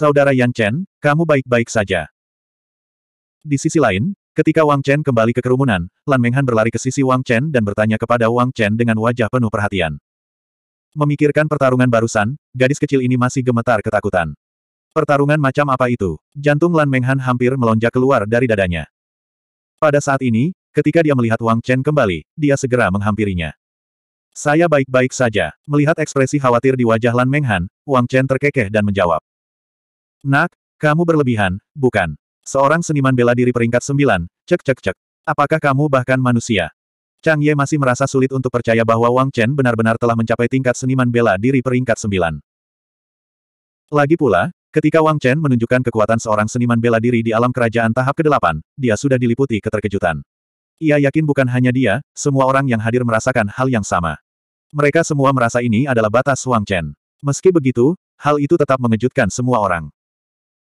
Saudara Yan Chen, kamu baik-baik saja. Di sisi lain, ketika Wang Chen kembali ke kerumunan, Lan Menghan berlari ke sisi Wang Chen dan bertanya kepada Wang Chen dengan wajah penuh perhatian. Memikirkan pertarungan barusan, gadis kecil ini masih gemetar ketakutan. Pertarungan macam apa itu? Jantung Lan Menghan hampir melonjak keluar dari dadanya. Pada saat ini, ketika dia melihat Wang Chen kembali, dia segera menghampirinya. Saya baik-baik saja. Melihat ekspresi khawatir di wajah Lan Menghan, Wang Chen terkekeh dan menjawab. Nak, kamu berlebihan, bukan? Seorang seniman bela diri peringkat sembilan, cek cek cek. Apakah kamu bahkan manusia? Chang Ye masih merasa sulit untuk percaya bahwa Wang Chen benar-benar telah mencapai tingkat seniman bela diri peringkat sembilan. Lagi pula, ketika Wang Chen menunjukkan kekuatan seorang seniman bela diri di alam kerajaan tahap ke-8, dia sudah diliputi keterkejutan. Ia yakin bukan hanya dia, semua orang yang hadir merasakan hal yang sama. Mereka semua merasa ini adalah batas Wang Chen. Meski begitu, hal itu tetap mengejutkan semua orang.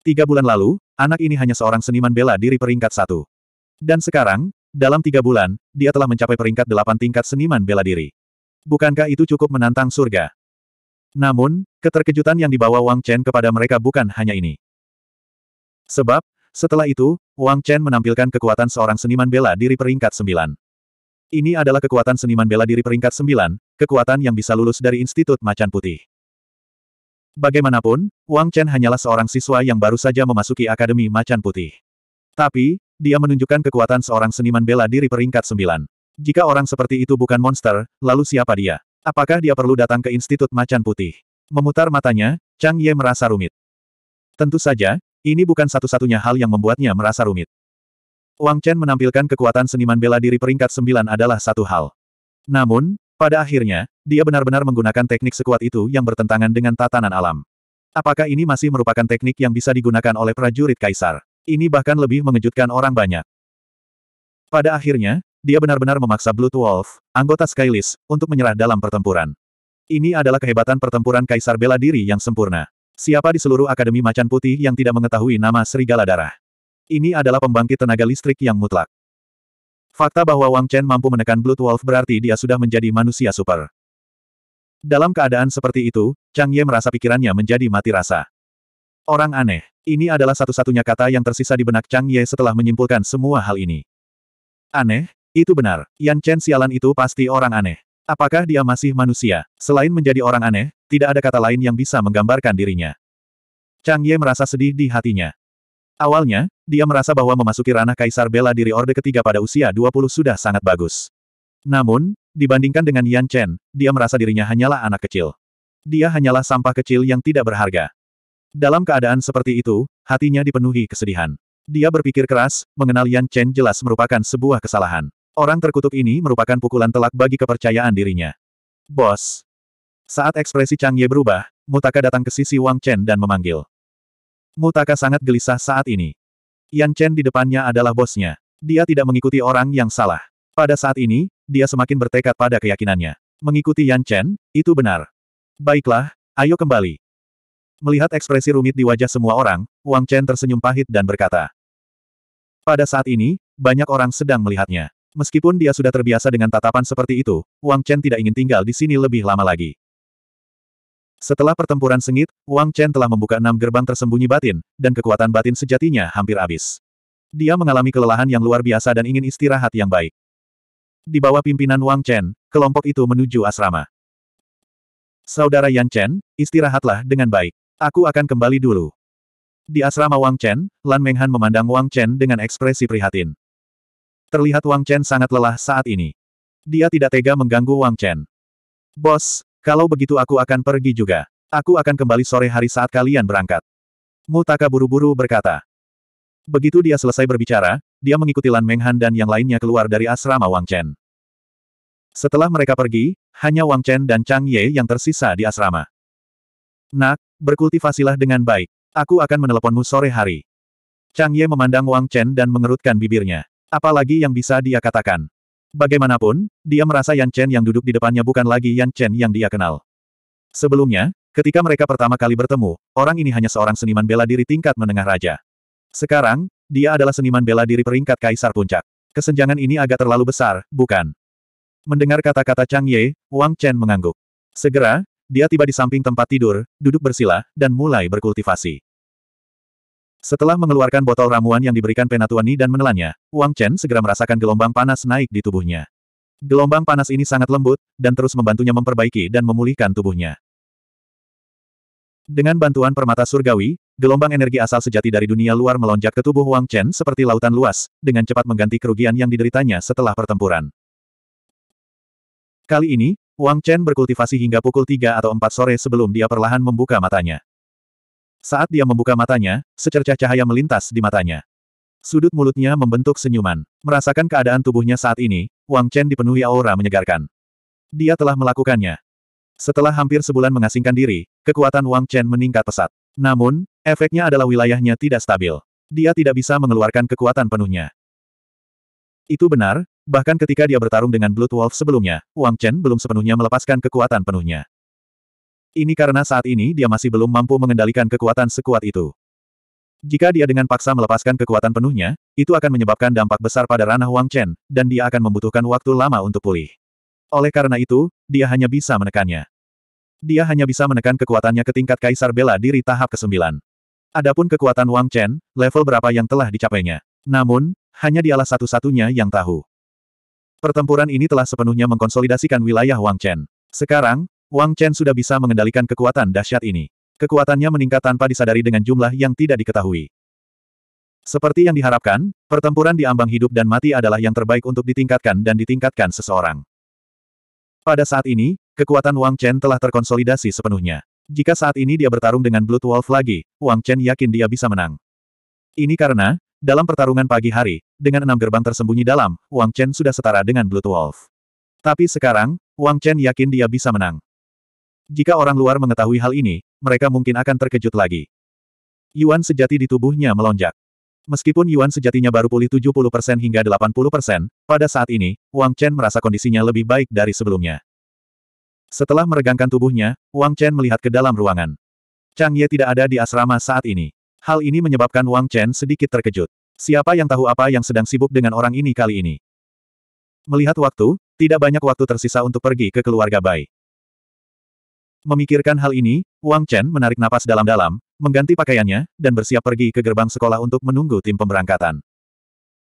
Tiga bulan lalu, anak ini hanya seorang seniman bela diri peringkat satu. Dan sekarang, dalam tiga bulan, dia telah mencapai peringkat delapan tingkat seniman bela diri. Bukankah itu cukup menantang surga? Namun, keterkejutan yang dibawa Wang Chen kepada mereka bukan hanya ini. Sebab, setelah itu, Wang Chen menampilkan kekuatan seorang seniman bela diri peringkat sembilan. Ini adalah kekuatan seniman bela diri peringkat sembilan, kekuatan yang bisa lulus dari Institut Macan Putih. Bagaimanapun, Wang Chen hanyalah seorang siswa yang baru saja memasuki Akademi Macan Putih. Tapi, dia menunjukkan kekuatan seorang seniman bela diri peringkat sembilan. Jika orang seperti itu bukan monster, lalu siapa dia? Apakah dia perlu datang ke Institut Macan Putih? Memutar matanya, Chang Ye merasa rumit. Tentu saja, ini bukan satu-satunya hal yang membuatnya merasa rumit. Wang Chen menampilkan kekuatan seniman bela diri peringkat sembilan adalah satu hal. Namun, pada akhirnya, dia benar-benar menggunakan teknik sekuat itu yang bertentangan dengan tatanan alam. Apakah ini masih merupakan teknik yang bisa digunakan oleh prajurit kaisar? Ini bahkan lebih mengejutkan orang banyak. Pada akhirnya, dia benar-benar memaksa Blood Wolf, anggota Skylis, untuk menyerah dalam pertempuran. Ini adalah kehebatan pertempuran kaisar bela diri yang sempurna. Siapa di seluruh Akademi Macan Putih yang tidak mengetahui nama Serigala Darah? Ini adalah pembangkit tenaga listrik yang mutlak. Fakta bahwa Wang Chen mampu menekan Blood Wolf berarti dia sudah menjadi manusia super. Dalam keadaan seperti itu, Chang Ye merasa pikirannya menjadi mati rasa. Orang aneh. Ini adalah satu-satunya kata yang tersisa di benak Chang Ye setelah menyimpulkan semua hal ini. Aneh? Itu benar. Yan Chen sialan itu pasti orang aneh. Apakah dia masih manusia? Selain menjadi orang aneh, tidak ada kata lain yang bisa menggambarkan dirinya. Chang Ye merasa sedih di hatinya. Awalnya, dia merasa bahwa memasuki ranah Kaisar Bela Diri Orde ketiga pada usia 20 sudah sangat bagus. Namun, dibandingkan dengan Yan Chen, dia merasa dirinya hanyalah anak kecil. Dia hanyalah sampah kecil yang tidak berharga. Dalam keadaan seperti itu, hatinya dipenuhi kesedihan. Dia berpikir keras, mengenal Yan Chen jelas merupakan sebuah kesalahan. Orang terkutuk ini merupakan pukulan telak bagi kepercayaan dirinya. Bos. Saat ekspresi Chang Ye berubah, Mutaka datang ke sisi Wang Chen dan memanggil. Mutaka sangat gelisah saat ini. Yan Chen di depannya adalah bosnya. Dia tidak mengikuti orang yang salah. Pada saat ini, dia semakin bertekad pada keyakinannya. Mengikuti Yan Chen, itu benar. Baiklah, ayo kembali. Melihat ekspresi rumit di wajah semua orang, Wang Chen tersenyum pahit dan berkata. Pada saat ini, banyak orang sedang melihatnya. Meskipun dia sudah terbiasa dengan tatapan seperti itu, Wang Chen tidak ingin tinggal di sini lebih lama lagi. Setelah pertempuran sengit, Wang Chen telah membuka enam gerbang tersembunyi batin, dan kekuatan batin sejatinya hampir habis. Dia mengalami kelelahan yang luar biasa dan ingin istirahat yang baik. Di bawah pimpinan Wang Chen, kelompok itu menuju asrama. Saudara Yan Chen, istirahatlah dengan baik. Aku akan kembali dulu. Di asrama Wang Chen, Lan Menghan memandang Wang Chen dengan ekspresi prihatin. Terlihat Wang Chen sangat lelah saat ini. Dia tidak tega mengganggu Wang Chen. Bos, kalau begitu aku akan pergi juga. Aku akan kembali sore hari saat kalian berangkat. Mutaka buru-buru berkata. Begitu dia selesai berbicara, dia mengikuti Lan Menghan dan yang lainnya keluar dari asrama Wang Chen. Setelah mereka pergi, hanya Wang Chen dan Chang Ye yang tersisa di asrama. Nak, berkultivasilah dengan baik. Aku akan meneleponmu sore hari. Chang Ye memandang Wang Chen dan mengerutkan bibirnya. Apalagi yang bisa dia katakan. Bagaimanapun, dia merasa Yan Chen yang duduk di depannya bukan lagi Yan Chen yang dia kenal. Sebelumnya, ketika mereka pertama kali bertemu, orang ini hanya seorang seniman bela diri tingkat menengah raja. Sekarang, dia adalah seniman bela diri peringkat kaisar puncak. Kesenjangan ini agak terlalu besar, bukan? Mendengar kata-kata Chang Ye, Wang Chen mengangguk. Segera, dia tiba di samping tempat tidur, duduk bersila, dan mulai berkultivasi. Setelah mengeluarkan botol ramuan yang diberikan Penatuani dan menelannya, Wang Chen segera merasakan gelombang panas naik di tubuhnya. Gelombang panas ini sangat lembut, dan terus membantunya memperbaiki dan memulihkan tubuhnya. Dengan bantuan permata surgawi, gelombang energi asal sejati dari dunia luar melonjak ke tubuh Wang Chen seperti lautan luas, dengan cepat mengganti kerugian yang dideritanya setelah pertempuran. Kali ini, Wang Chen berkultivasi hingga pukul 3 atau 4 sore sebelum dia perlahan membuka matanya. Saat dia membuka matanya, secercah cahaya melintas di matanya. Sudut mulutnya membentuk senyuman. Merasakan keadaan tubuhnya saat ini, Wang Chen dipenuhi aura menyegarkan. Dia telah melakukannya. Setelah hampir sebulan mengasingkan diri, kekuatan Wang Chen meningkat pesat. Namun, efeknya adalah wilayahnya tidak stabil. Dia tidak bisa mengeluarkan kekuatan penuhnya. Itu benar, bahkan ketika dia bertarung dengan Blood Wolf sebelumnya, Wang Chen belum sepenuhnya melepaskan kekuatan penuhnya. Ini karena saat ini dia masih belum mampu mengendalikan kekuatan sekuat itu. Jika dia dengan paksa melepaskan kekuatan penuhnya, itu akan menyebabkan dampak besar pada ranah Wang Chen, dan dia akan membutuhkan waktu lama untuk pulih. Oleh karena itu, dia hanya bisa menekannya. Dia hanya bisa menekan kekuatannya ke tingkat Kaisar Bela Diri tahap ke-9. Adapun kekuatan Wang Chen, level berapa yang telah dicapainya. Namun, hanya dialah satu-satunya yang tahu. Pertempuran ini telah sepenuhnya mengkonsolidasikan wilayah Wang Chen. Sekarang, Wang Chen sudah bisa mengendalikan kekuatan dahsyat ini. Kekuatannya meningkat tanpa disadari dengan jumlah yang tidak diketahui. Seperti yang diharapkan, pertempuran di ambang hidup dan mati adalah yang terbaik untuk ditingkatkan dan ditingkatkan seseorang. Pada saat ini, kekuatan Wang Chen telah terkonsolidasi sepenuhnya. Jika saat ini dia bertarung dengan Blood Wolf lagi, Wang Chen yakin dia bisa menang. Ini karena, dalam pertarungan pagi hari, dengan enam gerbang tersembunyi dalam, Wang Chen sudah setara dengan Blood Wolf. Tapi sekarang, Wang Chen yakin dia bisa menang. Jika orang luar mengetahui hal ini, mereka mungkin akan terkejut lagi. Yuan sejati di tubuhnya melonjak. Meskipun Yuan sejatinya baru pulih 70% hingga 80%, pada saat ini, Wang Chen merasa kondisinya lebih baik dari sebelumnya. Setelah meregangkan tubuhnya, Wang Chen melihat ke dalam ruangan. Chang Ye tidak ada di asrama saat ini. Hal ini menyebabkan Wang Chen sedikit terkejut. Siapa yang tahu apa yang sedang sibuk dengan orang ini kali ini? Melihat waktu, tidak banyak waktu tersisa untuk pergi ke keluarga Bai. Memikirkan hal ini, Wang Chen menarik napas dalam-dalam, mengganti pakaiannya, dan bersiap pergi ke gerbang sekolah untuk menunggu tim pemberangkatan.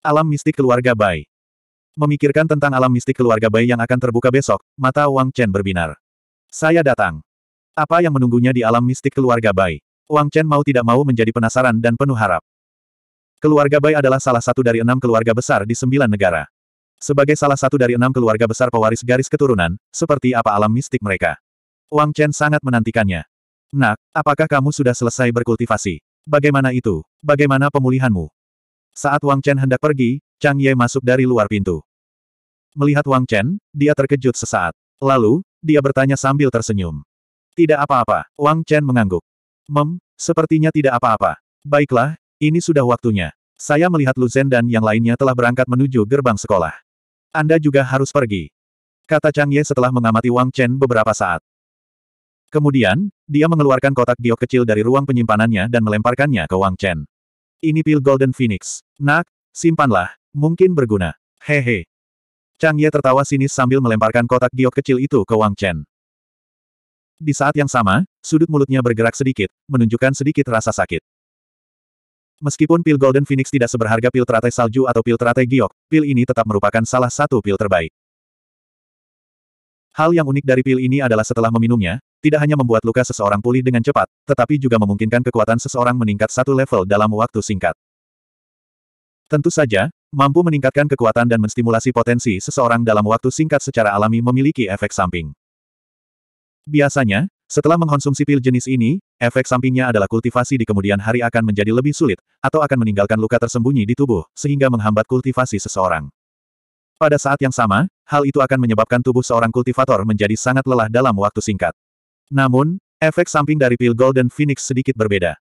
Alam mistik keluarga Bai Memikirkan tentang alam mistik keluarga Bai yang akan terbuka besok, mata Wang Chen berbinar. Saya datang. Apa yang menunggunya di alam mistik keluarga Bai? Wang Chen mau tidak mau menjadi penasaran dan penuh harap. Keluarga Bai adalah salah satu dari enam keluarga besar di sembilan negara. Sebagai salah satu dari enam keluarga besar pewaris garis keturunan, seperti apa alam mistik mereka? Wang Chen sangat menantikannya. Nak, apakah kamu sudah selesai berkultivasi? Bagaimana itu? Bagaimana pemulihanmu? Saat Wang Chen hendak pergi, Chang Ye masuk dari luar pintu. Melihat Wang Chen, dia terkejut sesaat. Lalu, dia bertanya sambil tersenyum. Tidak apa-apa, Wang Chen mengangguk. Mem, sepertinya tidak apa-apa. Baiklah, ini sudah waktunya. Saya melihat Lu Zhen dan yang lainnya telah berangkat menuju gerbang sekolah. Anda juga harus pergi. Kata Chang Ye setelah mengamati Wang Chen beberapa saat. Kemudian, dia mengeluarkan kotak giok kecil dari ruang penyimpanannya dan melemparkannya ke Wang Chen. Ini pil Golden Phoenix. Nak, simpanlah, mungkin berguna. Hehe. Chang Ye tertawa sinis sambil melemparkan kotak giok kecil itu ke Wang Chen. Di saat yang sama, sudut mulutnya bergerak sedikit, menunjukkan sedikit rasa sakit. Meskipun pil Golden Phoenix tidak seberharga pil teratai salju atau pil teratai giok, pil ini tetap merupakan salah satu pil terbaik. Hal yang unik dari pil ini adalah setelah meminumnya, tidak hanya membuat luka seseorang pulih dengan cepat, tetapi juga memungkinkan kekuatan seseorang meningkat satu level dalam waktu singkat. Tentu saja, mampu meningkatkan kekuatan dan menstimulasi potensi seseorang dalam waktu singkat secara alami memiliki efek samping. Biasanya, setelah mengkonsumsi pil jenis ini, efek sampingnya adalah kultivasi di kemudian hari akan menjadi lebih sulit, atau akan meninggalkan luka tersembunyi di tubuh, sehingga menghambat kultivasi seseorang. Pada saat yang sama, hal itu akan menyebabkan tubuh seorang kultivator menjadi sangat lelah dalam waktu singkat. Namun, efek samping dari pil Golden Phoenix sedikit berbeda.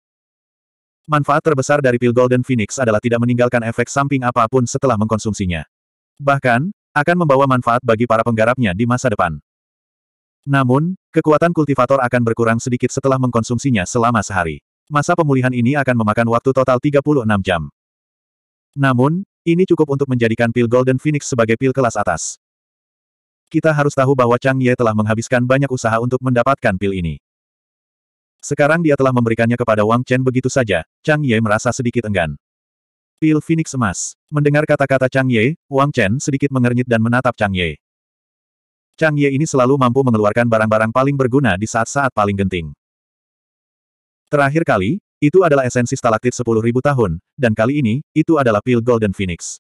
Manfaat terbesar dari pil Golden Phoenix adalah tidak meninggalkan efek samping apapun setelah mengkonsumsinya. Bahkan, akan membawa manfaat bagi para penggarapnya di masa depan. Namun, kekuatan kultivator akan berkurang sedikit setelah mengkonsumsinya selama sehari. Masa pemulihan ini akan memakan waktu total 36 jam. Namun, ini cukup untuk menjadikan pil Golden Phoenix sebagai pil kelas atas. Kita harus tahu bahwa Chang Ye telah menghabiskan banyak usaha untuk mendapatkan pil ini. Sekarang dia telah memberikannya kepada Wang Chen begitu saja, Chang Ye merasa sedikit enggan. Pil Phoenix Emas. Mendengar kata-kata Chang Ye, Wang Chen sedikit mengernyit dan menatap Chang Ye. Chang Ye ini selalu mampu mengeluarkan barang-barang paling berguna di saat-saat paling genting. Terakhir kali, itu adalah esensi stalaktit 10.000 tahun, dan kali ini, itu adalah pil Golden Phoenix.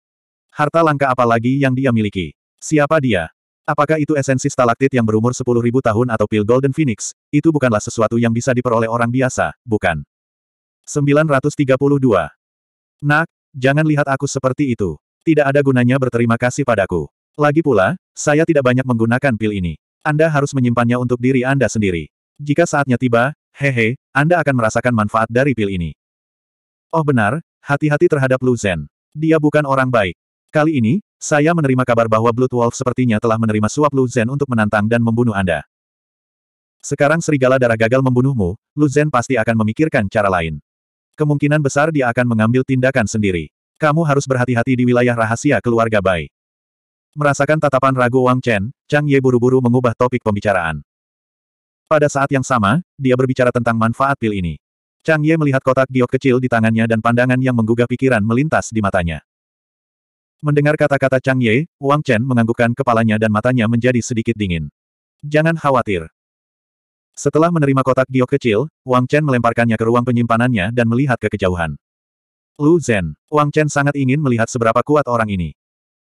Harta langka apa lagi yang dia miliki? Siapa dia? Apakah itu esensi stalaktit yang berumur 10.000 tahun atau pil Golden Phoenix? Itu bukanlah sesuatu yang bisa diperoleh orang biasa, bukan? 932. Nak, jangan lihat aku seperti itu. Tidak ada gunanya berterima kasih padaku. Lagi pula, saya tidak banyak menggunakan pil ini. Anda harus menyimpannya untuk diri Anda sendiri. Jika saatnya tiba, hehe, Anda akan merasakan manfaat dari pil ini. Oh benar, hati-hati terhadap Luzen. Dia bukan orang baik. Kali ini, saya menerima kabar bahwa Blood Wolf sepertinya telah menerima suap Lu Zhen untuk menantang dan membunuh Anda. Sekarang serigala darah gagal membunuhmu, Lu Zhen pasti akan memikirkan cara lain. Kemungkinan besar dia akan mengambil tindakan sendiri. Kamu harus berhati-hati di wilayah rahasia keluarga Bai. Merasakan tatapan ragu Wang Chen, Chang Ye buru-buru mengubah topik pembicaraan. Pada saat yang sama, dia berbicara tentang manfaat pil ini. Chang Ye melihat kotak giok kecil di tangannya dan pandangan yang menggugah pikiran melintas di matanya. Mendengar kata-kata Chang Ye, Wang Chen menganggukkan kepalanya dan matanya menjadi sedikit dingin. Jangan khawatir. Setelah menerima kotak giok kecil, Wang Chen melemparkannya ke ruang penyimpanannya dan melihat ke kejauhan. Lu Zhen, Wang Chen sangat ingin melihat seberapa kuat orang ini.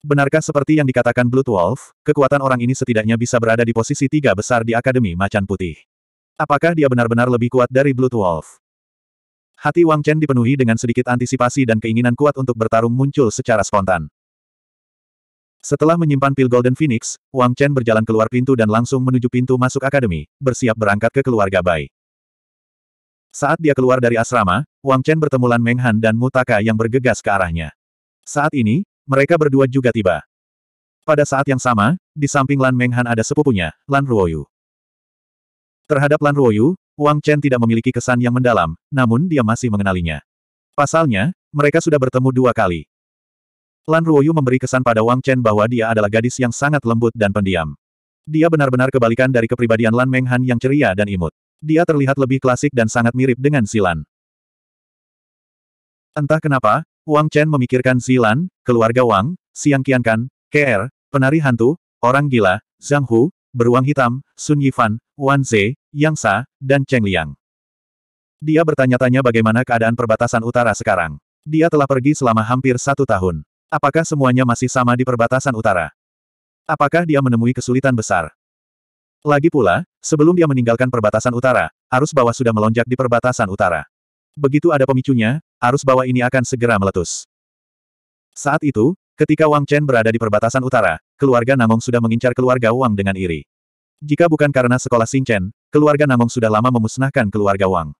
Benarkah seperti yang dikatakan Blood Wolf, kekuatan orang ini setidaknya bisa berada di posisi tiga besar di Akademi Macan Putih. Apakah dia benar-benar lebih kuat dari Blood Wolf? Hati Wang Chen dipenuhi dengan sedikit antisipasi dan keinginan kuat untuk bertarung muncul secara spontan. Setelah menyimpan pil Golden Phoenix, Wang Chen berjalan keluar pintu dan langsung menuju pintu masuk akademi, bersiap berangkat ke keluarga Bai. Saat dia keluar dari asrama, Wang Chen bertemu Lan Menghan dan Mutaka yang bergegas ke arahnya. Saat ini, mereka berdua juga tiba. Pada saat yang sama, di samping Lan Menghan ada sepupunya, Lan Ruoyu. Terhadap Lan Ruoyu, Wang Chen tidak memiliki kesan yang mendalam, namun dia masih mengenalinya. Pasalnya, mereka sudah bertemu dua kali. Lan Ruoyu memberi kesan pada Wang Chen bahwa dia adalah gadis yang sangat lembut dan pendiam. Dia benar-benar kebalikan dari kepribadian Lan Menghan yang ceria dan imut. Dia terlihat lebih klasik dan sangat mirip dengan Zilan. Entah kenapa, Wang Chen memikirkan Zilan, keluarga Wang, Siang Qiankan, KR, penari hantu, orang gila, Zhang Hu, beruang hitam, Sun Yifan, Wan Ze, Yang Sa, dan Cheng Liang. Dia bertanya-tanya bagaimana keadaan perbatasan utara sekarang. Dia telah pergi selama hampir satu tahun. Apakah semuanya masih sama di perbatasan utara? Apakah dia menemui kesulitan besar? Lagi pula, sebelum dia meninggalkan perbatasan utara, arus bawah sudah melonjak di perbatasan utara. Begitu ada pemicunya, arus bawah ini akan segera meletus. Saat itu, ketika Wang Chen berada di perbatasan utara, keluarga Namong sudah mengincar keluarga Wang dengan iri. Jika bukan karena sekolah Xing Chen, keluarga Namong sudah lama memusnahkan keluarga Wang.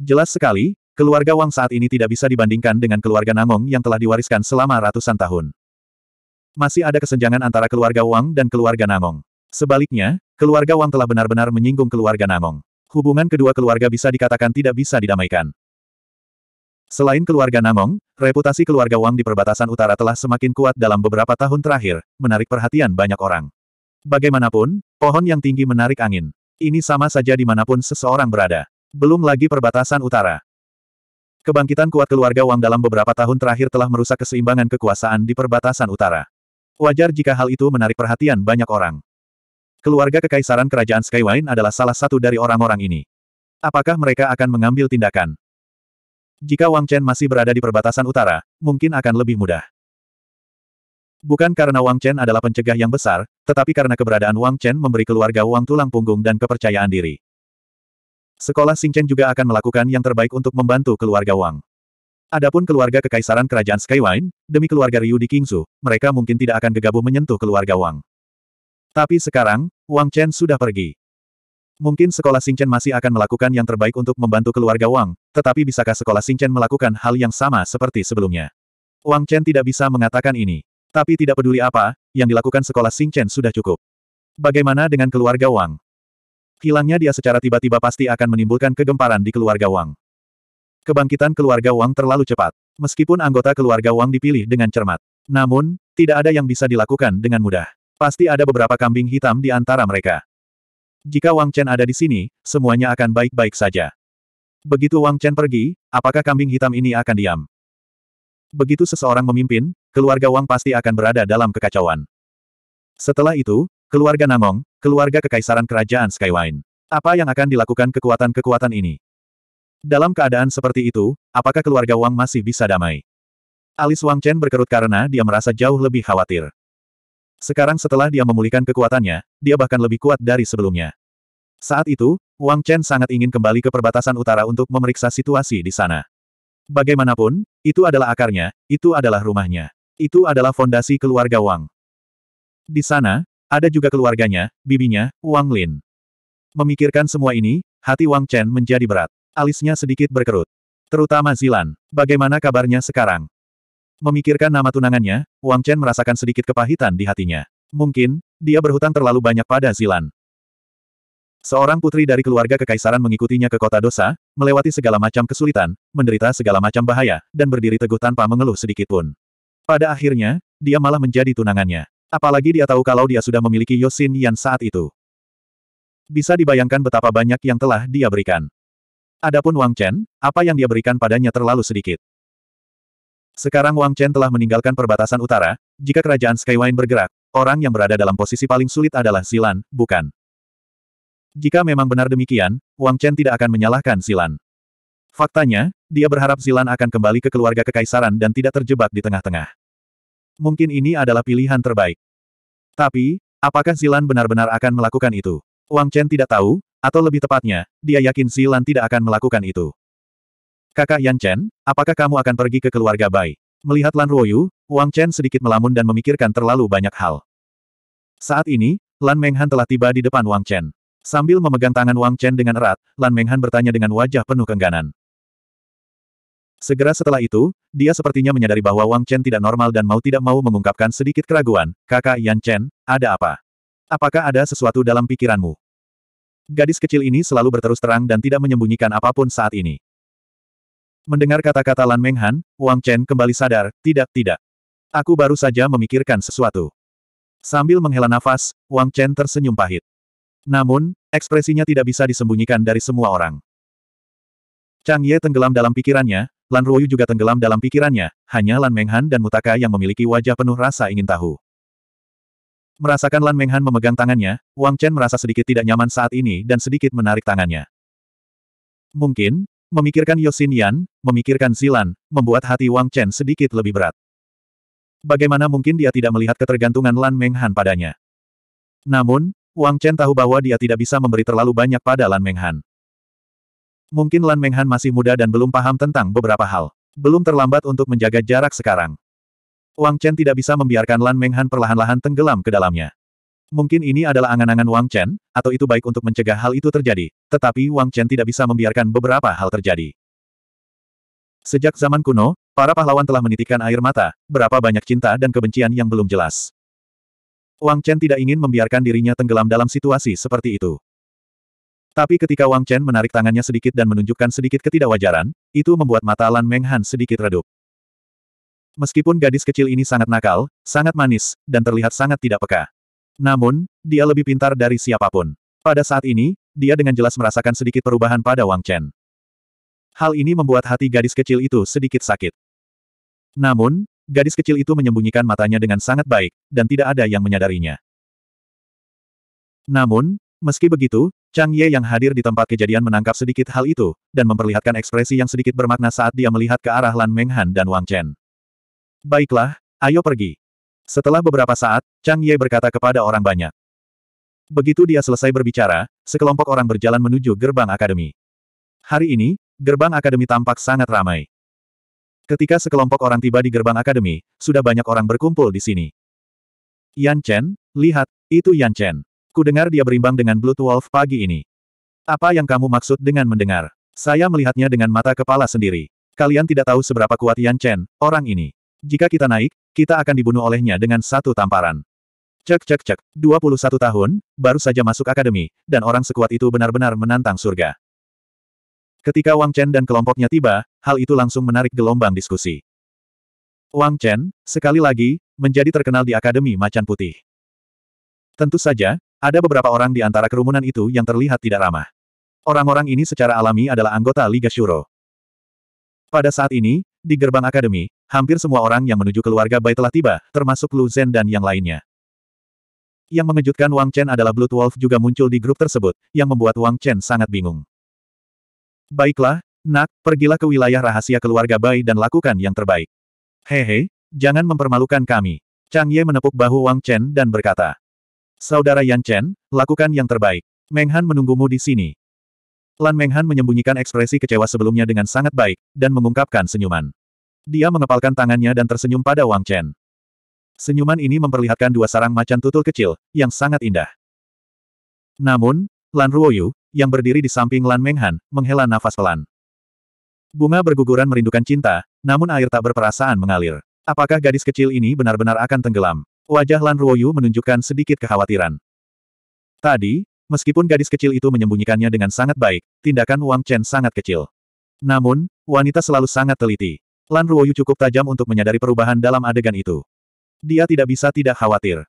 Jelas sekali, Keluarga Wang saat ini tidak bisa dibandingkan dengan keluarga Namong yang telah diwariskan selama ratusan tahun. Masih ada kesenjangan antara keluarga Wang dan keluarga Namong. Sebaliknya, keluarga Wang telah benar-benar menyinggung keluarga Namong. Hubungan kedua keluarga bisa dikatakan tidak bisa didamaikan. Selain keluarga Namong, reputasi keluarga Wang di perbatasan utara telah semakin kuat dalam beberapa tahun terakhir, menarik perhatian banyak orang. Bagaimanapun, pohon yang tinggi menarik angin. Ini sama saja dimanapun seseorang berada. Belum lagi perbatasan utara. Kebangkitan kuat keluarga Wang dalam beberapa tahun terakhir telah merusak keseimbangan kekuasaan di perbatasan utara. Wajar jika hal itu menarik perhatian banyak orang. Keluarga kekaisaran kerajaan Skywine adalah salah satu dari orang-orang ini. Apakah mereka akan mengambil tindakan? Jika Wang Chen masih berada di perbatasan utara, mungkin akan lebih mudah. Bukan karena Wang Chen adalah pencegah yang besar, tetapi karena keberadaan Wang Chen memberi keluarga Wang tulang punggung dan kepercayaan diri. Sekolah Xingchen juga akan melakukan yang terbaik untuk membantu keluarga Wang. Adapun keluarga kekaisaran kerajaan Skywine, demi keluarga Ryu di Kingsu, mereka mungkin tidak akan gegabah menyentuh keluarga Wang. Tapi sekarang, Wang Chen sudah pergi. Mungkin sekolah Xingchen masih akan melakukan yang terbaik untuk membantu keluarga Wang, tetapi bisakah sekolah Xingchen melakukan hal yang sama seperti sebelumnya? Wang Chen tidak bisa mengatakan ini. Tapi tidak peduli apa, yang dilakukan sekolah Xingchen sudah cukup. Bagaimana dengan keluarga Wang? Hilangnya dia secara tiba-tiba pasti akan menimbulkan kegemparan di keluarga Wang. Kebangkitan keluarga Wang terlalu cepat. Meskipun anggota keluarga Wang dipilih dengan cermat. Namun, tidak ada yang bisa dilakukan dengan mudah. Pasti ada beberapa kambing hitam di antara mereka. Jika Wang Chen ada di sini, semuanya akan baik-baik saja. Begitu Wang Chen pergi, apakah kambing hitam ini akan diam? Begitu seseorang memimpin, keluarga Wang pasti akan berada dalam kekacauan. Setelah itu, Keluarga Namong, keluarga kekaisaran kerajaan Skywine. Apa yang akan dilakukan kekuatan-kekuatan ini? Dalam keadaan seperti itu, apakah keluarga Wang masih bisa damai? Alis Wang Chen berkerut karena dia merasa jauh lebih khawatir. Sekarang setelah dia memulihkan kekuatannya, dia bahkan lebih kuat dari sebelumnya. Saat itu, Wang Chen sangat ingin kembali ke perbatasan utara untuk memeriksa situasi di sana. Bagaimanapun, itu adalah akarnya, itu adalah rumahnya. Itu adalah fondasi keluarga Wang. Di sana, ada juga keluarganya, bibinya, Wang Lin. Memikirkan semua ini, hati Wang Chen menjadi berat. Alisnya sedikit berkerut. Terutama Zilan. Bagaimana kabarnya sekarang? Memikirkan nama tunangannya, Wang Chen merasakan sedikit kepahitan di hatinya. Mungkin, dia berhutang terlalu banyak pada Zilan. Seorang putri dari keluarga kekaisaran mengikutinya ke kota dosa, melewati segala macam kesulitan, menderita segala macam bahaya, dan berdiri teguh tanpa mengeluh sedikit pun. Pada akhirnya, dia malah menjadi tunangannya. Apalagi dia tahu kalau dia sudah memiliki Yosin Yan saat itu. Bisa dibayangkan betapa banyak yang telah dia berikan. Adapun Wang Chen, apa yang dia berikan padanya terlalu sedikit. Sekarang Wang Chen telah meninggalkan perbatasan utara, jika kerajaan Skywine bergerak, orang yang berada dalam posisi paling sulit adalah Zilan, bukan. Jika memang benar demikian, Wang Chen tidak akan menyalahkan Zilan. Faktanya, dia berharap Zilan akan kembali ke keluarga kekaisaran dan tidak terjebak di tengah-tengah. Mungkin ini adalah pilihan terbaik. Tapi, apakah Zilan benar-benar akan melakukan itu? Wang Chen tidak tahu, atau lebih tepatnya, dia yakin Zilan tidak akan melakukan itu. Kakak Yan Chen, apakah kamu akan pergi ke keluarga Bai? Melihat Lan Ruoyu, Wang Chen sedikit melamun dan memikirkan terlalu banyak hal. Saat ini, Lan Menghan telah tiba di depan Wang Chen. Sambil memegang tangan Wang Chen dengan erat, Lan Menghan bertanya dengan wajah penuh kengganan. Segera setelah itu, dia sepertinya menyadari bahwa Wang Chen tidak normal dan mau tidak mau mengungkapkan sedikit keraguan, kakak Yan Chen, ada apa? Apakah ada sesuatu dalam pikiranmu? Gadis kecil ini selalu berterus terang dan tidak menyembunyikan apapun saat ini. Mendengar kata-kata Lan Menghan, Wang Chen kembali sadar, tidak, tidak. Aku baru saja memikirkan sesuatu. Sambil menghela nafas, Wang Chen tersenyum pahit. Namun, ekspresinya tidak bisa disembunyikan dari semua orang. Chang Ye tenggelam dalam pikirannya, Lan Ruoyu juga tenggelam dalam pikirannya, hanya Lan Menghan dan Mutaka yang memiliki wajah penuh rasa ingin tahu. Merasakan Lan Menghan memegang tangannya, Wang Chen merasa sedikit tidak nyaman saat ini dan sedikit menarik tangannya. Mungkin, memikirkan Yosin Yan, memikirkan Zilan, membuat hati Wang Chen sedikit lebih berat. Bagaimana mungkin dia tidak melihat ketergantungan Lan Menghan padanya? Namun, Wang Chen tahu bahwa dia tidak bisa memberi terlalu banyak pada Lan Menghan. Mungkin Lan Menghan masih muda dan belum paham tentang beberapa hal. Belum terlambat untuk menjaga jarak sekarang. Wang Chen tidak bisa membiarkan Lan Menghan perlahan-lahan tenggelam ke dalamnya. Mungkin ini adalah angan-angan Wang Chen, atau itu baik untuk mencegah hal itu terjadi, tetapi Wang Chen tidak bisa membiarkan beberapa hal terjadi. Sejak zaman kuno, para pahlawan telah menitikkan air mata, berapa banyak cinta dan kebencian yang belum jelas. Wang Chen tidak ingin membiarkan dirinya tenggelam dalam situasi seperti itu. Tapi ketika Wang Chen menarik tangannya sedikit dan menunjukkan sedikit ketidakwajaran, itu membuat mata Lan Menghan sedikit redup. Meskipun gadis kecil ini sangat nakal, sangat manis, dan terlihat sangat tidak peka. Namun, dia lebih pintar dari siapapun. Pada saat ini, dia dengan jelas merasakan sedikit perubahan pada Wang Chen. Hal ini membuat hati gadis kecil itu sedikit sakit. Namun, gadis kecil itu menyembunyikan matanya dengan sangat baik, dan tidak ada yang menyadarinya. Namun, meski begitu, Chang Ye yang hadir di tempat kejadian menangkap sedikit hal itu, dan memperlihatkan ekspresi yang sedikit bermakna saat dia melihat ke arah Lan Menghan dan Wang Chen. Baiklah, ayo pergi. Setelah beberapa saat, Chang Ye berkata kepada orang banyak. Begitu dia selesai berbicara, sekelompok orang berjalan menuju gerbang akademi. Hari ini, gerbang akademi tampak sangat ramai. Ketika sekelompok orang tiba di gerbang akademi, sudah banyak orang berkumpul di sini. Yan Chen, lihat, itu Yan Chen. Ku dengar dia berimbang dengan Blood Wolf pagi ini. Apa yang kamu maksud dengan mendengar? Saya melihatnya dengan mata kepala sendiri. Kalian tidak tahu seberapa kuat Yan Chen, orang ini. Jika kita naik, kita akan dibunuh olehnya dengan satu tamparan. Cek cek cek, 21 tahun, baru saja masuk akademi, dan orang sekuat itu benar-benar menantang surga. Ketika Wang Chen dan kelompoknya tiba, hal itu langsung menarik gelombang diskusi. Wang Chen, sekali lagi, menjadi terkenal di Akademi Macan Putih. Tentu saja, ada beberapa orang di antara kerumunan itu yang terlihat tidak ramah. Orang-orang ini secara alami adalah anggota Liga Shuro. Pada saat ini, di gerbang akademi, hampir semua orang yang menuju keluarga Bai telah tiba, termasuk Lu Zhen dan yang lainnya. Yang mengejutkan Wang Chen adalah Blood Wolf juga muncul di grup tersebut, yang membuat Wang Chen sangat bingung. Baiklah, nak, pergilah ke wilayah rahasia keluarga Bai dan lakukan yang terbaik. Hehe, jangan mempermalukan kami. Chang Ye menepuk bahu Wang Chen dan berkata. Saudara Yan Chen, lakukan yang terbaik. Menghan menunggumu di sini. Lan Menghan menyembunyikan ekspresi kecewa sebelumnya dengan sangat baik, dan mengungkapkan senyuman. Dia mengepalkan tangannya dan tersenyum pada Wang Chen. Senyuman ini memperlihatkan dua sarang macan tutul kecil, yang sangat indah. Namun, Lan Ruoyu, yang berdiri di samping Lan Menghan menghela nafas pelan. Bunga berguguran merindukan cinta, namun air tak berperasaan mengalir. Apakah gadis kecil ini benar-benar akan tenggelam? Wajah Lan Ruoyu menunjukkan sedikit kekhawatiran. Tadi, meskipun gadis kecil itu menyembunyikannya dengan sangat baik, tindakan Wang Chen sangat kecil. Namun, wanita selalu sangat teliti. Lan Ruoyu cukup tajam untuk menyadari perubahan dalam adegan itu. Dia tidak bisa tidak khawatir.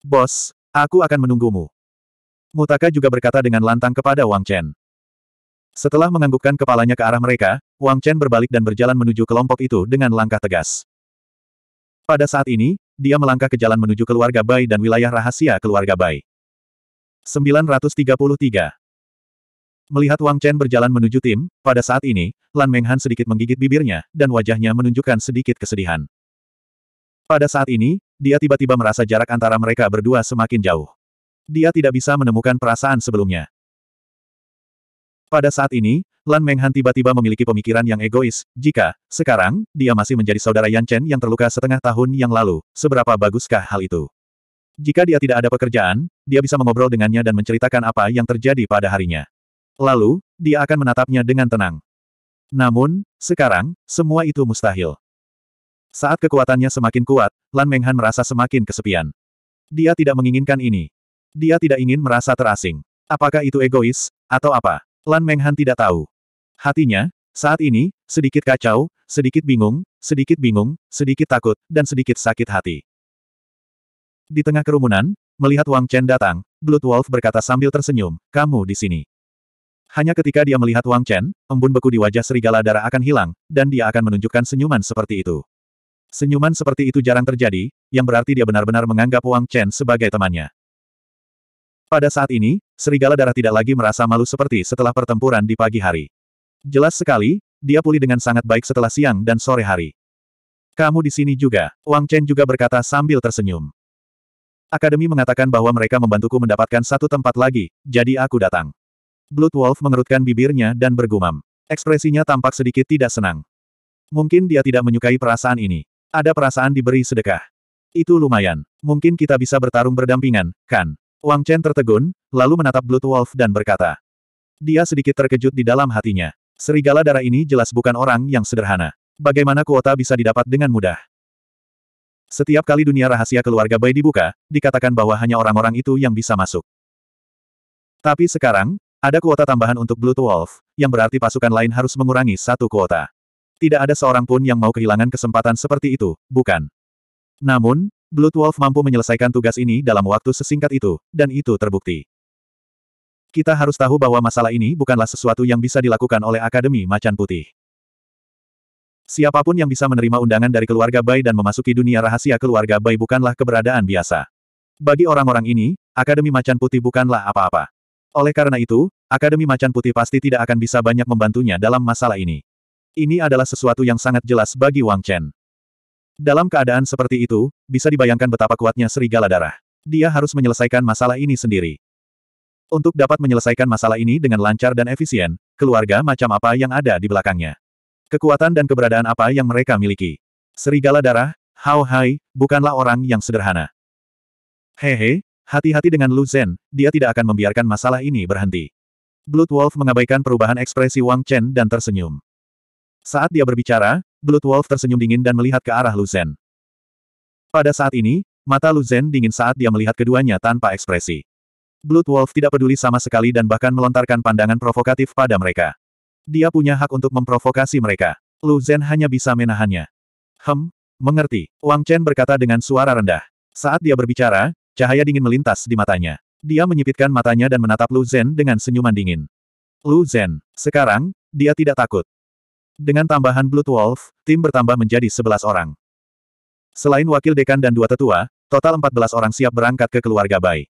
Bos, aku akan menunggumu. Mutaka juga berkata dengan lantang kepada Wang Chen. Setelah menganggukkan kepalanya ke arah mereka, Wang Chen berbalik dan berjalan menuju kelompok itu dengan langkah tegas. Pada saat ini, dia melangkah ke jalan menuju keluarga Bai dan wilayah rahasia keluarga Bai. 933. Melihat Wang Chen berjalan menuju tim, pada saat ini, Lan Menghan sedikit menggigit bibirnya, dan wajahnya menunjukkan sedikit kesedihan. Pada saat ini, dia tiba-tiba merasa jarak antara mereka berdua semakin jauh. Dia tidak bisa menemukan perasaan sebelumnya. Pada saat ini, Lan Menghan tiba-tiba memiliki pemikiran yang egois, jika, sekarang, dia masih menjadi saudara Yan Chen yang terluka setengah tahun yang lalu, seberapa baguskah hal itu? Jika dia tidak ada pekerjaan, dia bisa mengobrol dengannya dan menceritakan apa yang terjadi pada harinya. Lalu, dia akan menatapnya dengan tenang. Namun, sekarang, semua itu mustahil. Saat kekuatannya semakin kuat, Lan Menghan merasa semakin kesepian. Dia tidak menginginkan ini. Dia tidak ingin merasa terasing. Apakah itu egois, atau apa? Lan Menghan tidak tahu. Hatinya, saat ini, sedikit kacau, sedikit bingung, sedikit bingung, sedikit takut, dan sedikit sakit hati. Di tengah kerumunan, melihat Wang Chen datang, Blood Wolf berkata sambil tersenyum, kamu di sini. Hanya ketika dia melihat Wang Chen, embun beku di wajah serigala darah akan hilang, dan dia akan menunjukkan senyuman seperti itu. Senyuman seperti itu jarang terjadi, yang berarti dia benar-benar menganggap Wang Chen sebagai temannya. Pada saat ini, serigala darah tidak lagi merasa malu seperti setelah pertempuran di pagi hari. Jelas sekali, dia pulih dengan sangat baik setelah siang dan sore hari. Kamu di sini juga, Wang Chen juga berkata sambil tersenyum. Akademi mengatakan bahwa mereka membantuku mendapatkan satu tempat lagi, jadi aku datang. Blood Wolf mengerutkan bibirnya dan bergumam. Ekspresinya tampak sedikit tidak senang. Mungkin dia tidak menyukai perasaan ini. Ada perasaan diberi sedekah. Itu lumayan. Mungkin kita bisa bertarung berdampingan, kan? Wang Chen tertegun, lalu menatap Blood Wolf dan berkata. Dia sedikit terkejut di dalam hatinya. Serigala darah ini jelas bukan orang yang sederhana. Bagaimana kuota bisa didapat dengan mudah? Setiap kali dunia rahasia keluarga Bai dibuka, dikatakan bahwa hanya orang-orang itu yang bisa masuk. Tapi sekarang, ada kuota tambahan untuk Blood Wolf, yang berarti pasukan lain harus mengurangi satu kuota. Tidak ada seorang pun yang mau kehilangan kesempatan seperti itu, bukan? Namun, Blood Wolf mampu menyelesaikan tugas ini dalam waktu sesingkat itu, dan itu terbukti. Kita harus tahu bahwa masalah ini bukanlah sesuatu yang bisa dilakukan oleh Akademi Macan Putih. Siapapun yang bisa menerima undangan dari keluarga Bai dan memasuki dunia rahasia keluarga Bai bukanlah keberadaan biasa. Bagi orang-orang ini, Akademi Macan Putih bukanlah apa-apa. Oleh karena itu, Akademi Macan Putih pasti tidak akan bisa banyak membantunya dalam masalah ini. Ini adalah sesuatu yang sangat jelas bagi Wang Chen. Dalam keadaan seperti itu, bisa dibayangkan betapa kuatnya serigala darah. Dia harus menyelesaikan masalah ini sendiri. Untuk dapat menyelesaikan masalah ini dengan lancar dan efisien, keluarga macam apa yang ada di belakangnya. Kekuatan dan keberadaan apa yang mereka miliki. Serigala darah, Hao Hai, bukanlah orang yang sederhana. Hehe, hati-hati dengan Lu Zhen, dia tidak akan membiarkan masalah ini berhenti. Blood Wolf mengabaikan perubahan ekspresi Wang Chen dan tersenyum. Saat dia berbicara, Blood Wolf tersenyum dingin dan melihat ke arah Lu Zhen. Pada saat ini, mata Lu Zhen dingin saat dia melihat keduanya tanpa ekspresi. Blood Wolf tidak peduli sama sekali dan bahkan melontarkan pandangan provokatif pada mereka. Dia punya hak untuk memprovokasi mereka. Lu Zhen hanya bisa menahannya. Hem, mengerti. Wang Chen berkata dengan suara rendah. Saat dia berbicara, cahaya dingin melintas di matanya. Dia menyipitkan matanya dan menatap Lu Zhen dengan senyuman dingin. Lu Zhen, sekarang, dia tidak takut. Dengan tambahan Blood Wolf, tim bertambah menjadi 11 orang. Selain wakil dekan dan dua tetua, total 14 orang siap berangkat ke keluarga Bai.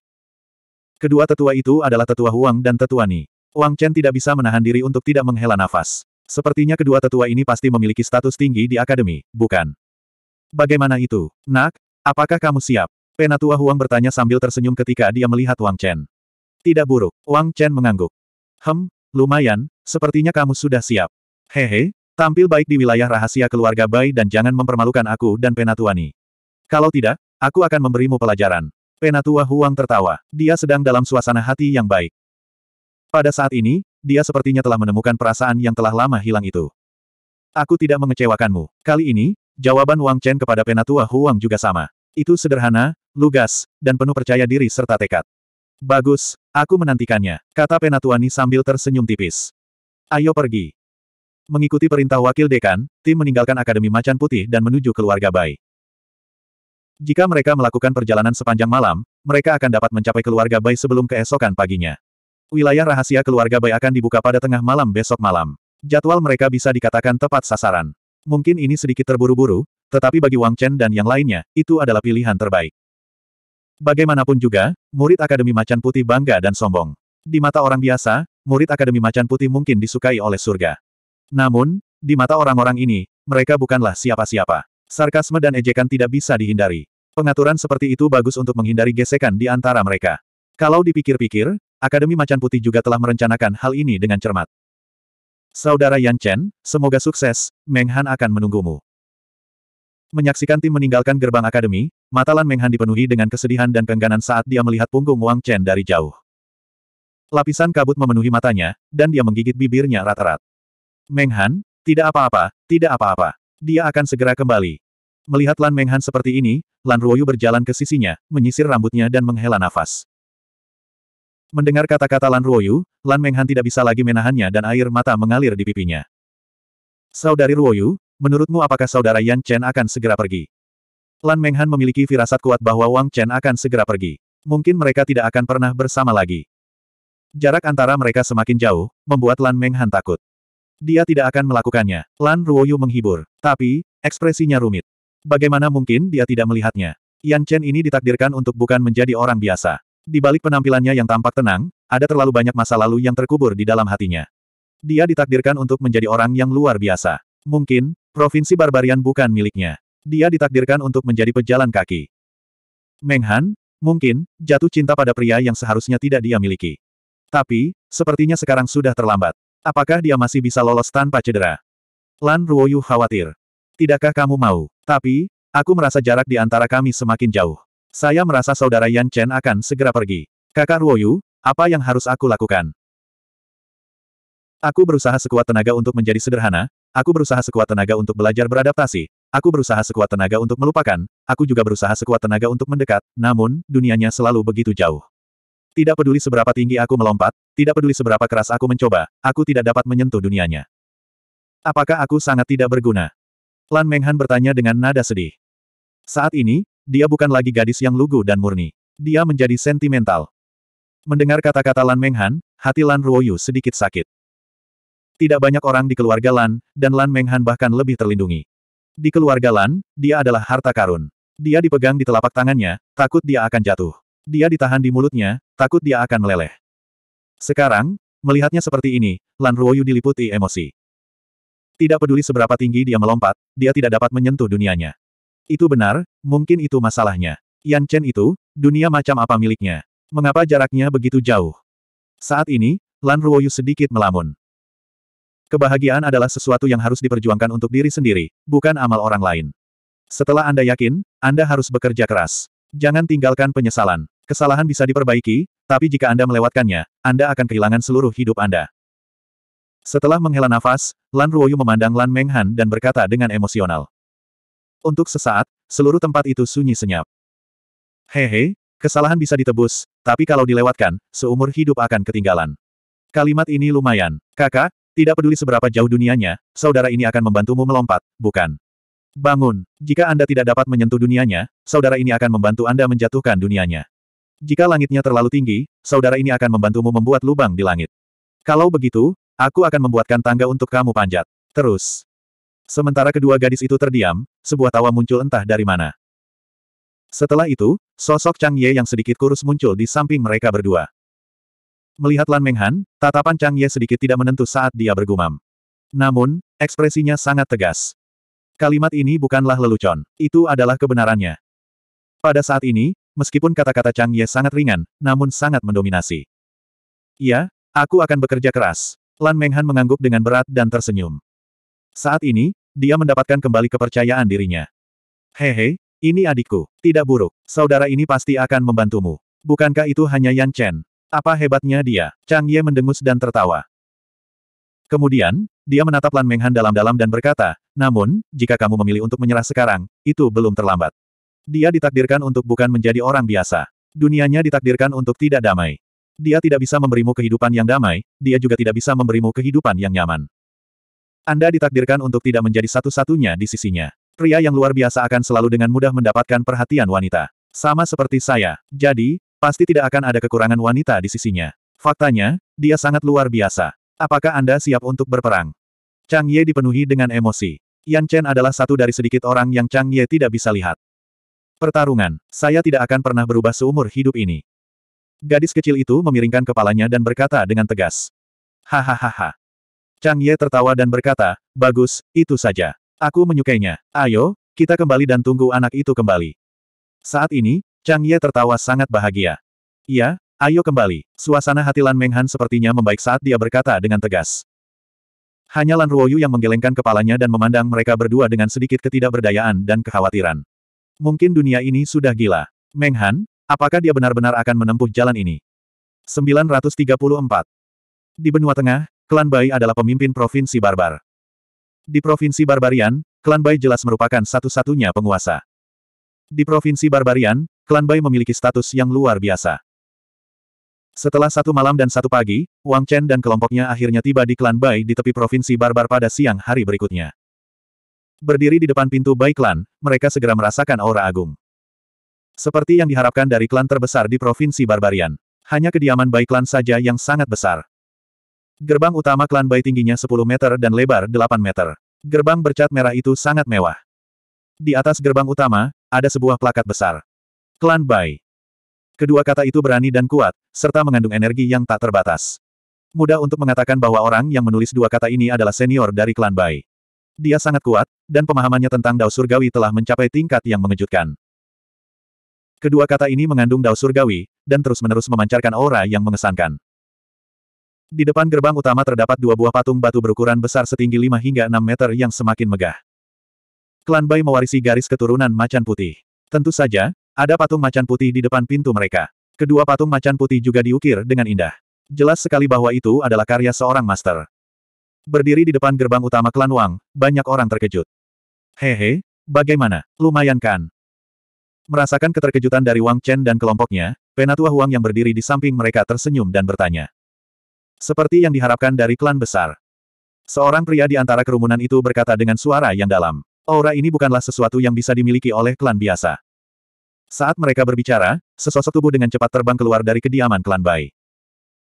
Kedua tetua itu adalah tetua Huang dan tetua Ni. Wang Chen tidak bisa menahan diri untuk tidak menghela nafas. Sepertinya kedua tetua ini pasti memiliki status tinggi di akademi, bukan? Bagaimana itu? Nak, apakah kamu siap? Penatua Huang bertanya sambil tersenyum ketika dia melihat Wang Chen. Tidak buruk, Wang Chen mengangguk. Hem, lumayan, sepertinya kamu sudah siap. Hehe, tampil baik di wilayah rahasia keluarga Bai dan jangan mempermalukan aku dan Penatua Ni. Kalau tidak, aku akan memberimu pelajaran. Penatua Huang tertawa. Dia sedang dalam suasana hati yang baik. Pada saat ini, dia sepertinya telah menemukan perasaan yang telah lama hilang itu. Aku tidak mengecewakanmu. Kali ini, jawaban Wang Chen kepada Penatua Huang juga sama. Itu sederhana, lugas, dan penuh percaya diri serta tekad. Bagus, aku menantikannya, kata Penatua Ni sambil tersenyum tipis. Ayo pergi. Mengikuti perintah wakil dekan, tim meninggalkan Akademi Macan Putih dan menuju keluarga Bai. Jika mereka melakukan perjalanan sepanjang malam, mereka akan dapat mencapai keluarga Bai sebelum keesokan paginya. Wilayah rahasia keluarga Bai akan dibuka pada tengah malam besok malam. Jadwal mereka bisa dikatakan tepat sasaran. Mungkin ini sedikit terburu-buru, tetapi bagi Wang Chen dan yang lainnya, itu adalah pilihan terbaik. Bagaimanapun juga, murid Akademi Macan Putih bangga dan sombong. Di mata orang biasa, murid Akademi Macan Putih mungkin disukai oleh surga. Namun, di mata orang-orang ini, mereka bukanlah siapa-siapa. Sarkasme dan ejekan tidak bisa dihindari. Pengaturan seperti itu bagus untuk menghindari gesekan di antara mereka. Kalau dipikir-pikir, Akademi Macan Putih juga telah merencanakan hal ini dengan cermat. Saudara Yan Chen, semoga sukses, Meng Han akan menunggumu. Menyaksikan tim meninggalkan gerbang akademi, mata Lan Han dipenuhi dengan kesedihan dan kengganan saat dia melihat punggung Wang Chen dari jauh. Lapisan kabut memenuhi matanya, dan dia menggigit bibirnya rat-rat. Han, tidak apa-apa, tidak apa-apa. Dia akan segera kembali. Melihat Lan Menghan seperti ini, Lan Ruoyu berjalan ke sisinya, menyisir rambutnya dan menghela nafas. Mendengar kata-kata Lan Ruoyu, Lan Menghan tidak bisa lagi menahannya dan air mata mengalir di pipinya. Saudari Ruoyu, menurutmu apakah saudara Yan Chen akan segera pergi? Lan Menghan memiliki firasat kuat bahwa Wang Chen akan segera pergi. Mungkin mereka tidak akan pernah bersama lagi. Jarak antara mereka semakin jauh, membuat Lan Menghan takut. Dia tidak akan melakukannya. Lan Ruoyu menghibur. Tapi, ekspresinya rumit. Bagaimana mungkin dia tidak melihatnya? Yan Chen ini ditakdirkan untuk bukan menjadi orang biasa. Di balik penampilannya yang tampak tenang, ada terlalu banyak masa lalu yang terkubur di dalam hatinya. Dia ditakdirkan untuk menjadi orang yang luar biasa. Mungkin, provinsi barbarian bukan miliknya. Dia ditakdirkan untuk menjadi pejalan kaki. Menghan, mungkin, jatuh cinta pada pria yang seharusnya tidak dia miliki. Tapi, sepertinya sekarang sudah terlambat. Apakah dia masih bisa lolos tanpa cedera? Lan Ruoyu khawatir. Tidakkah kamu mau? Tapi, aku merasa jarak di antara kami semakin jauh. Saya merasa saudara Yan Chen akan segera pergi. Kakak Ruoyu, apa yang harus aku lakukan? Aku berusaha sekuat tenaga untuk menjadi sederhana, aku berusaha sekuat tenaga untuk belajar beradaptasi, aku berusaha sekuat tenaga untuk melupakan, aku juga berusaha sekuat tenaga untuk mendekat, namun, dunianya selalu begitu jauh. Tidak peduli seberapa tinggi aku melompat, tidak peduli seberapa keras aku mencoba, aku tidak dapat menyentuh dunianya. Apakah aku sangat tidak berguna? Lan Menghan bertanya dengan nada sedih. Saat ini, dia bukan lagi gadis yang lugu dan murni. Dia menjadi sentimental. Mendengar kata-kata Lan Menghan, hati Lan Ruoyu sedikit sakit. Tidak banyak orang di keluarga Lan, dan Lan Menghan bahkan lebih terlindungi. Di keluarga Lan, dia adalah harta karun. Dia dipegang di telapak tangannya, takut dia akan jatuh. Dia ditahan di mulutnya, takut dia akan meleleh. Sekarang, melihatnya seperti ini, Lan Ruoyu diliputi emosi. Tidak peduli seberapa tinggi dia melompat, dia tidak dapat menyentuh dunianya. Itu benar, mungkin itu masalahnya. Yan Chen itu, dunia macam apa miliknya? Mengapa jaraknya begitu jauh? Saat ini, Lan Ruoyu sedikit melamun. Kebahagiaan adalah sesuatu yang harus diperjuangkan untuk diri sendiri, bukan amal orang lain. Setelah Anda yakin, Anda harus bekerja keras. Jangan tinggalkan penyesalan. Kesalahan bisa diperbaiki, tapi jika Anda melewatkannya, Anda akan kehilangan seluruh hidup Anda. Setelah menghela nafas, Lan Ruoyu memandang Lan Menghan dan berkata dengan emosional. Untuk sesaat, seluruh tempat itu sunyi senyap. Hehe, kesalahan bisa ditebus, tapi kalau dilewatkan, seumur hidup akan ketinggalan. Kalimat ini lumayan. Kakak, tidak peduli seberapa jauh dunianya, saudara ini akan membantumu melompat, bukan? Bangun. Jika Anda tidak dapat menyentuh dunianya, saudara ini akan membantu Anda menjatuhkan dunianya. Jika langitnya terlalu tinggi, saudara ini akan membantumu membuat lubang di langit. Kalau begitu, aku akan membuatkan tangga untuk kamu panjat. Terus. Sementara kedua gadis itu terdiam, sebuah tawa muncul entah dari mana. Setelah itu, sosok Chang Ye yang sedikit kurus muncul di samping mereka berdua. Melihat Lan Menghan, tatapan Chang Ye sedikit tidak menentu saat dia bergumam. Namun, ekspresinya sangat tegas. Kalimat ini bukanlah lelucon, itu adalah kebenarannya. Pada saat ini, meskipun kata-kata Chang Ye sangat ringan, namun sangat mendominasi. Ya, aku akan bekerja keras. Lan Menghan mengangguk dengan berat dan tersenyum. Saat ini, dia mendapatkan kembali kepercayaan dirinya. Hehe, ini adikku, tidak buruk. Saudara ini pasti akan membantumu. Bukankah itu hanya Yan Chen? Apa hebatnya dia? Chang Ye mendengus dan tertawa. Kemudian, dia menatap Lan Menghan dalam-dalam dan berkata, namun, jika kamu memilih untuk menyerah sekarang, itu belum terlambat. Dia ditakdirkan untuk bukan menjadi orang biasa. Dunianya ditakdirkan untuk tidak damai. Dia tidak bisa memberimu kehidupan yang damai, dia juga tidak bisa memberimu kehidupan yang nyaman. Anda ditakdirkan untuk tidak menjadi satu-satunya di sisinya. Pria yang luar biasa akan selalu dengan mudah mendapatkan perhatian wanita. Sama seperti saya. Jadi, pasti tidak akan ada kekurangan wanita di sisinya. Faktanya, dia sangat luar biasa. Apakah Anda siap untuk berperang? Chang Ye dipenuhi dengan emosi. Yan Chen adalah satu dari sedikit orang yang Chang Ye tidak bisa lihat. Pertarungan. Saya tidak akan pernah berubah seumur hidup ini. Gadis kecil itu memiringkan kepalanya dan berkata dengan tegas. Hahaha. Chang Ye tertawa dan berkata, bagus, itu saja. Aku menyukainya. Ayo, kita kembali dan tunggu anak itu kembali. Saat ini, Chang Ye tertawa sangat bahagia. Iya, ayo kembali. Suasana hati Lan Menghan sepertinya membaik saat dia berkata dengan tegas. Hanya Lan Ruoyu yang menggelengkan kepalanya dan memandang mereka berdua dengan sedikit ketidakberdayaan dan kekhawatiran. Mungkin dunia ini sudah gila. Meng Han, apakah dia benar-benar akan menempuh jalan ini? 934. Di benua tengah, klan Bai adalah pemimpin provinsi barbar. Di provinsi barbarian, klan Bai jelas merupakan satu-satunya penguasa. Di provinsi barbarian, klan Bai memiliki status yang luar biasa. Setelah satu malam dan satu pagi, Wang Chen dan kelompoknya akhirnya tiba di klan Bai di tepi provinsi Barbar pada siang hari berikutnya. Berdiri di depan pintu Bai Klan, mereka segera merasakan aura agung. Seperti yang diharapkan dari klan terbesar di Provinsi Barbarian. Hanya kediaman Bai Klan saja yang sangat besar. Gerbang utama klan Bai tingginya 10 meter dan lebar 8 meter. Gerbang bercat merah itu sangat mewah. Di atas gerbang utama, ada sebuah plakat besar. Klan Bai. Kedua kata itu berani dan kuat, serta mengandung energi yang tak terbatas. Mudah untuk mengatakan bahwa orang yang menulis dua kata ini adalah senior dari klan Bai dia sangat kuat, dan pemahamannya tentang dao surgawi telah mencapai tingkat yang mengejutkan. Kedua kata ini mengandung dao surgawi, dan terus-menerus memancarkan aura yang mengesankan. Di depan gerbang utama terdapat dua buah patung batu berukuran besar setinggi 5 hingga 6 meter yang semakin megah. Klan Bai mewarisi garis keturunan macan putih. Tentu saja, ada patung macan putih di depan pintu mereka. Kedua patung macan putih juga diukir dengan indah. Jelas sekali bahwa itu adalah karya seorang master berdiri di depan gerbang utama klan Wang, banyak orang terkejut. Hehe, bagaimana? Lumayan kan? Merasakan keterkejutan dari Wang Chen dan kelompoknya, Penatua Huang yang berdiri di samping mereka tersenyum dan bertanya. Seperti yang diharapkan dari klan besar. Seorang pria di antara kerumunan itu berkata dengan suara yang dalam. Aura ini bukanlah sesuatu yang bisa dimiliki oleh klan biasa. Saat mereka berbicara, sesosok tubuh dengan cepat terbang keluar dari kediaman klan Bai.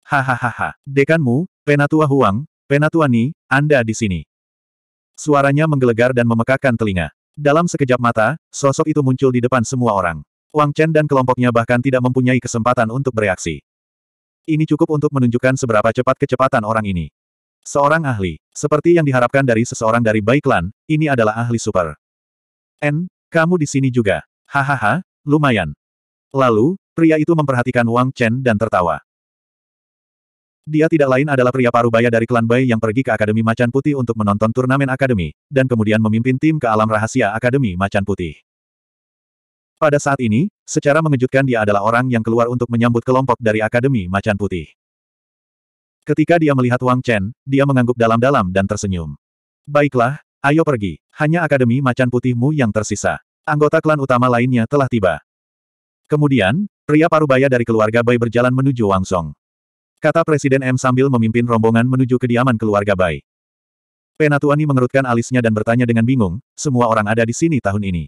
Hahaha, dekanmu, Penatua Huang, Penatuani, Anda di sini. Suaranya menggelegar dan memekakan telinga. Dalam sekejap mata, sosok itu muncul di depan semua orang. Wang Chen dan kelompoknya bahkan tidak mempunyai kesempatan untuk bereaksi. Ini cukup untuk menunjukkan seberapa cepat kecepatan orang ini. Seorang ahli, seperti yang diharapkan dari seseorang dari Baiklan, ini adalah ahli super. N, kamu di sini juga. Hahaha, lumayan. Lalu, pria itu memperhatikan Wang Chen dan tertawa. Dia tidak lain adalah pria parubaya dari klan Bai yang pergi ke Akademi Macan Putih untuk menonton turnamen Akademi, dan kemudian memimpin tim ke alam rahasia Akademi Macan Putih. Pada saat ini, secara mengejutkan dia adalah orang yang keluar untuk menyambut kelompok dari Akademi Macan Putih. Ketika dia melihat Wang Chen, dia mengangguk dalam-dalam dan tersenyum. Baiklah, ayo pergi. Hanya Akademi Macan Putihmu yang tersisa. Anggota klan utama lainnya telah tiba. Kemudian, pria parubaya dari keluarga Bai berjalan menuju Wang Song. Kata Presiden M sambil memimpin rombongan menuju kediaman keluarga Bai. Penatuani mengerutkan alisnya dan bertanya dengan bingung, semua orang ada di sini tahun ini.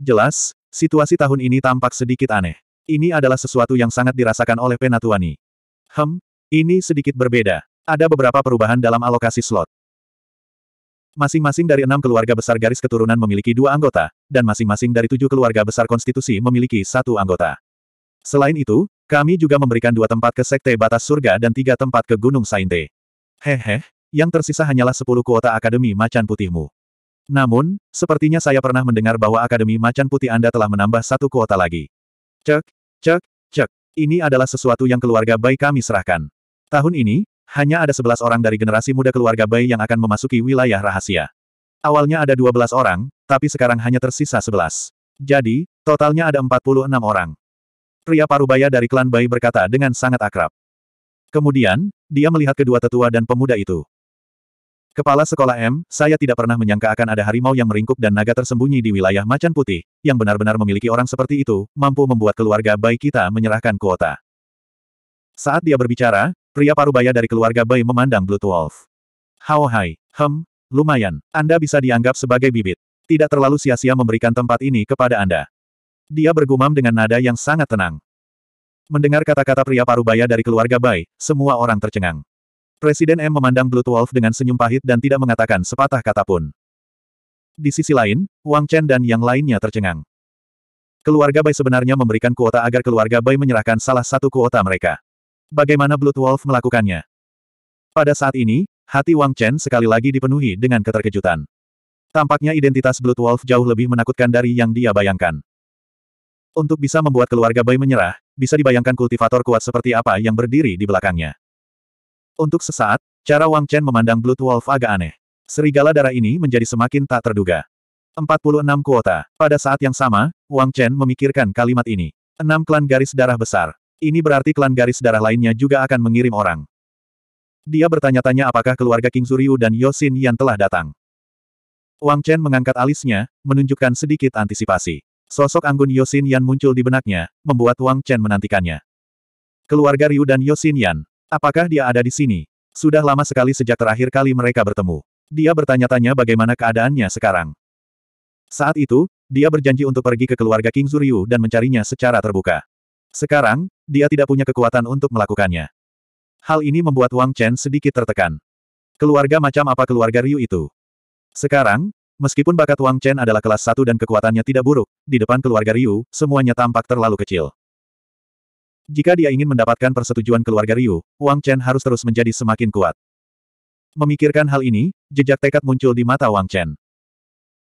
Jelas, situasi tahun ini tampak sedikit aneh. Ini adalah sesuatu yang sangat dirasakan oleh Penatuani. Hem, ini sedikit berbeda. Ada beberapa perubahan dalam alokasi slot. Masing-masing dari enam keluarga besar garis keturunan memiliki dua anggota, dan masing-masing dari tujuh keluarga besar konstitusi memiliki satu anggota. Selain itu, kami juga memberikan dua tempat ke Sekte Batas Surga dan tiga tempat ke Gunung Sainte. Hehe, yang tersisa hanyalah sepuluh kuota Akademi Macan Putihmu. Namun, sepertinya saya pernah mendengar bahwa Akademi Macan Putih Anda telah menambah satu kuota lagi. Cek, cek, cek. Ini adalah sesuatu yang keluarga Bai kami serahkan. Tahun ini, hanya ada sebelas orang dari generasi muda keluarga Bai yang akan memasuki wilayah rahasia. Awalnya ada dua belas orang, tapi sekarang hanya tersisa sebelas. Jadi, totalnya ada empat puluh enam orang pria parubaya dari klan Bai berkata dengan sangat akrab. Kemudian, dia melihat kedua tetua dan pemuda itu. Kepala sekolah M, saya tidak pernah menyangka akan ada harimau yang meringkuk dan naga tersembunyi di wilayah macan putih, yang benar-benar memiliki orang seperti itu, mampu membuat keluarga Bai kita menyerahkan kuota. Saat dia berbicara, pria parubaya dari keluarga Bai memandang Blue Wolf. Hao hai, hem, lumayan, Anda bisa dianggap sebagai bibit. Tidak terlalu sia-sia memberikan tempat ini kepada Anda. Dia bergumam dengan nada yang sangat tenang. Mendengar kata-kata pria parubaya dari keluarga Bai, semua orang tercengang. Presiden M memandang Blood Wolf dengan senyum pahit dan tidak mengatakan sepatah kata pun. Di sisi lain, Wang Chen dan yang lainnya tercengang. Keluarga Bai sebenarnya memberikan kuota agar keluarga Bai menyerahkan salah satu kuota mereka. Bagaimana Blood Wolf melakukannya? Pada saat ini, hati Wang Chen sekali lagi dipenuhi dengan keterkejutan. Tampaknya identitas Blood Wolf jauh lebih menakutkan dari yang dia bayangkan. Untuk bisa membuat keluarga Bai menyerah, bisa dibayangkan kultivator kuat seperti apa yang berdiri di belakangnya. Untuk sesaat, cara Wang Chen memandang Blood Wolf agak aneh. Serigala darah ini menjadi semakin tak terduga. 46 kuota. Pada saat yang sama, Wang Chen memikirkan kalimat ini. enam klan garis darah besar. Ini berarti klan garis darah lainnya juga akan mengirim orang. Dia bertanya-tanya apakah keluarga King Zuriu dan Yosin yang telah datang. Wang Chen mengangkat alisnya, menunjukkan sedikit antisipasi. Sosok Anggun Yosin Yan muncul di benaknya, membuat Wang Chen menantikannya. Keluarga Ryu dan Yosin Yan. Apakah dia ada di sini? Sudah lama sekali sejak terakhir kali mereka bertemu. Dia bertanya-tanya bagaimana keadaannya sekarang. Saat itu, dia berjanji untuk pergi ke keluarga King Zuryu dan mencarinya secara terbuka. Sekarang, dia tidak punya kekuatan untuk melakukannya. Hal ini membuat Wang Chen sedikit tertekan. Keluarga macam apa keluarga Ryu itu? Sekarang, Meskipun bakat Wang Chen adalah kelas 1 dan kekuatannya tidak buruk, di depan keluarga Ryu, semuanya tampak terlalu kecil. Jika dia ingin mendapatkan persetujuan keluarga Ryu, Wang Chen harus terus menjadi semakin kuat. Memikirkan hal ini, jejak tekad muncul di mata Wang Chen.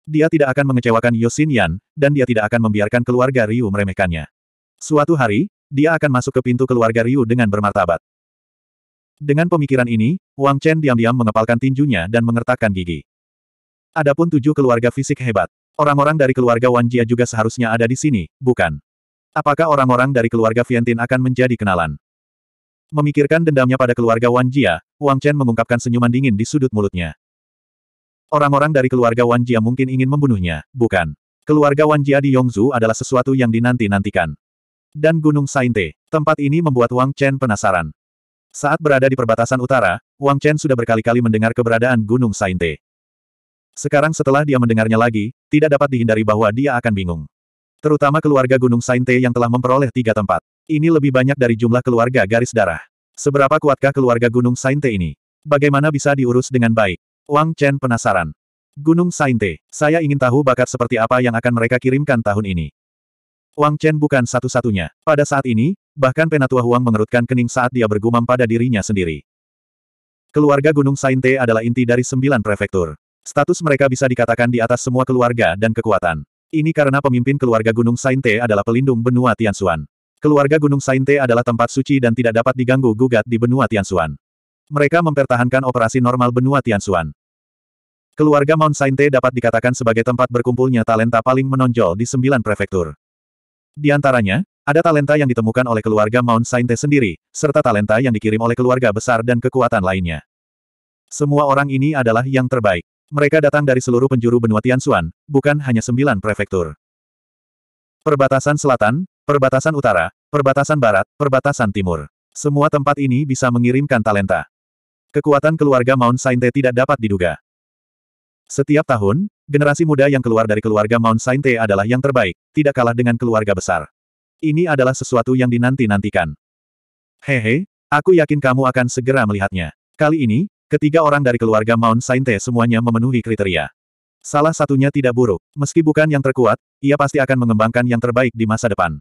Dia tidak akan mengecewakan Yosin Yan, dan dia tidak akan membiarkan keluarga Ryu meremehkannya. Suatu hari, dia akan masuk ke pintu keluarga Ryu dengan bermartabat. Dengan pemikiran ini, Wang Chen diam-diam mengepalkan tinjunya dan mengertakkan gigi. Adapun tujuh keluarga fisik hebat. Orang-orang dari keluarga Wan Jia juga seharusnya ada di sini, bukan? Apakah orang-orang dari keluarga Vientin akan menjadi kenalan? Memikirkan dendamnya pada keluarga Wan Jia, Wang Chen mengungkapkan senyuman dingin di sudut mulutnya. Orang-orang dari keluarga Wan Jia mungkin ingin membunuhnya, bukan? Keluarga Wan Jia di Yongzu adalah sesuatu yang dinanti-nantikan. Dan Gunung Sainte, tempat ini membuat Wang Chen penasaran. Saat berada di perbatasan utara, Wang Chen sudah berkali-kali mendengar keberadaan Gunung Sainte. Sekarang setelah dia mendengarnya lagi, tidak dapat dihindari bahwa dia akan bingung. Terutama keluarga Gunung Sainte yang telah memperoleh tiga tempat. Ini lebih banyak dari jumlah keluarga garis darah. Seberapa kuatkah keluarga Gunung Sainte ini? Bagaimana bisa diurus dengan baik? Wang Chen penasaran. Gunung Sainte, saya ingin tahu bakat seperti apa yang akan mereka kirimkan tahun ini. Wang Chen bukan satu-satunya. Pada saat ini, bahkan Penatua Huang mengerutkan kening saat dia bergumam pada dirinya sendiri. Keluarga Gunung Sainte adalah inti dari sembilan prefektur. Status mereka bisa dikatakan di atas semua keluarga dan kekuatan. Ini karena pemimpin keluarga Gunung Sainte adalah pelindung benua Tianxuan. Keluarga Gunung Sainte adalah tempat suci dan tidak dapat diganggu gugat di benua Tianxuan. Mereka mempertahankan operasi normal benua Tianxuan. Keluarga Mount Sainte dapat dikatakan sebagai tempat berkumpulnya talenta paling menonjol di sembilan prefektur. Di antaranya, ada talenta yang ditemukan oleh keluarga Mount Sainte sendiri, serta talenta yang dikirim oleh keluarga besar dan kekuatan lainnya. Semua orang ini adalah yang terbaik. Mereka datang dari seluruh penjuru benua Tianxuan, bukan hanya sembilan prefektur. Perbatasan selatan, perbatasan utara, perbatasan barat, perbatasan timur. Semua tempat ini bisa mengirimkan talenta. Kekuatan keluarga Mount Sainte tidak dapat diduga. Setiap tahun, generasi muda yang keluar dari keluarga Mount Sainte adalah yang terbaik, tidak kalah dengan keluarga besar. Ini adalah sesuatu yang dinanti-nantikan. Hehe, aku yakin kamu akan segera melihatnya. Kali ini, Ketiga orang dari keluarga Mount Sainte semuanya memenuhi kriteria. Salah satunya tidak buruk. Meski bukan yang terkuat, ia pasti akan mengembangkan yang terbaik di masa depan.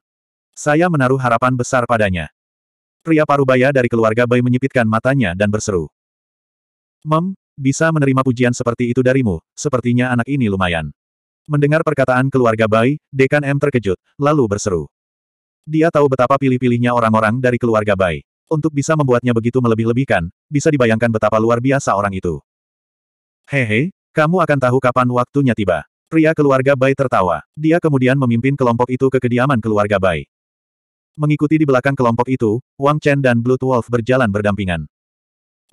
Saya menaruh harapan besar padanya. Pria parubaya dari keluarga Bai menyipitkan matanya dan berseru. Mem, bisa menerima pujian seperti itu darimu, sepertinya anak ini lumayan. Mendengar perkataan keluarga Bai, Dekan M terkejut, lalu berseru. Dia tahu betapa pilih-pilihnya orang-orang dari keluarga Bai. Untuk bisa membuatnya begitu melebih-lebihkan, bisa dibayangkan betapa luar biasa orang itu. Hehe, kamu akan tahu kapan waktunya tiba. Pria keluarga Bai tertawa. Dia kemudian memimpin kelompok itu ke kediaman keluarga Bai. Mengikuti di belakang kelompok itu, Wang Chen dan Blood Wolf berjalan berdampingan.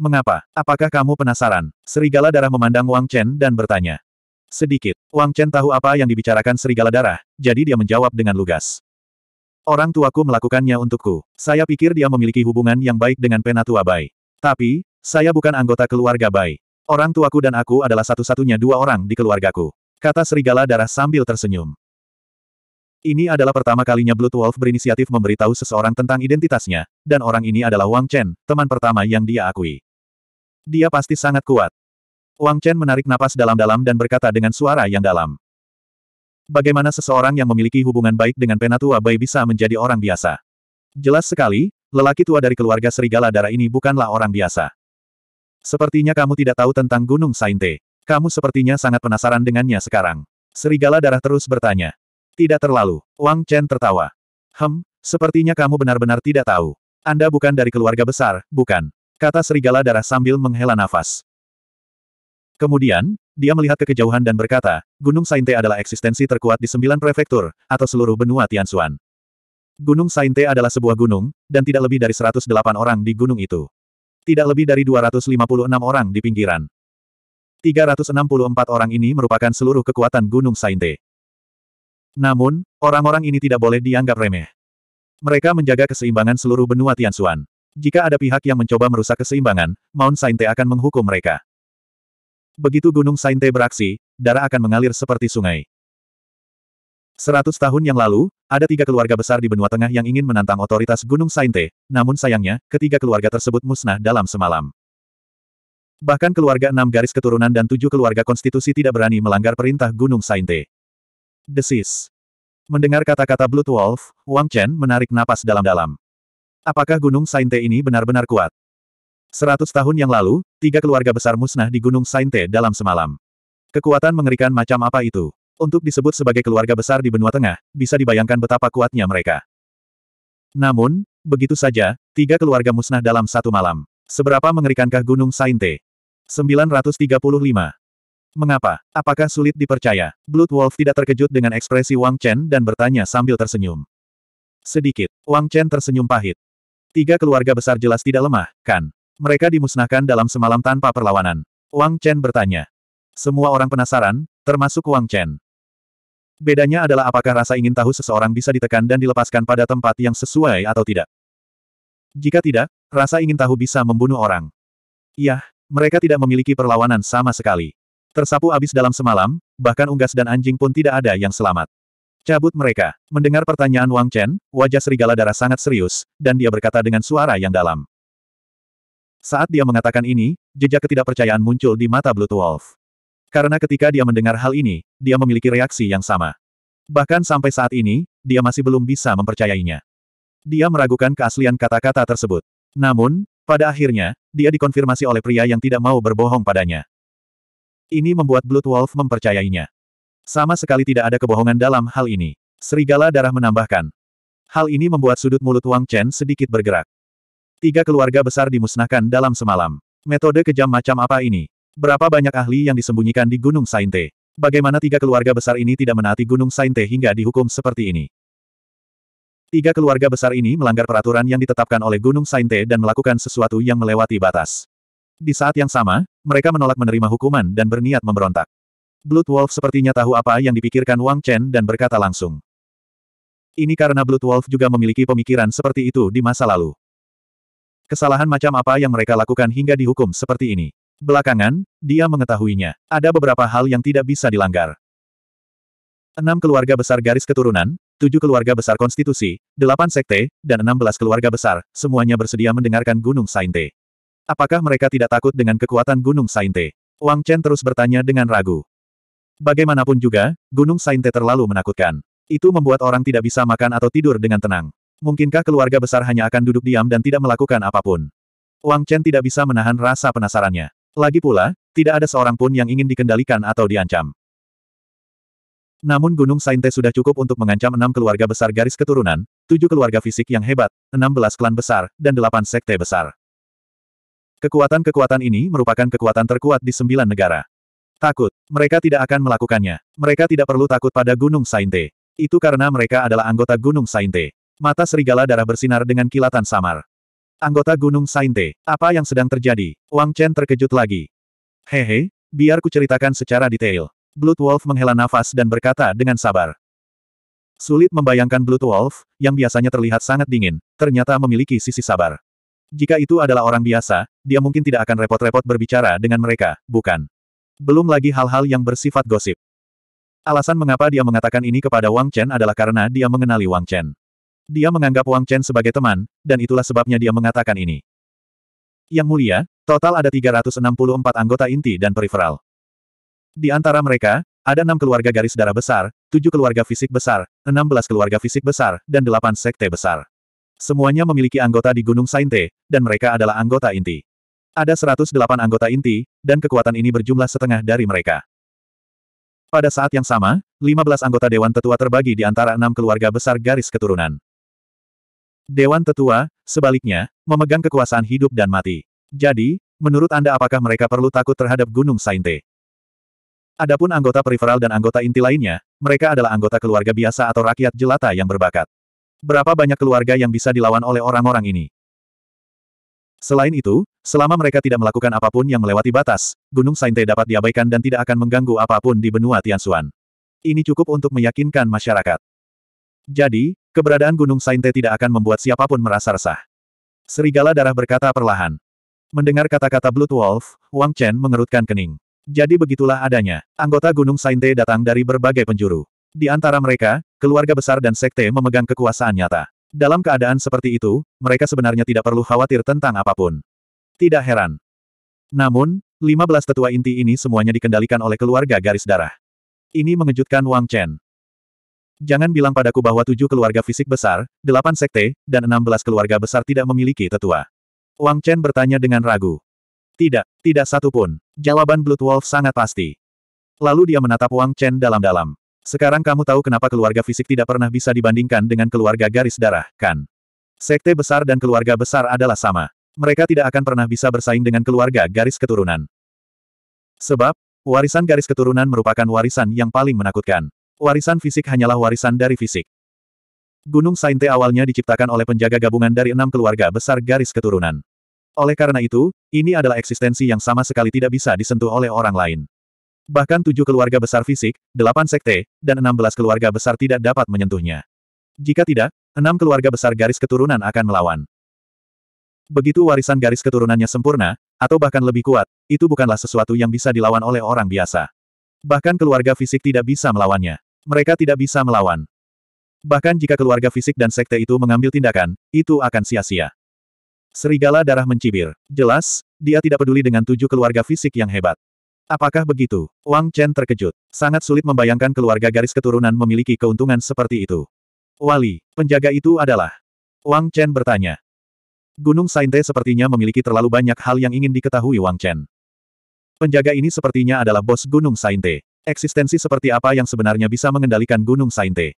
Mengapa? Apakah kamu penasaran? Serigala darah memandang Wang Chen dan bertanya. Sedikit. Wang Chen tahu apa yang dibicarakan serigala darah, jadi dia menjawab dengan lugas. Orang tuaku melakukannya untukku. Saya pikir dia memiliki hubungan yang baik dengan penatua Bai. Tapi, saya bukan anggota keluarga Bai. Orang tuaku dan aku adalah satu-satunya dua orang di keluargaku. Kata serigala darah sambil tersenyum. Ini adalah pertama kalinya Blood Wolf berinisiatif memberitahu seseorang tentang identitasnya, dan orang ini adalah Wang Chen, teman pertama yang dia akui. Dia pasti sangat kuat. Wang Chen menarik napas dalam-dalam dan berkata dengan suara yang dalam. Bagaimana seseorang yang memiliki hubungan baik dengan penatua Bai bisa menjadi orang biasa? Jelas sekali, lelaki tua dari keluarga serigala darah ini bukanlah orang biasa. Sepertinya kamu tidak tahu tentang Gunung Sainte. Kamu sepertinya sangat penasaran dengannya sekarang. Serigala darah terus bertanya. Tidak terlalu. Wang Chen tertawa. Hem, sepertinya kamu benar-benar tidak tahu. Anda bukan dari keluarga besar, bukan? Kata serigala darah sambil menghela nafas. Kemudian, dia melihat ke kejauhan dan berkata, Gunung Sainte adalah eksistensi terkuat di sembilan prefektur, atau seluruh benua Tianxuan. Gunung Sainte adalah sebuah gunung, dan tidak lebih dari 108 orang di gunung itu. Tidak lebih dari 256 orang di pinggiran. 364 orang ini merupakan seluruh kekuatan Gunung Sainte. Namun, orang-orang ini tidak boleh dianggap remeh. Mereka menjaga keseimbangan seluruh benua Tianxuan. Jika ada pihak yang mencoba merusak keseimbangan, Mount Sainte akan menghukum mereka. Begitu Gunung Sainte beraksi, darah akan mengalir seperti sungai. Seratus tahun yang lalu, ada tiga keluarga besar di benua tengah yang ingin menantang otoritas Gunung Sainte, namun sayangnya, ketiga keluarga tersebut musnah dalam semalam. Bahkan keluarga enam garis keturunan dan tujuh keluarga konstitusi tidak berani melanggar perintah Gunung Sainte. Desis. Mendengar kata-kata Blood Wolf, Wang Chen menarik napas dalam-dalam. Apakah Gunung Sainte ini benar-benar kuat? Seratus tahun yang lalu, tiga keluarga besar musnah di Gunung Sainte dalam semalam. Kekuatan mengerikan macam apa itu? Untuk disebut sebagai keluarga besar di benua tengah, bisa dibayangkan betapa kuatnya mereka. Namun, begitu saja, tiga keluarga musnah dalam satu malam. Seberapa mengerikankah Gunung Sainte? 935. Mengapa? Apakah sulit dipercaya? Blood Wolf tidak terkejut dengan ekspresi Wang Chen dan bertanya sambil tersenyum. Sedikit, Wang Chen tersenyum pahit. Tiga keluarga besar jelas tidak lemah, kan? Mereka dimusnahkan dalam semalam tanpa perlawanan. Wang Chen bertanya. Semua orang penasaran, termasuk Wang Chen. Bedanya adalah apakah rasa ingin tahu seseorang bisa ditekan dan dilepaskan pada tempat yang sesuai atau tidak. Jika tidak, rasa ingin tahu bisa membunuh orang. Yah, mereka tidak memiliki perlawanan sama sekali. Tersapu habis dalam semalam, bahkan unggas dan anjing pun tidak ada yang selamat. Cabut mereka. Mendengar pertanyaan Wang Chen, wajah serigala darah sangat serius, dan dia berkata dengan suara yang dalam. Saat dia mengatakan ini, jejak ketidakpercayaan muncul di mata Blue Wolf. Karena ketika dia mendengar hal ini, dia memiliki reaksi yang sama. Bahkan sampai saat ini, dia masih belum bisa mempercayainya. Dia meragukan keaslian kata-kata tersebut. Namun, pada akhirnya, dia dikonfirmasi oleh pria yang tidak mau berbohong padanya. Ini membuat Blood Wolf mempercayainya. Sama sekali tidak ada kebohongan dalam hal ini. Serigala darah menambahkan. Hal ini membuat sudut mulut Wang Chen sedikit bergerak. Tiga keluarga besar dimusnahkan dalam semalam. Metode kejam macam apa ini? Berapa banyak ahli yang disembunyikan di Gunung Sainte? Bagaimana tiga keluarga besar ini tidak menaati Gunung Sainte hingga dihukum seperti ini? Tiga keluarga besar ini melanggar peraturan yang ditetapkan oleh Gunung Sainte dan melakukan sesuatu yang melewati batas. Di saat yang sama, mereka menolak menerima hukuman dan berniat memberontak. Blood Wolf sepertinya tahu apa yang dipikirkan Wang Chen dan berkata langsung. Ini karena Blood Wolf juga memiliki pemikiran seperti itu di masa lalu. Kesalahan macam apa yang mereka lakukan hingga dihukum seperti ini? Belakangan, dia mengetahuinya. Ada beberapa hal yang tidak bisa dilanggar. Enam keluarga besar garis keturunan, tujuh keluarga besar konstitusi, delapan sekte, dan enam belas keluarga besar, semuanya bersedia mendengarkan Gunung Sainte. Apakah mereka tidak takut dengan kekuatan Gunung Sainte? Wang Chen terus bertanya dengan ragu. Bagaimanapun juga, Gunung Sainte terlalu menakutkan. Itu membuat orang tidak bisa makan atau tidur dengan tenang. Mungkinkah keluarga besar hanya akan duduk diam dan tidak melakukan apapun? Wang Chen tidak bisa menahan rasa penasarannya. Lagi pula, tidak ada seorang pun yang ingin dikendalikan atau diancam. Namun Gunung Sainte sudah cukup untuk mengancam enam keluarga besar garis keturunan, tujuh keluarga fisik yang hebat, enam belas klan besar, dan delapan sekte besar. Kekuatan-kekuatan ini merupakan kekuatan terkuat di sembilan negara. Takut, mereka tidak akan melakukannya. Mereka tidak perlu takut pada Gunung Sainte. Itu karena mereka adalah anggota Gunung Sainte. Mata serigala darah bersinar dengan kilatan samar. Anggota Gunung Sainte, apa yang sedang terjadi? Wang Chen terkejut lagi. Hehe, biar ceritakan secara detail. Blood Wolf menghela nafas dan berkata dengan sabar. Sulit membayangkan Blood Wolf, yang biasanya terlihat sangat dingin, ternyata memiliki sisi sabar. Jika itu adalah orang biasa, dia mungkin tidak akan repot-repot berbicara dengan mereka, bukan? Belum lagi hal-hal yang bersifat gosip. Alasan mengapa dia mengatakan ini kepada Wang Chen adalah karena dia mengenali Wang Chen. Dia menganggap Wang Chen sebagai teman, dan itulah sebabnya dia mengatakan ini. Yang mulia, total ada 364 anggota inti dan peripheral. Di antara mereka, ada enam keluarga garis darah besar, tujuh keluarga fisik besar, enam belas keluarga fisik besar, dan delapan sekte besar. Semuanya memiliki anggota di Gunung Sainte, dan mereka adalah anggota inti. Ada 108 anggota inti, dan kekuatan ini berjumlah setengah dari mereka. Pada saat yang sama, 15 anggota Dewan Tetua terbagi di antara enam keluarga besar garis keturunan. Dewan Tetua, sebaliknya, memegang kekuasaan hidup dan mati. Jadi, menurut Anda apakah mereka perlu takut terhadap Gunung Sainte? Adapun anggota peripheral dan anggota inti lainnya, mereka adalah anggota keluarga biasa atau rakyat jelata yang berbakat. Berapa banyak keluarga yang bisa dilawan oleh orang-orang ini? Selain itu, selama mereka tidak melakukan apapun yang melewati batas, Gunung Sainte dapat diabaikan dan tidak akan mengganggu apapun di benua Tianxuan. Ini cukup untuk meyakinkan masyarakat. Jadi, Keberadaan Gunung Sainte tidak akan membuat siapapun merasa resah. Serigala darah berkata perlahan. Mendengar kata-kata Blood Wolf, Wang Chen mengerutkan kening. Jadi begitulah adanya. Anggota Gunung Sainte datang dari berbagai penjuru. Di antara mereka, keluarga besar dan sekte memegang kekuasaan nyata. Dalam keadaan seperti itu, mereka sebenarnya tidak perlu khawatir tentang apapun. Tidak heran. Namun, 15 tetua inti ini semuanya dikendalikan oleh keluarga garis darah. Ini mengejutkan Wang Chen. Jangan bilang padaku bahwa tujuh keluarga fisik besar, delapan sekte, dan enam belas keluarga besar tidak memiliki tetua. Wang Chen bertanya dengan ragu. Tidak, tidak satu pun. Jawaban Blood Wolf sangat pasti. Lalu dia menatap Wang Chen dalam-dalam. Sekarang kamu tahu kenapa keluarga fisik tidak pernah bisa dibandingkan dengan keluarga garis darah, kan? Sekte besar dan keluarga besar adalah sama. Mereka tidak akan pernah bisa bersaing dengan keluarga garis keturunan. Sebab, warisan garis keturunan merupakan warisan yang paling menakutkan. Warisan fisik hanyalah warisan dari fisik. Gunung Sainte awalnya diciptakan oleh penjaga gabungan dari enam keluarga besar garis keturunan. Oleh karena itu, ini adalah eksistensi yang sama sekali tidak bisa disentuh oleh orang lain. Bahkan tujuh keluarga besar fisik, delapan sekte, dan enam belas keluarga besar tidak dapat menyentuhnya. Jika tidak, enam keluarga besar garis keturunan akan melawan. Begitu warisan garis keturunannya sempurna, atau bahkan lebih kuat, itu bukanlah sesuatu yang bisa dilawan oleh orang biasa. Bahkan keluarga fisik tidak bisa melawannya. Mereka tidak bisa melawan. Bahkan jika keluarga fisik dan sekte itu mengambil tindakan, itu akan sia-sia. Serigala darah mencibir. Jelas, dia tidak peduli dengan tujuh keluarga fisik yang hebat. Apakah begitu? Wang Chen terkejut. Sangat sulit membayangkan keluarga garis keturunan memiliki keuntungan seperti itu. Wali, penjaga itu adalah? Wang Chen bertanya. Gunung Sainte sepertinya memiliki terlalu banyak hal yang ingin diketahui Wang Chen. Penjaga ini sepertinya adalah bos Gunung Sainte. Eksistensi seperti apa yang sebenarnya bisa mengendalikan Gunung Sainte?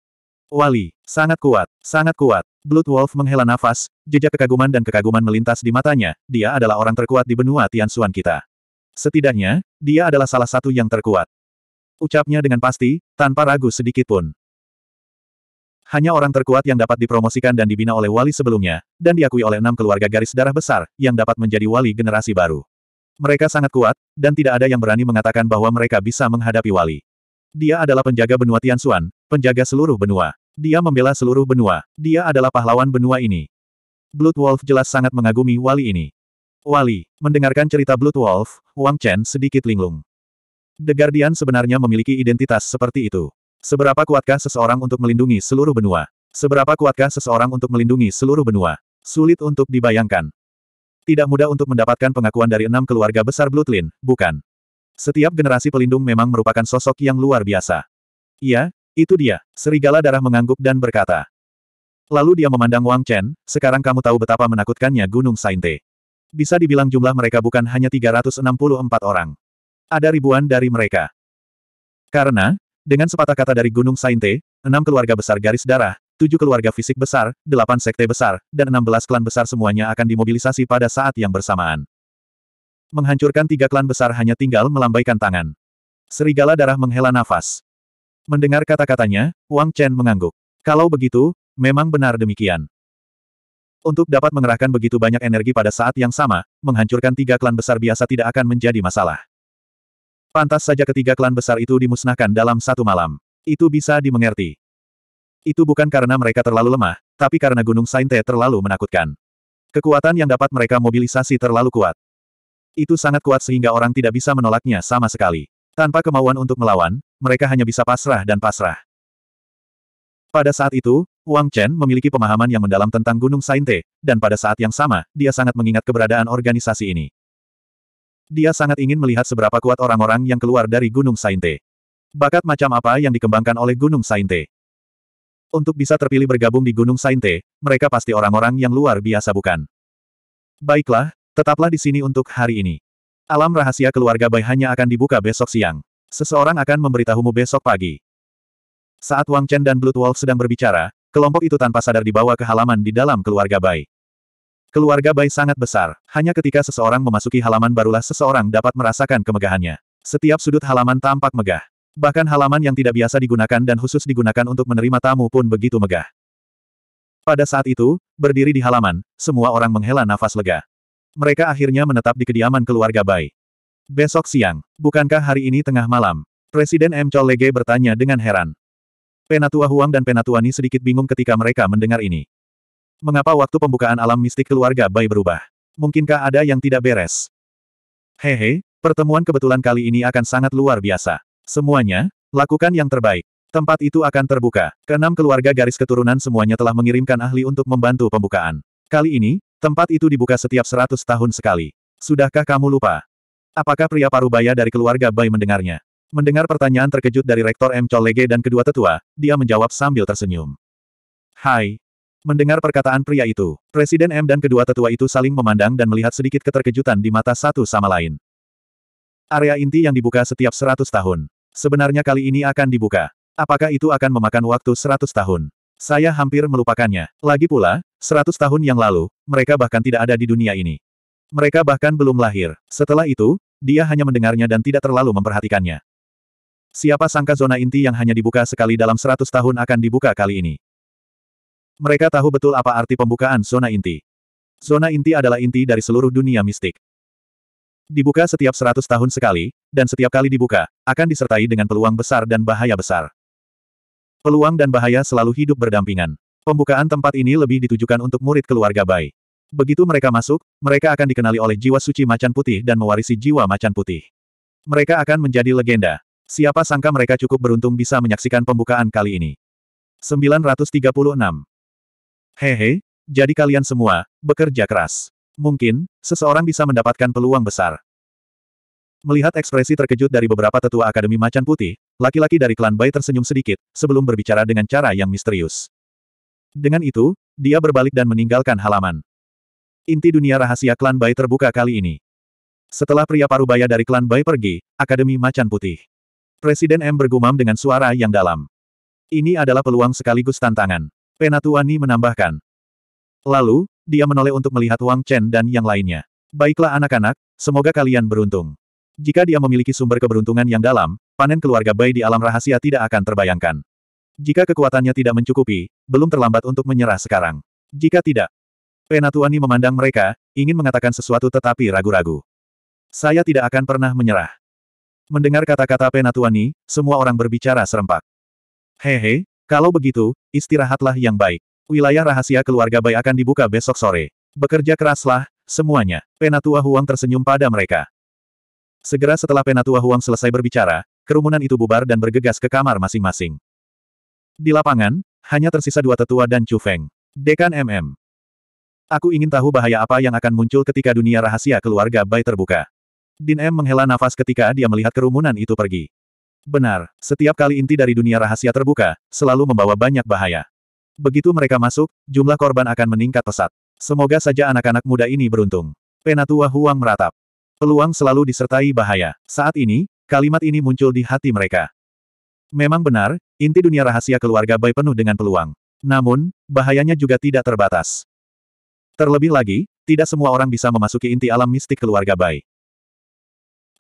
Wali, sangat kuat, sangat kuat. Blood Wolf menghela nafas, jejak kekaguman dan kekaguman melintas di matanya, dia adalah orang terkuat di benua Tian Xuan kita. Setidaknya, dia adalah salah satu yang terkuat. Ucapnya dengan pasti, tanpa ragu sedikit pun. Hanya orang terkuat yang dapat dipromosikan dan dibina oleh wali sebelumnya, dan diakui oleh enam keluarga garis darah besar, yang dapat menjadi wali generasi baru. Mereka sangat kuat, dan tidak ada yang berani mengatakan bahwa mereka bisa menghadapi Wali. Dia adalah penjaga benua Tian Tianxuan, penjaga seluruh benua. Dia membela seluruh benua. Dia adalah pahlawan benua ini. Blood Wolf jelas sangat mengagumi Wali ini. Wali, mendengarkan cerita Blood Wolf, Wang Chen sedikit linglung. The Guardian sebenarnya memiliki identitas seperti itu. Seberapa kuatkah seseorang untuk melindungi seluruh benua? Seberapa kuatkah seseorang untuk melindungi seluruh benua? Sulit untuk dibayangkan. Tidak mudah untuk mendapatkan pengakuan dari enam keluarga besar Blutlin, bukan? Setiap generasi pelindung memang merupakan sosok yang luar biasa. Iya, itu dia, serigala darah mengangguk dan berkata. Lalu dia memandang Wang Chen, sekarang kamu tahu betapa menakutkannya Gunung Sainte. Bisa dibilang jumlah mereka bukan hanya 364 orang. Ada ribuan dari mereka. Karena, dengan sepatah kata dari Gunung Sainte, enam keluarga besar garis darah, tujuh keluarga fisik besar, delapan sekte besar, dan enam belas klan besar semuanya akan dimobilisasi pada saat yang bersamaan. Menghancurkan tiga klan besar hanya tinggal melambaikan tangan. Serigala darah menghela nafas. Mendengar kata-katanya, Wang Chen mengangguk. Kalau begitu, memang benar demikian. Untuk dapat mengerahkan begitu banyak energi pada saat yang sama, menghancurkan tiga klan besar biasa tidak akan menjadi masalah. Pantas saja ketiga klan besar itu dimusnahkan dalam satu malam. Itu bisa dimengerti. Itu bukan karena mereka terlalu lemah, tapi karena Gunung Sainte terlalu menakutkan. Kekuatan yang dapat mereka mobilisasi terlalu kuat. Itu sangat kuat sehingga orang tidak bisa menolaknya sama sekali. Tanpa kemauan untuk melawan, mereka hanya bisa pasrah dan pasrah. Pada saat itu, Wang Chen memiliki pemahaman yang mendalam tentang Gunung Sainte, dan pada saat yang sama, dia sangat mengingat keberadaan organisasi ini. Dia sangat ingin melihat seberapa kuat orang-orang yang keluar dari Gunung Sainte. Bakat macam apa yang dikembangkan oleh Gunung Sainte? Untuk bisa terpilih bergabung di Gunung Sainte, mereka pasti orang-orang yang luar biasa bukan? Baiklah, tetaplah di sini untuk hari ini. Alam rahasia keluarga Bai hanya akan dibuka besok siang. Seseorang akan memberitahumu besok pagi. Saat Wang Chen dan Blood Wolf sedang berbicara, kelompok itu tanpa sadar dibawa ke halaman di dalam keluarga Bai. Keluarga Bai sangat besar, hanya ketika seseorang memasuki halaman barulah seseorang dapat merasakan kemegahannya. Setiap sudut halaman tampak megah. Bahkan halaman yang tidak biasa digunakan dan khusus digunakan untuk menerima tamu pun begitu megah. Pada saat itu, berdiri di halaman, semua orang menghela nafas lega. Mereka akhirnya menetap di kediaman keluarga Bai. Besok siang, bukankah hari ini tengah malam? Presiden M. Chol Lege bertanya dengan heran. Penatua Huang dan Penatua Ni sedikit bingung ketika mereka mendengar ini. Mengapa waktu pembukaan alam mistik keluarga Bai berubah? Mungkinkah ada yang tidak beres? Hehe, pertemuan kebetulan kali ini akan sangat luar biasa. Semuanya, lakukan yang terbaik. Tempat itu akan terbuka. Keenam keluarga garis keturunan semuanya telah mengirimkan ahli untuk membantu pembukaan. Kali ini, tempat itu dibuka setiap seratus tahun sekali. Sudahkah kamu lupa? Apakah pria parubaya dari keluarga Bai mendengarnya? Mendengar pertanyaan terkejut dari Rektor M. Cholege dan kedua tetua, dia menjawab sambil tersenyum. Hai. Mendengar perkataan pria itu, Presiden M dan kedua tetua itu saling memandang dan melihat sedikit keterkejutan di mata satu sama lain. Area inti yang dibuka setiap seratus tahun. Sebenarnya kali ini akan dibuka. Apakah itu akan memakan waktu 100 tahun? Saya hampir melupakannya. Lagi pula, 100 tahun yang lalu, mereka bahkan tidak ada di dunia ini. Mereka bahkan belum lahir. Setelah itu, dia hanya mendengarnya dan tidak terlalu memperhatikannya. Siapa sangka zona inti yang hanya dibuka sekali dalam 100 tahun akan dibuka kali ini. Mereka tahu betul apa arti pembukaan zona inti. Zona inti adalah inti dari seluruh dunia mistik. Dibuka setiap 100 tahun sekali, dan setiap kali dibuka, akan disertai dengan peluang besar dan bahaya besar. Peluang dan bahaya selalu hidup berdampingan. Pembukaan tempat ini lebih ditujukan untuk murid keluarga Bai. Begitu mereka masuk, mereka akan dikenali oleh jiwa suci macan putih dan mewarisi jiwa macan putih. Mereka akan menjadi legenda. Siapa sangka mereka cukup beruntung bisa menyaksikan pembukaan kali ini. 936 Hehe, jadi kalian semua, bekerja keras. Mungkin, seseorang bisa mendapatkan peluang besar. Melihat ekspresi terkejut dari beberapa tetua Akademi Macan Putih, laki-laki dari klan Bai tersenyum sedikit, sebelum berbicara dengan cara yang misterius. Dengan itu, dia berbalik dan meninggalkan halaman. Inti dunia rahasia klan Bai terbuka kali ini. Setelah pria parubaya dari klan Bai pergi, Akademi Macan Putih. Presiden M bergumam dengan suara yang dalam. Ini adalah peluang sekaligus tantangan. Penatuani menambahkan. Lalu, dia menoleh untuk melihat Wang Chen dan yang lainnya. Baiklah anak-anak, semoga kalian beruntung. Jika dia memiliki sumber keberuntungan yang dalam, panen keluarga Bai di alam rahasia tidak akan terbayangkan. Jika kekuatannya tidak mencukupi, belum terlambat untuk menyerah sekarang. Jika tidak, Penatuani memandang mereka, ingin mengatakan sesuatu tetapi ragu-ragu. Saya tidak akan pernah menyerah. Mendengar kata-kata Penatuani, semua orang berbicara serempak. Hehe, kalau begitu, istirahatlah yang baik. Wilayah rahasia keluarga Bai akan dibuka besok sore. Bekerja keraslah, semuanya. Penatua Huang tersenyum pada mereka. Segera setelah Penatua Huang selesai berbicara, kerumunan itu bubar dan bergegas ke kamar masing-masing. Di lapangan, hanya tersisa dua tetua dan Chu Feng. Dekan MM. Aku ingin tahu bahaya apa yang akan muncul ketika dunia rahasia keluarga Bai terbuka. Din M menghela nafas ketika dia melihat kerumunan itu pergi. Benar, setiap kali inti dari dunia rahasia terbuka, selalu membawa banyak bahaya. Begitu mereka masuk, jumlah korban akan meningkat pesat. Semoga saja anak-anak muda ini beruntung. Penatua Huang meratap. Peluang selalu disertai bahaya. Saat ini, kalimat ini muncul di hati mereka. Memang benar, inti dunia rahasia keluarga Bai penuh dengan peluang. Namun, bahayanya juga tidak terbatas. Terlebih lagi, tidak semua orang bisa memasuki inti alam mistik keluarga Bai.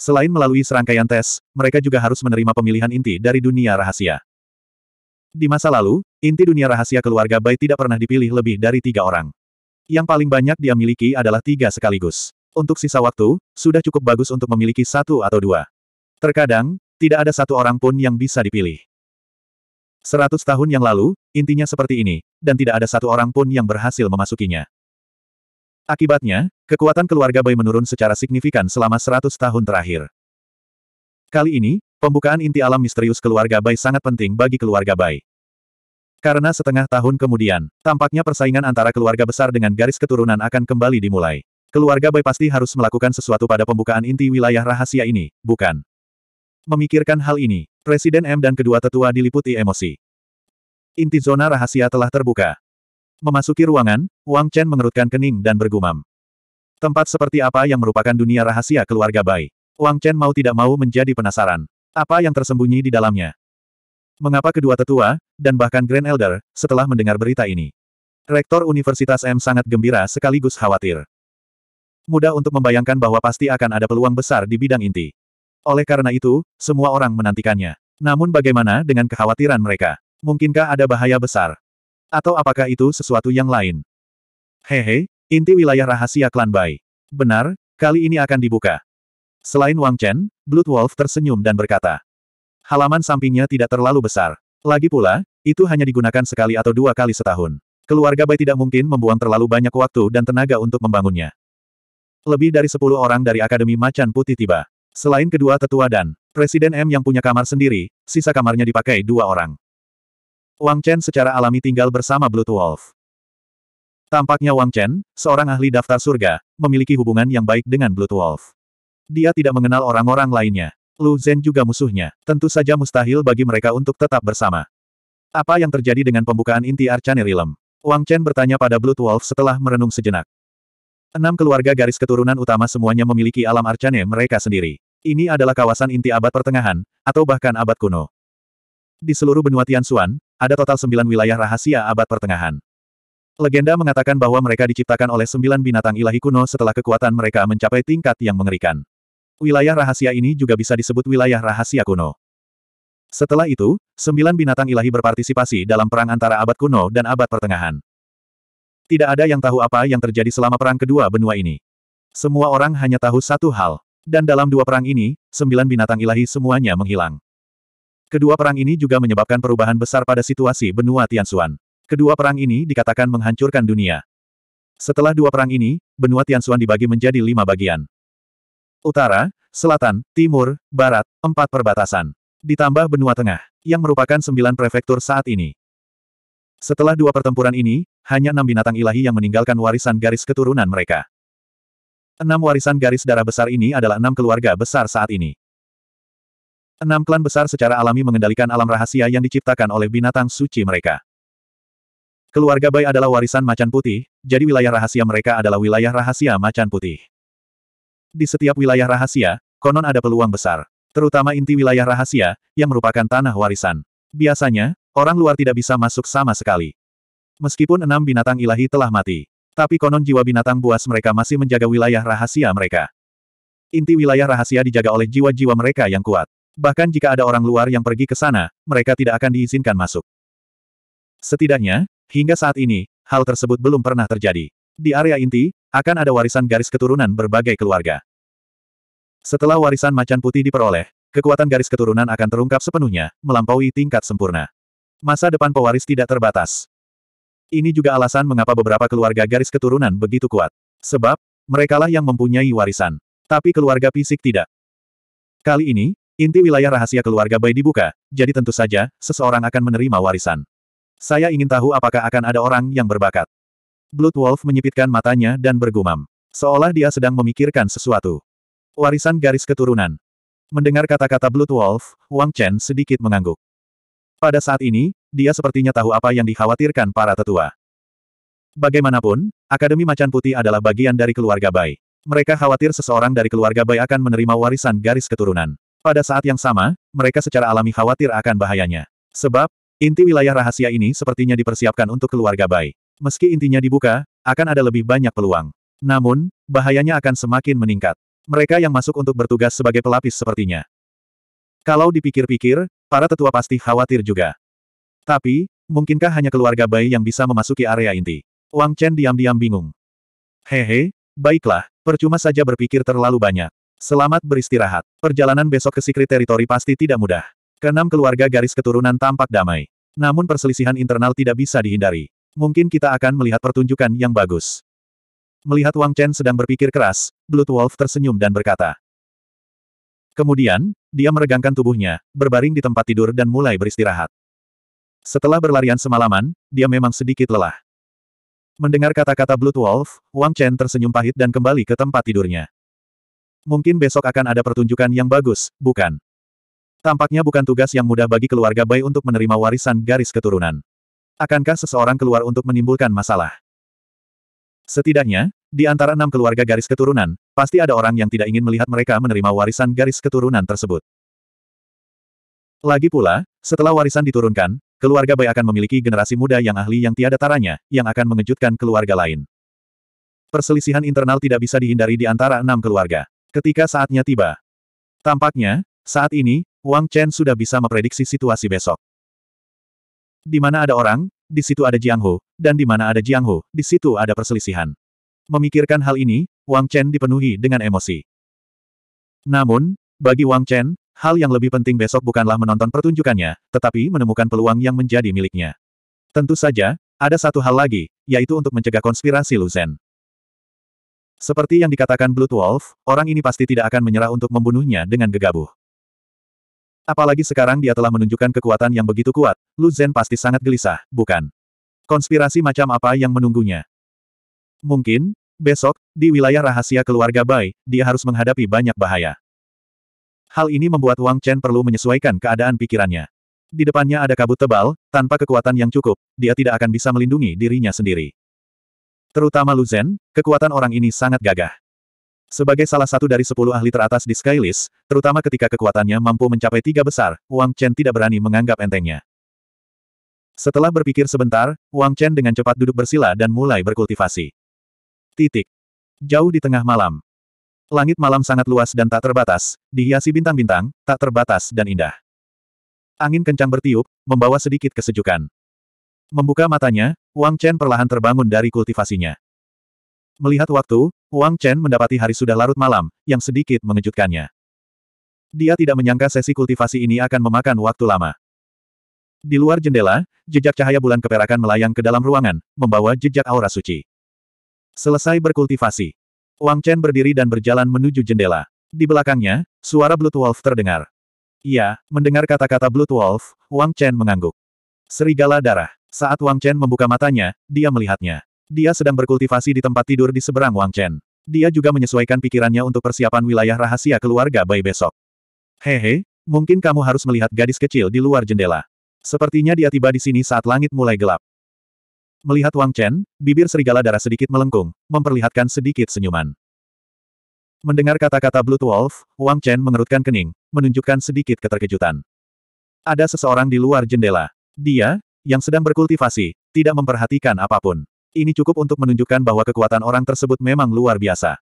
Selain melalui serangkaian tes, mereka juga harus menerima pemilihan inti dari dunia rahasia. Di masa lalu, inti dunia rahasia keluarga Bai tidak pernah dipilih lebih dari tiga orang. Yang paling banyak dia miliki adalah tiga sekaligus. Untuk sisa waktu, sudah cukup bagus untuk memiliki satu atau dua. Terkadang, tidak ada satu orang pun yang bisa dipilih. Seratus tahun yang lalu, intinya seperti ini, dan tidak ada satu orang pun yang berhasil memasukinya. Akibatnya, kekuatan keluarga Bai menurun secara signifikan selama seratus tahun terakhir. Kali ini, Pembukaan inti alam misterius keluarga Bai sangat penting bagi keluarga Bai. Karena setengah tahun kemudian, tampaknya persaingan antara keluarga besar dengan garis keturunan akan kembali dimulai. Keluarga Bai pasti harus melakukan sesuatu pada pembukaan inti wilayah rahasia ini, bukan? Memikirkan hal ini, Presiden M dan kedua tetua diliputi emosi. Inti zona rahasia telah terbuka. Memasuki ruangan, Wang Chen mengerutkan kening dan bergumam. Tempat seperti apa yang merupakan dunia rahasia keluarga Bai? Wang Chen mau tidak mau menjadi penasaran. Apa yang tersembunyi di dalamnya? Mengapa kedua tetua, dan bahkan Grand Elder, setelah mendengar berita ini? Rektor Universitas M sangat gembira sekaligus khawatir. Mudah untuk membayangkan bahwa pasti akan ada peluang besar di bidang inti. Oleh karena itu, semua orang menantikannya. Namun bagaimana dengan kekhawatiran mereka? Mungkinkah ada bahaya besar? Atau apakah itu sesuatu yang lain? Hehe, inti wilayah rahasia klan Bai. Benar, kali ini akan dibuka. Selain Wang Chen, Blood Wolf tersenyum dan berkata. Halaman sampingnya tidak terlalu besar. Lagi pula, itu hanya digunakan sekali atau dua kali setahun. Keluarga Bai tidak mungkin membuang terlalu banyak waktu dan tenaga untuk membangunnya. Lebih dari sepuluh orang dari Akademi Macan Putih tiba. Selain kedua tetua dan Presiden M yang punya kamar sendiri, sisa kamarnya dipakai dua orang. Wang Chen secara alami tinggal bersama Blood Wolf. Tampaknya Wang Chen, seorang ahli daftar surga, memiliki hubungan yang baik dengan Blood Wolf. Dia tidak mengenal orang-orang lainnya. Lu Zhen juga musuhnya. Tentu saja mustahil bagi mereka untuk tetap bersama. Apa yang terjadi dengan pembukaan inti Arcane Realm? Wang Chen bertanya pada Blood Wolf setelah merenung sejenak. Enam keluarga garis keturunan utama semuanya memiliki alam Arcane mereka sendiri. Ini adalah kawasan inti abad pertengahan, atau bahkan abad kuno. Di seluruh benua Tianxuan, ada total sembilan wilayah rahasia abad pertengahan. Legenda mengatakan bahwa mereka diciptakan oleh sembilan binatang ilahi kuno setelah kekuatan mereka mencapai tingkat yang mengerikan. Wilayah rahasia ini juga bisa disebut wilayah rahasia kuno. Setelah itu, sembilan binatang ilahi berpartisipasi dalam perang antara abad kuno dan abad pertengahan. Tidak ada yang tahu apa yang terjadi selama perang kedua benua ini. Semua orang hanya tahu satu hal. Dan dalam dua perang ini, sembilan binatang ilahi semuanya menghilang. Kedua perang ini juga menyebabkan perubahan besar pada situasi benua Tianxuan. Kedua perang ini dikatakan menghancurkan dunia. Setelah dua perang ini, benua Tianxuan dibagi menjadi lima bagian utara, selatan, timur, barat, empat perbatasan. Ditambah benua tengah, yang merupakan sembilan prefektur saat ini. Setelah dua pertempuran ini, hanya enam binatang ilahi yang meninggalkan warisan garis keturunan mereka. Enam warisan garis darah besar ini adalah enam keluarga besar saat ini. Enam klan besar secara alami mengendalikan alam rahasia yang diciptakan oleh binatang suci mereka. Keluarga Bai adalah warisan macan putih, jadi wilayah rahasia mereka adalah wilayah rahasia macan putih. Di setiap wilayah rahasia, konon ada peluang besar. Terutama inti wilayah rahasia, yang merupakan tanah warisan. Biasanya, orang luar tidak bisa masuk sama sekali. Meskipun enam binatang ilahi telah mati. Tapi konon jiwa binatang buas mereka masih menjaga wilayah rahasia mereka. Inti wilayah rahasia dijaga oleh jiwa-jiwa mereka yang kuat. Bahkan jika ada orang luar yang pergi ke sana, mereka tidak akan diizinkan masuk. Setidaknya, hingga saat ini, hal tersebut belum pernah terjadi. Di area inti, akan ada warisan garis keturunan berbagai keluarga. Setelah warisan macan putih diperoleh, kekuatan garis keturunan akan terungkap sepenuhnya, melampaui tingkat sempurna. Masa depan pewaris tidak terbatas. Ini juga alasan mengapa beberapa keluarga garis keturunan begitu kuat. Sebab, merekalah yang mempunyai warisan. Tapi keluarga fisik tidak. Kali ini, inti wilayah rahasia keluarga Bai dibuka, jadi tentu saja, seseorang akan menerima warisan. Saya ingin tahu apakah akan ada orang yang berbakat. Blood Wolf menyipitkan matanya dan bergumam. Seolah dia sedang memikirkan sesuatu. Warisan garis keturunan. Mendengar kata-kata Blood Wolf, Wang Chen sedikit mengangguk. Pada saat ini, dia sepertinya tahu apa yang dikhawatirkan para tetua. Bagaimanapun, Akademi Macan Putih adalah bagian dari keluarga Bai. Mereka khawatir seseorang dari keluarga Bai akan menerima warisan garis keturunan. Pada saat yang sama, mereka secara alami khawatir akan bahayanya. Sebab, inti wilayah rahasia ini sepertinya dipersiapkan untuk keluarga Bai. Meski intinya dibuka, akan ada lebih banyak peluang. Namun, bahayanya akan semakin meningkat. Mereka yang masuk untuk bertugas sebagai pelapis sepertinya. Kalau dipikir-pikir, para tetua pasti khawatir juga. Tapi, mungkinkah hanya keluarga bayi yang bisa memasuki area inti? Wang Chen diam-diam bingung. Hehe, baiklah, percuma saja berpikir terlalu banyak. Selamat beristirahat. Perjalanan besok ke Secret Territory pasti tidak mudah. Keenam keluarga garis keturunan tampak damai. Namun perselisihan internal tidak bisa dihindari. Mungkin kita akan melihat pertunjukan yang bagus. Melihat Wang Chen sedang berpikir keras, Blood Wolf tersenyum dan berkata. Kemudian, dia meregangkan tubuhnya, berbaring di tempat tidur dan mulai beristirahat. Setelah berlarian semalaman, dia memang sedikit lelah. Mendengar kata-kata Blood Wolf, Wang Chen tersenyum pahit dan kembali ke tempat tidurnya. Mungkin besok akan ada pertunjukan yang bagus, bukan? Tampaknya bukan tugas yang mudah bagi keluarga Bai untuk menerima warisan garis keturunan. Akankah seseorang keluar untuk menimbulkan masalah? Setidaknya, di antara enam keluarga garis keturunan, pasti ada orang yang tidak ingin melihat mereka menerima warisan garis keturunan tersebut. Lagi pula, setelah warisan diturunkan, keluarga Bai akan memiliki generasi muda yang ahli yang tiada taranya, yang akan mengejutkan keluarga lain. Perselisihan internal tidak bisa dihindari di antara enam keluarga. Ketika saatnya tiba, tampaknya, saat ini, Wang Chen sudah bisa memprediksi situasi besok. Di mana ada orang, di situ ada Jiang Ho, dan di mana ada Jiang Ho, di situ ada perselisihan. Memikirkan hal ini, Wang Chen dipenuhi dengan emosi. Namun, bagi Wang Chen, hal yang lebih penting besok bukanlah menonton pertunjukannya, tetapi menemukan peluang yang menjadi miliknya. Tentu saja, ada satu hal lagi, yaitu untuk mencegah konspirasi Lu Zhen. Seperti yang dikatakan Blood Wolf, orang ini pasti tidak akan menyerah untuk membunuhnya dengan gegabah. Apalagi sekarang dia telah menunjukkan kekuatan yang begitu kuat, Lu Zhen pasti sangat gelisah, bukan? Konspirasi macam apa yang menunggunya? Mungkin, besok, di wilayah rahasia keluarga Bai, dia harus menghadapi banyak bahaya. Hal ini membuat Wang Chen perlu menyesuaikan keadaan pikirannya. Di depannya ada kabut tebal, tanpa kekuatan yang cukup, dia tidak akan bisa melindungi dirinya sendiri. Terutama Lu Zhen, kekuatan orang ini sangat gagah. Sebagai salah satu dari sepuluh ahli teratas di Skylist, terutama ketika kekuatannya mampu mencapai tiga besar, Wang Chen tidak berani menganggap entengnya. Setelah berpikir sebentar, Wang Chen dengan cepat duduk bersila dan mulai berkultivasi. Titik. Jauh di tengah malam. Langit malam sangat luas dan tak terbatas, dihiasi bintang-bintang, tak terbatas dan indah. Angin kencang bertiup, membawa sedikit kesejukan. Membuka matanya, Wang Chen perlahan terbangun dari kultivasinya. Melihat waktu, Wang Chen mendapati hari sudah larut malam, yang sedikit mengejutkannya. Dia tidak menyangka sesi kultivasi ini akan memakan waktu lama. Di luar jendela, jejak cahaya bulan keperakan melayang ke dalam ruangan, membawa jejak aura suci. Selesai berkultivasi. Wang Chen berdiri dan berjalan menuju jendela. Di belakangnya, suara Blood Wolf terdengar. Ia, mendengar kata-kata Blood Wolf, Wang Chen mengangguk. Serigala darah. Saat Wang Chen membuka matanya, dia melihatnya. Dia sedang berkultivasi di tempat tidur di seberang Wang Chen. Dia juga menyesuaikan pikirannya untuk persiapan wilayah rahasia keluarga Bai besok. Hehe, mungkin kamu harus melihat gadis kecil di luar jendela. Sepertinya dia tiba di sini saat langit mulai gelap. Melihat Wang Chen, bibir serigala darah sedikit melengkung, memperlihatkan sedikit senyuman. Mendengar kata-kata Blood Wolf, Wang Chen mengerutkan kening, menunjukkan sedikit keterkejutan. Ada seseorang di luar jendela. Dia, yang sedang berkultivasi, tidak memperhatikan apapun. Ini cukup untuk menunjukkan bahwa kekuatan orang tersebut memang luar biasa.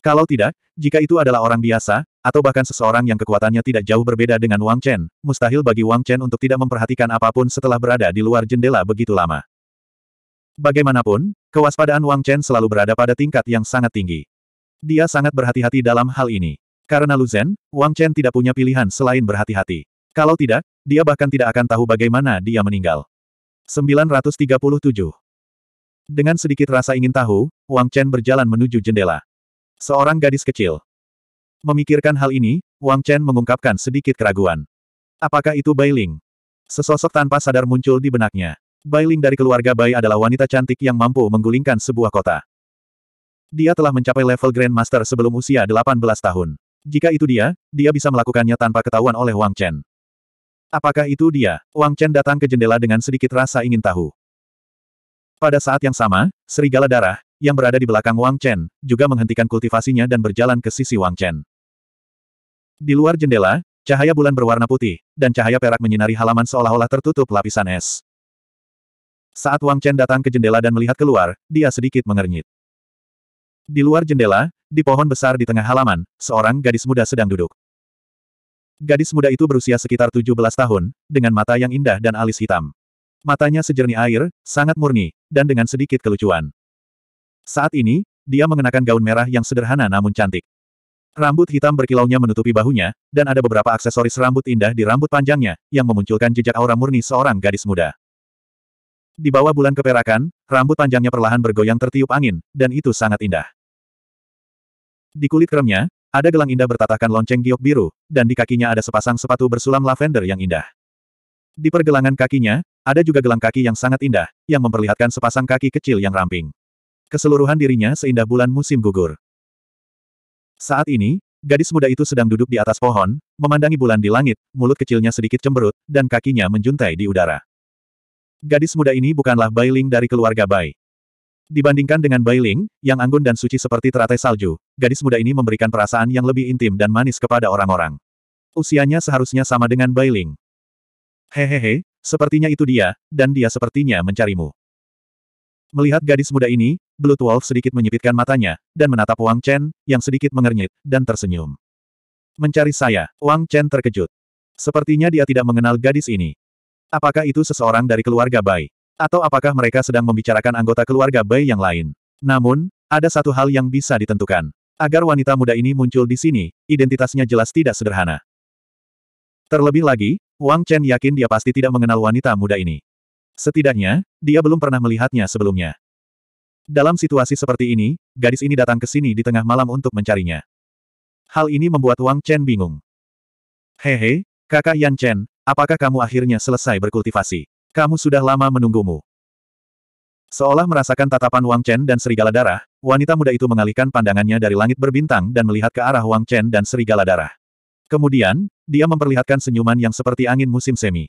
Kalau tidak, jika itu adalah orang biasa, atau bahkan seseorang yang kekuatannya tidak jauh berbeda dengan Wang Chen, mustahil bagi Wang Chen untuk tidak memperhatikan apapun setelah berada di luar jendela begitu lama. Bagaimanapun, kewaspadaan Wang Chen selalu berada pada tingkat yang sangat tinggi. Dia sangat berhati-hati dalam hal ini. Karena Lu Zhen, Wang Chen tidak punya pilihan selain berhati-hati. Kalau tidak, dia bahkan tidak akan tahu bagaimana dia meninggal. 937. Dengan sedikit rasa ingin tahu, Wang Chen berjalan menuju jendela. Seorang gadis kecil. Memikirkan hal ini, Wang Chen mengungkapkan sedikit keraguan. Apakah itu Bai Ling? Sesosok tanpa sadar muncul di benaknya. Bai Ling dari keluarga Bai adalah wanita cantik yang mampu menggulingkan sebuah kota. Dia telah mencapai level Grandmaster sebelum usia 18 tahun. Jika itu dia, dia bisa melakukannya tanpa ketahuan oleh Wang Chen. Apakah itu dia? Wang Chen datang ke jendela dengan sedikit rasa ingin tahu. Pada saat yang sama, serigala darah, yang berada di belakang Wang Chen, juga menghentikan kultivasinya dan berjalan ke sisi Wang Chen. Di luar jendela, cahaya bulan berwarna putih, dan cahaya perak menyinari halaman seolah-olah tertutup lapisan es. Saat Wang Chen datang ke jendela dan melihat keluar, dia sedikit mengernyit. Di luar jendela, di pohon besar di tengah halaman, seorang gadis muda sedang duduk. Gadis muda itu berusia sekitar 17 tahun, dengan mata yang indah dan alis hitam. Matanya sejernih air, sangat murni, dan dengan sedikit kelucuan. Saat ini, dia mengenakan gaun merah yang sederhana namun cantik. Rambut hitam berkilaunya menutupi bahunya, dan ada beberapa aksesoris rambut indah di rambut panjangnya, yang memunculkan jejak aura murni seorang gadis muda. Di bawah bulan keperakan, rambut panjangnya perlahan bergoyang tertiup angin, dan itu sangat indah. Di kulit kremnya, ada gelang indah bertatakan lonceng giok biru, dan di kakinya ada sepasang sepatu bersulam lavender yang indah. Di pergelangan kakinya, ada juga gelang kaki yang sangat indah, yang memperlihatkan sepasang kaki kecil yang ramping. Keseluruhan dirinya seindah bulan musim gugur. Saat ini, gadis muda itu sedang duduk di atas pohon, memandangi bulan di langit, mulut kecilnya sedikit cemberut, dan kakinya menjuntai di udara. Gadis muda ini bukanlah Bailing dari keluarga Bai. Dibandingkan dengan Bailing, yang anggun dan suci seperti teratai salju, gadis muda ini memberikan perasaan yang lebih intim dan manis kepada orang-orang. Usianya seharusnya sama dengan Bai Hehehe, sepertinya itu dia, dan dia sepertinya mencarimu. Melihat gadis muda ini, Blue Wolf sedikit menyipitkan matanya, dan menatap Wang Chen, yang sedikit mengernyit, dan tersenyum. Mencari saya, Wang Chen terkejut. Sepertinya dia tidak mengenal gadis ini. Apakah itu seseorang dari keluarga Bai? Atau apakah mereka sedang membicarakan anggota keluarga Bai yang lain? Namun, ada satu hal yang bisa ditentukan. Agar wanita muda ini muncul di sini, identitasnya jelas tidak sederhana. Terlebih lagi, Wang Chen yakin dia pasti tidak mengenal wanita muda ini. Setidaknya, dia belum pernah melihatnya sebelumnya. Dalam situasi seperti ini, gadis ini datang ke sini di tengah malam untuk mencarinya. Hal ini membuat Wang Chen bingung. Hehe, kakak Yan Chen, apakah kamu akhirnya selesai berkultivasi? Kamu sudah lama menunggumu. Seolah merasakan tatapan Wang Chen dan serigala darah, Wanita muda itu mengalihkan pandangannya dari langit berbintang dan melihat ke arah Wang Chen dan serigala darah. Kemudian, dia memperlihatkan senyuman yang seperti angin musim semi.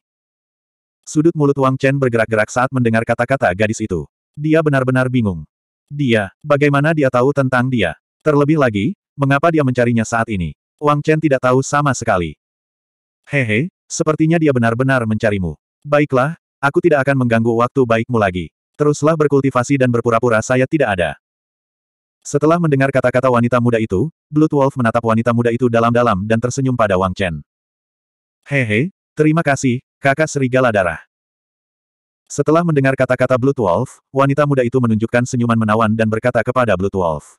Sudut mulut Wang Chen bergerak-gerak saat mendengar kata-kata gadis itu. Dia benar-benar bingung. Dia, bagaimana dia tahu tentang dia? Terlebih lagi, mengapa dia mencarinya saat ini? Wang Chen tidak tahu sama sekali. Hehe, sepertinya dia benar-benar mencarimu. Baiklah, aku tidak akan mengganggu waktu baikmu lagi. Teruslah berkultivasi dan berpura-pura saya tidak ada. Setelah mendengar kata-kata wanita muda itu, Blood Wolf menatap wanita muda itu dalam-dalam dan tersenyum pada Wang Chen. Hehe, terima kasih, kakak serigala darah. Setelah mendengar kata-kata Blood Wolf, wanita muda itu menunjukkan senyuman menawan dan berkata kepada Blood Wolf.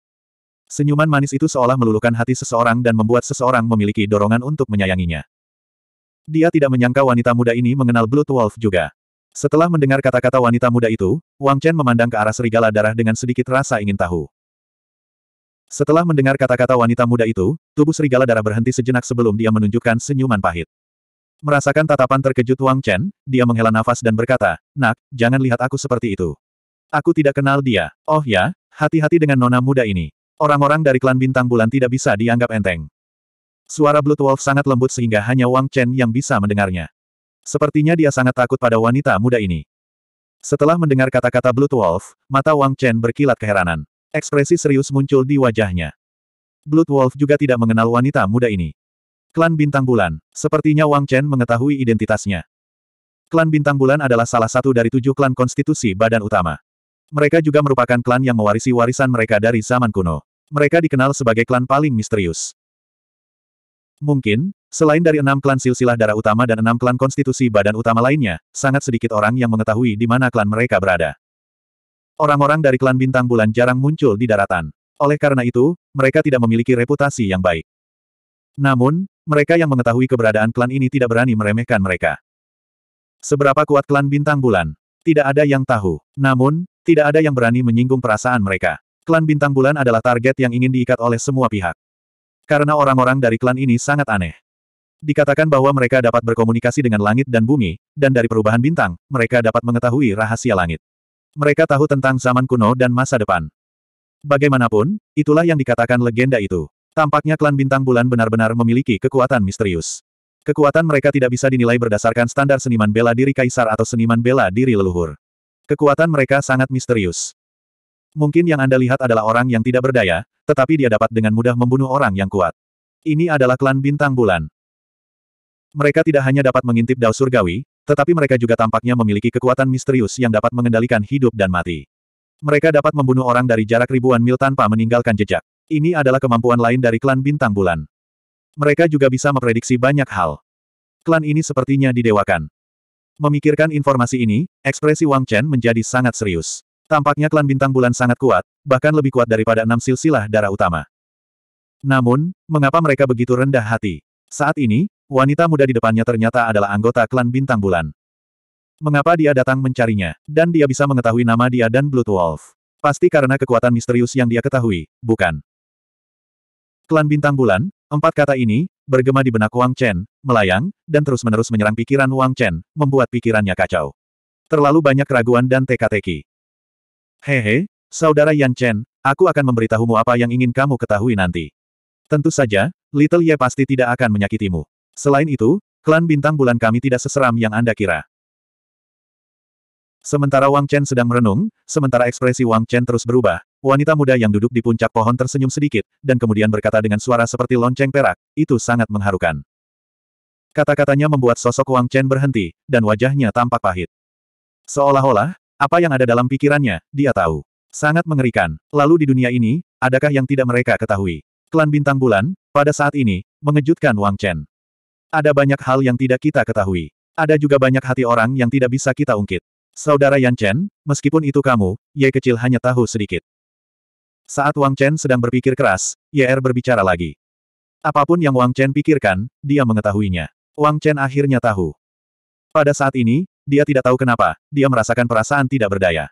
Senyuman manis itu seolah meluluhkan hati seseorang dan membuat seseorang memiliki dorongan untuk menyayanginya. Dia tidak menyangka wanita muda ini mengenal Blood Wolf juga. Setelah mendengar kata-kata wanita muda itu, Wang Chen memandang ke arah serigala darah dengan sedikit rasa ingin tahu. Setelah mendengar kata-kata wanita muda itu, tubuh serigala darah berhenti sejenak sebelum dia menunjukkan senyuman pahit. Merasakan tatapan terkejut Wang Chen, dia menghela nafas dan berkata, Nak, jangan lihat aku seperti itu. Aku tidak kenal dia. Oh ya, hati-hati dengan nona muda ini. Orang-orang dari klan Bintang Bulan tidak bisa dianggap enteng. Suara Blood Wolf sangat lembut sehingga hanya Wang Chen yang bisa mendengarnya. Sepertinya dia sangat takut pada wanita muda ini. Setelah mendengar kata-kata Blood Wolf, mata Wang Chen berkilat keheranan. Ekspresi serius muncul di wajahnya. Blood Wolf juga tidak mengenal wanita muda ini. Klan Bintang Bulan. Sepertinya Wang Chen mengetahui identitasnya. Klan Bintang Bulan adalah salah satu dari tujuh klan konstitusi badan utama. Mereka juga merupakan klan yang mewarisi warisan mereka dari zaman kuno. Mereka dikenal sebagai klan paling misterius. Mungkin, selain dari enam klan silsilah darah utama dan enam klan konstitusi badan utama lainnya, sangat sedikit orang yang mengetahui di mana klan mereka berada. Orang-orang dari klan bintang bulan jarang muncul di daratan. Oleh karena itu, mereka tidak memiliki reputasi yang baik. Namun, mereka yang mengetahui keberadaan klan ini tidak berani meremehkan mereka. Seberapa kuat klan bintang bulan? Tidak ada yang tahu. Namun, tidak ada yang berani menyinggung perasaan mereka. Klan bintang bulan adalah target yang ingin diikat oleh semua pihak. Karena orang-orang dari klan ini sangat aneh. Dikatakan bahwa mereka dapat berkomunikasi dengan langit dan bumi, dan dari perubahan bintang, mereka dapat mengetahui rahasia langit. Mereka tahu tentang zaman kuno dan masa depan. Bagaimanapun, itulah yang dikatakan legenda itu. Tampaknya klan bintang bulan benar-benar memiliki kekuatan misterius. Kekuatan mereka tidak bisa dinilai berdasarkan standar seniman bela diri kaisar atau seniman bela diri leluhur. Kekuatan mereka sangat misterius. Mungkin yang Anda lihat adalah orang yang tidak berdaya, tetapi dia dapat dengan mudah membunuh orang yang kuat. Ini adalah klan bintang bulan. Mereka tidak hanya dapat mengintip dao surgawi, tetapi mereka juga tampaknya memiliki kekuatan misterius yang dapat mengendalikan hidup dan mati. Mereka dapat membunuh orang dari jarak ribuan mil tanpa meninggalkan jejak. Ini adalah kemampuan lain dari klan Bintang Bulan. Mereka juga bisa memprediksi banyak hal. Klan ini sepertinya didewakan. Memikirkan informasi ini, ekspresi Wang Chen menjadi sangat serius. Tampaknya klan Bintang Bulan sangat kuat, bahkan lebih kuat daripada enam silsilah darah utama. Namun, mengapa mereka begitu rendah hati? Saat ini, Wanita muda di depannya ternyata adalah anggota klan Bintang Bulan. Mengapa dia datang mencarinya, dan dia bisa mengetahui nama dia dan Blood Wolf? Pasti karena kekuatan misterius yang dia ketahui, bukan? Klan Bintang Bulan, empat kata ini, bergema di benak Wang Chen, melayang, dan terus-menerus menyerang pikiran Wang Chen, membuat pikirannya kacau. Terlalu banyak keraguan dan teka-teki. Hehe, saudara Yan Chen, aku akan memberitahumu apa yang ingin kamu ketahui nanti. Tentu saja, Little Ye pasti tidak akan menyakitimu. Selain itu, klan bintang bulan kami tidak seseram yang Anda kira. Sementara Wang Chen sedang merenung, sementara ekspresi Wang Chen terus berubah, wanita muda yang duduk di puncak pohon tersenyum sedikit, dan kemudian berkata dengan suara seperti lonceng perak, itu sangat mengharukan. Kata-katanya membuat sosok Wang Chen berhenti, dan wajahnya tampak pahit. Seolah-olah, apa yang ada dalam pikirannya, dia tahu. Sangat mengerikan. Lalu di dunia ini, adakah yang tidak mereka ketahui? Klan Bintang Bulan, pada saat ini, mengejutkan Wang Chen. Ada banyak hal yang tidak kita ketahui. Ada juga banyak hati orang yang tidak bisa kita ungkit. Saudara Yan Chen, meskipun itu kamu, Ye kecil hanya tahu sedikit. Saat Wang Chen sedang berpikir keras, Ye Er berbicara lagi. Apapun yang Wang Chen pikirkan, dia mengetahuinya. Wang Chen akhirnya tahu. Pada saat ini, dia tidak tahu kenapa, dia merasakan perasaan tidak berdaya.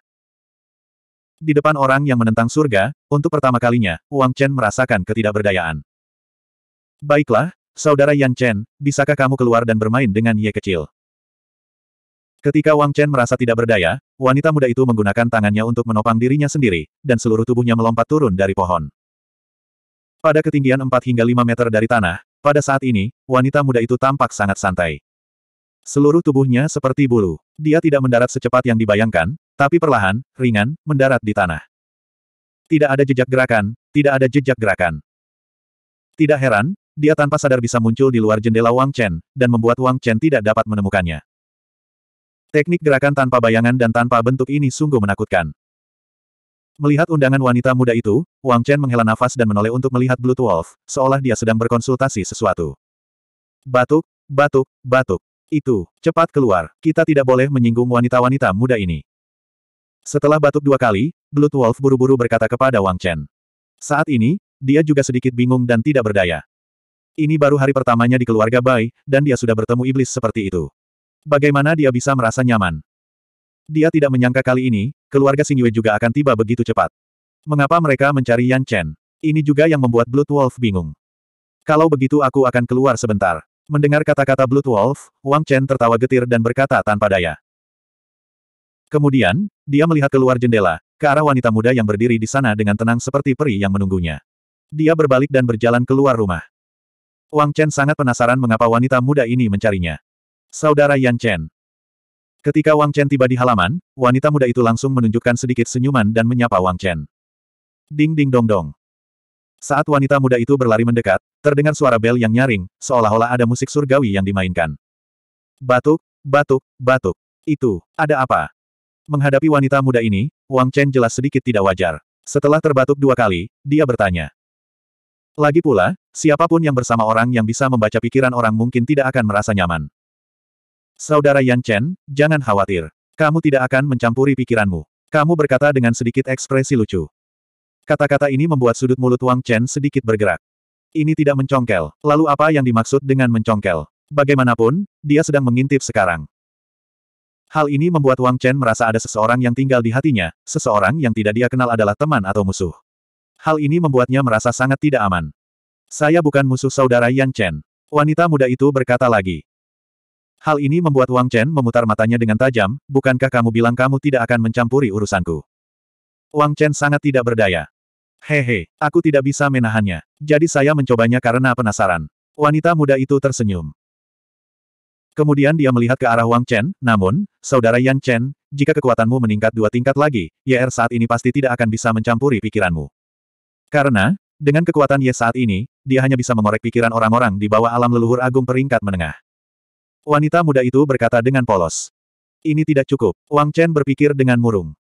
Di depan orang yang menentang surga, untuk pertama kalinya, Wang Chen merasakan ketidakberdayaan. Baiklah, Saudara Yan Chen, bisakah kamu keluar dan bermain dengan Ye kecil? Ketika Wang Chen merasa tidak berdaya, wanita muda itu menggunakan tangannya untuk menopang dirinya sendiri, dan seluruh tubuhnya melompat turun dari pohon. Pada ketinggian 4 hingga 5 meter dari tanah, pada saat ini, wanita muda itu tampak sangat santai. Seluruh tubuhnya seperti bulu. Dia tidak mendarat secepat yang dibayangkan, tapi perlahan, ringan, mendarat di tanah. Tidak ada jejak gerakan, tidak ada jejak gerakan. Tidak heran, dia tanpa sadar bisa muncul di luar jendela Wang Chen, dan membuat Wang Chen tidak dapat menemukannya. Teknik gerakan tanpa bayangan dan tanpa bentuk ini sungguh menakutkan. Melihat undangan wanita muda itu, Wang Chen menghela nafas dan menoleh untuk melihat Blue Wolf, seolah dia sedang berkonsultasi sesuatu. Batuk, batuk, batuk. Itu, cepat keluar, kita tidak boleh menyinggung wanita-wanita muda ini. Setelah batuk dua kali, Blue Wolf buru-buru berkata kepada Wang Chen. Saat ini, dia juga sedikit bingung dan tidak berdaya. Ini baru hari pertamanya di keluarga Bai, dan dia sudah bertemu iblis seperti itu. Bagaimana dia bisa merasa nyaman? Dia tidak menyangka kali ini, keluarga Xingyue juga akan tiba begitu cepat. Mengapa mereka mencari Yan Chen? Ini juga yang membuat Blood Wolf bingung. Kalau begitu aku akan keluar sebentar. Mendengar kata-kata Blood Wolf, Wang Chen tertawa getir dan berkata tanpa daya. Kemudian, dia melihat keluar jendela, ke arah wanita muda yang berdiri di sana dengan tenang seperti peri yang menunggunya. Dia berbalik dan berjalan keluar rumah. Wang Chen sangat penasaran mengapa wanita muda ini mencarinya. Saudara Yan Chen. Ketika Wang Chen tiba di halaman, wanita muda itu langsung menunjukkan sedikit senyuman dan menyapa Wang Chen. Ding ding dong dong. Saat wanita muda itu berlari mendekat, terdengar suara bel yang nyaring, seolah-olah ada musik surgawi yang dimainkan. Batuk, batuk, batuk. Itu, ada apa? Menghadapi wanita muda ini, Wang Chen jelas sedikit tidak wajar. Setelah terbatuk dua kali, dia bertanya. Lagi pula, siapapun yang bersama orang yang bisa membaca pikiran orang mungkin tidak akan merasa nyaman. Saudara Yan Chen, jangan khawatir. Kamu tidak akan mencampuri pikiranmu. Kamu berkata dengan sedikit ekspresi lucu. Kata-kata ini membuat sudut mulut Wang Chen sedikit bergerak. Ini tidak mencongkel. Lalu apa yang dimaksud dengan mencongkel? Bagaimanapun, dia sedang mengintip sekarang. Hal ini membuat Wang Chen merasa ada seseorang yang tinggal di hatinya, seseorang yang tidak dia kenal adalah teman atau musuh. Hal ini membuatnya merasa sangat tidak aman. Saya bukan musuh saudara Yan Chen. Wanita muda itu berkata lagi. Hal ini membuat Wang Chen memutar matanya dengan tajam, bukankah kamu bilang kamu tidak akan mencampuri urusanku? Wang Chen sangat tidak berdaya. Hehe, aku tidak bisa menahannya. Jadi saya mencobanya karena penasaran. Wanita muda itu tersenyum. Kemudian dia melihat ke arah Wang Chen, namun, saudara Yan Chen, jika kekuatanmu meningkat dua tingkat lagi, YR er saat ini pasti tidak akan bisa mencampuri pikiranmu. Karena, dengan kekuatan Ye saat ini, dia hanya bisa mengorek pikiran orang-orang di bawah alam leluhur agung peringkat menengah. Wanita muda itu berkata dengan polos. Ini tidak cukup, Wang Chen berpikir dengan murung.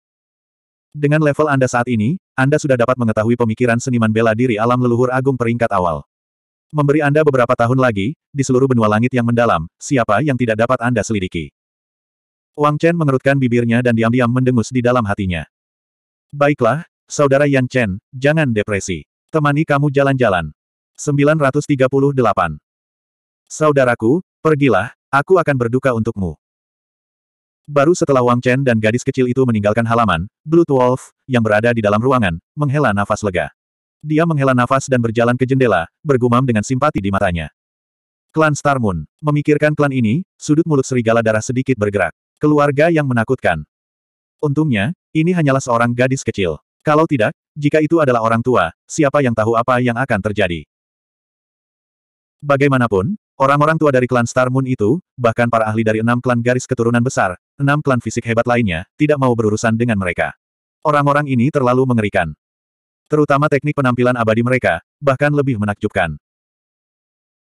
Dengan level Anda saat ini, Anda sudah dapat mengetahui pemikiran seniman bela diri alam leluhur agung peringkat awal. Memberi Anda beberapa tahun lagi, di seluruh benua langit yang mendalam, siapa yang tidak dapat Anda selidiki. Wang Chen mengerutkan bibirnya dan diam-diam mendengus di dalam hatinya. Baiklah, Saudara Yan Chen, jangan depresi. Temani kamu jalan-jalan. 938. Saudaraku, pergilah, aku akan berduka untukmu. Baru setelah Wang Chen dan gadis kecil itu meninggalkan halaman, Blue Wolf, yang berada di dalam ruangan, menghela nafas lega. Dia menghela nafas dan berjalan ke jendela, bergumam dengan simpati di matanya. Klan Star Moon, memikirkan klan ini, sudut mulut serigala darah sedikit bergerak. Keluarga yang menakutkan. Untungnya, ini hanyalah seorang gadis kecil. Kalau tidak, jika itu adalah orang tua, siapa yang tahu apa yang akan terjadi? Bagaimanapun, orang-orang tua dari klan Star Moon itu, bahkan para ahli dari enam klan garis keturunan besar, enam klan fisik hebat lainnya, tidak mau berurusan dengan mereka. Orang-orang ini terlalu mengerikan. Terutama teknik penampilan abadi mereka, bahkan lebih menakjubkan.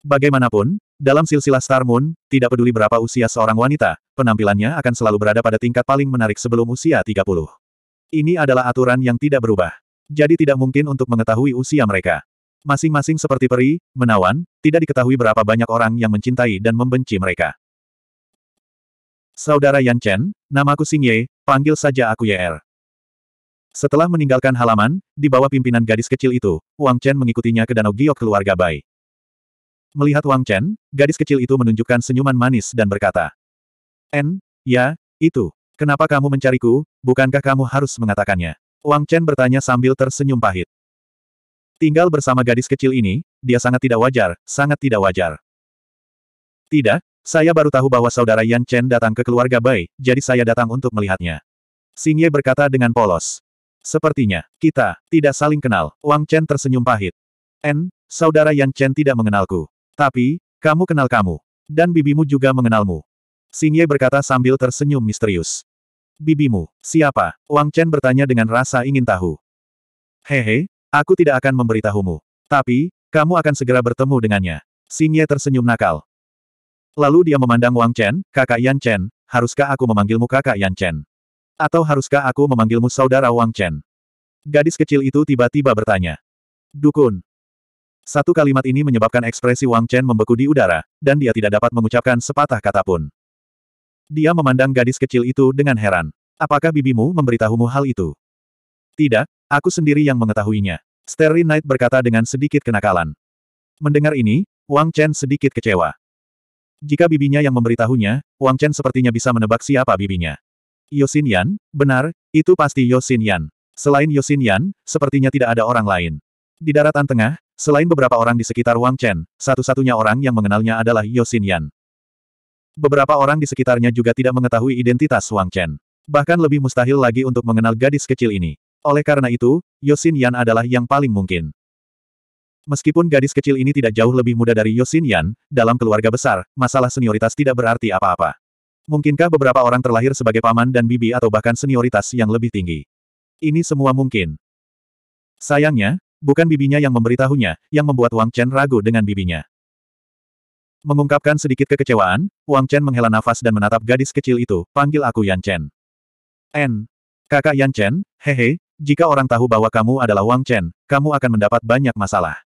Bagaimanapun, dalam silsilah Star Moon, tidak peduli berapa usia seorang wanita, penampilannya akan selalu berada pada tingkat paling menarik sebelum usia 30. Ini adalah aturan yang tidak berubah. Jadi tidak mungkin untuk mengetahui usia mereka. Masing-masing seperti peri, menawan, tidak diketahui berapa banyak orang yang mencintai dan membenci mereka. Saudara Yan Chen, namaku Xing Ye, panggil saja aku Er. Setelah meninggalkan halaman, di bawah pimpinan gadis kecil itu, Wang Chen mengikutinya ke Danau Giok keluarga Bai. Melihat Wang Chen, gadis kecil itu menunjukkan senyuman manis dan berkata, "En, ya, itu. Kenapa kamu mencariku, bukankah kamu harus mengatakannya? Wang Chen bertanya sambil tersenyum pahit. Tinggal bersama gadis kecil ini, dia sangat tidak wajar, sangat tidak wajar. Tidak, saya baru tahu bahwa saudara Yan Chen datang ke keluarga Bai, jadi saya datang untuk melihatnya. Xing Ye berkata dengan polos. Sepertinya, kita, tidak saling kenal. Wang Chen tersenyum pahit. En, saudara Yan Chen tidak mengenalku. Tapi, kamu kenal kamu. Dan bibimu juga mengenalmu. Xing Ye berkata sambil tersenyum misterius. Bibimu, siapa? Wang Chen bertanya dengan rasa ingin tahu. Hehe, aku tidak akan memberitahumu. Tapi, kamu akan segera bertemu dengannya. Xing Ye tersenyum nakal. Lalu dia memandang Wang Chen, kakak Yan Chen, haruskah aku memanggilmu kakak Yan Chen? Atau haruskah aku memanggilmu saudara Wang Chen? Gadis kecil itu tiba-tiba bertanya. Dukun. Satu kalimat ini menyebabkan ekspresi Wang Chen membeku di udara, dan dia tidak dapat mengucapkan sepatah kata pun. Dia memandang gadis kecil itu dengan heran. Apakah bibimu memberitahumu hal itu? Tidak, aku sendiri yang mengetahuinya. Sterry Knight berkata dengan sedikit kenakalan. Mendengar ini, Wang Chen sedikit kecewa. Jika bibinya yang memberitahunya, Wang Chen sepertinya bisa menebak siapa bibinya. Yosin Yan, benar, itu pasti Yosin Yan. Selain Yosin Yan, sepertinya tidak ada orang lain. Di daratan tengah, selain beberapa orang di sekitar Wang Chen, satu-satunya orang yang mengenalnya adalah Yosin Yan. Beberapa orang di sekitarnya juga tidak mengetahui identitas Wang Chen. Bahkan lebih mustahil lagi untuk mengenal gadis kecil ini. Oleh karena itu, Yosin Yan adalah yang paling mungkin. Meskipun gadis kecil ini tidak jauh lebih muda dari Yosin Yan, dalam keluarga besar, masalah senioritas tidak berarti apa-apa. Mungkinkah beberapa orang terlahir sebagai paman dan bibi atau bahkan senioritas yang lebih tinggi? Ini semua mungkin. Sayangnya, bukan bibinya yang memberitahunya, yang membuat Wang Chen ragu dengan bibinya. Mengungkapkan sedikit kekecewaan, Wang Chen menghela nafas dan menatap gadis kecil itu, panggil aku Yan Chen. N. Kakak Yan Chen, hehe, jika orang tahu bahwa kamu adalah Wang Chen, kamu akan mendapat banyak masalah.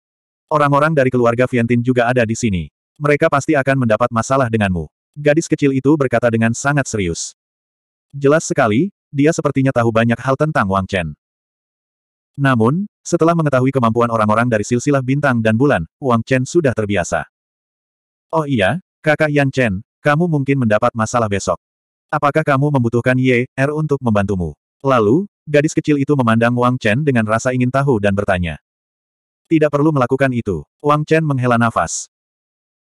Orang-orang dari keluarga Vientin juga ada di sini. Mereka pasti akan mendapat masalah denganmu. Gadis kecil itu berkata dengan sangat serius. Jelas sekali, dia sepertinya tahu banyak hal tentang Wang Chen. Namun, setelah mengetahui kemampuan orang-orang dari silsilah bintang dan bulan, Wang Chen sudah terbiasa. Oh iya, kakak Yan Chen, kamu mungkin mendapat masalah besok. Apakah kamu membutuhkan Ye Er untuk membantumu? Lalu, gadis kecil itu memandang Wang Chen dengan rasa ingin tahu dan bertanya. Tidak perlu melakukan itu. Wang Chen menghela nafas.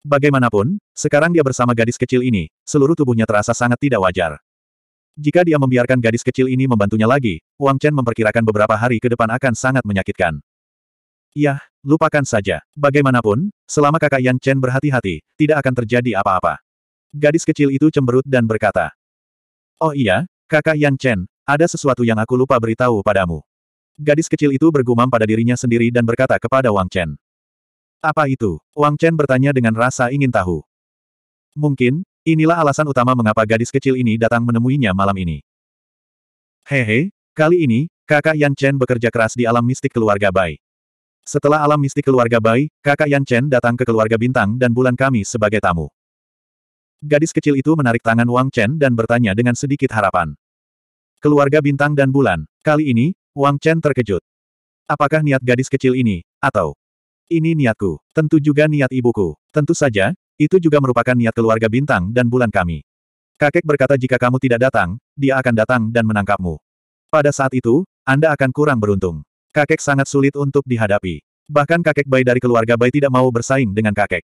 Bagaimanapun, sekarang dia bersama gadis kecil ini, seluruh tubuhnya terasa sangat tidak wajar. Jika dia membiarkan gadis kecil ini membantunya lagi, Wang Chen memperkirakan beberapa hari ke depan akan sangat menyakitkan. Yah, Lupakan saja. Bagaimanapun, selama kakak Yan Chen berhati-hati, tidak akan terjadi apa-apa. Gadis kecil itu cemberut dan berkata. Oh iya, kakak Yan Chen, ada sesuatu yang aku lupa beritahu padamu. Gadis kecil itu bergumam pada dirinya sendiri dan berkata kepada Wang Chen. Apa itu? Wang Chen bertanya dengan rasa ingin tahu. Mungkin, inilah alasan utama mengapa gadis kecil ini datang menemuinya malam ini. Hehe, kali ini, kakak Yan Chen bekerja keras di alam mistik keluarga Bai. Setelah alam mistik keluarga Bai, kakak Yan Chen datang ke keluarga bintang dan bulan kami sebagai tamu. Gadis kecil itu menarik tangan Wang Chen dan bertanya dengan sedikit harapan. Keluarga bintang dan bulan. Kali ini, Wang Chen terkejut. Apakah niat gadis kecil ini, atau ini niatku, tentu juga niat ibuku. Tentu saja, itu juga merupakan niat keluarga bintang dan bulan kami. Kakek berkata jika kamu tidak datang, dia akan datang dan menangkapmu. Pada saat itu, Anda akan kurang beruntung. Kakek sangat sulit untuk dihadapi. Bahkan kakek bayi dari keluarga bayi tidak mau bersaing dengan kakek.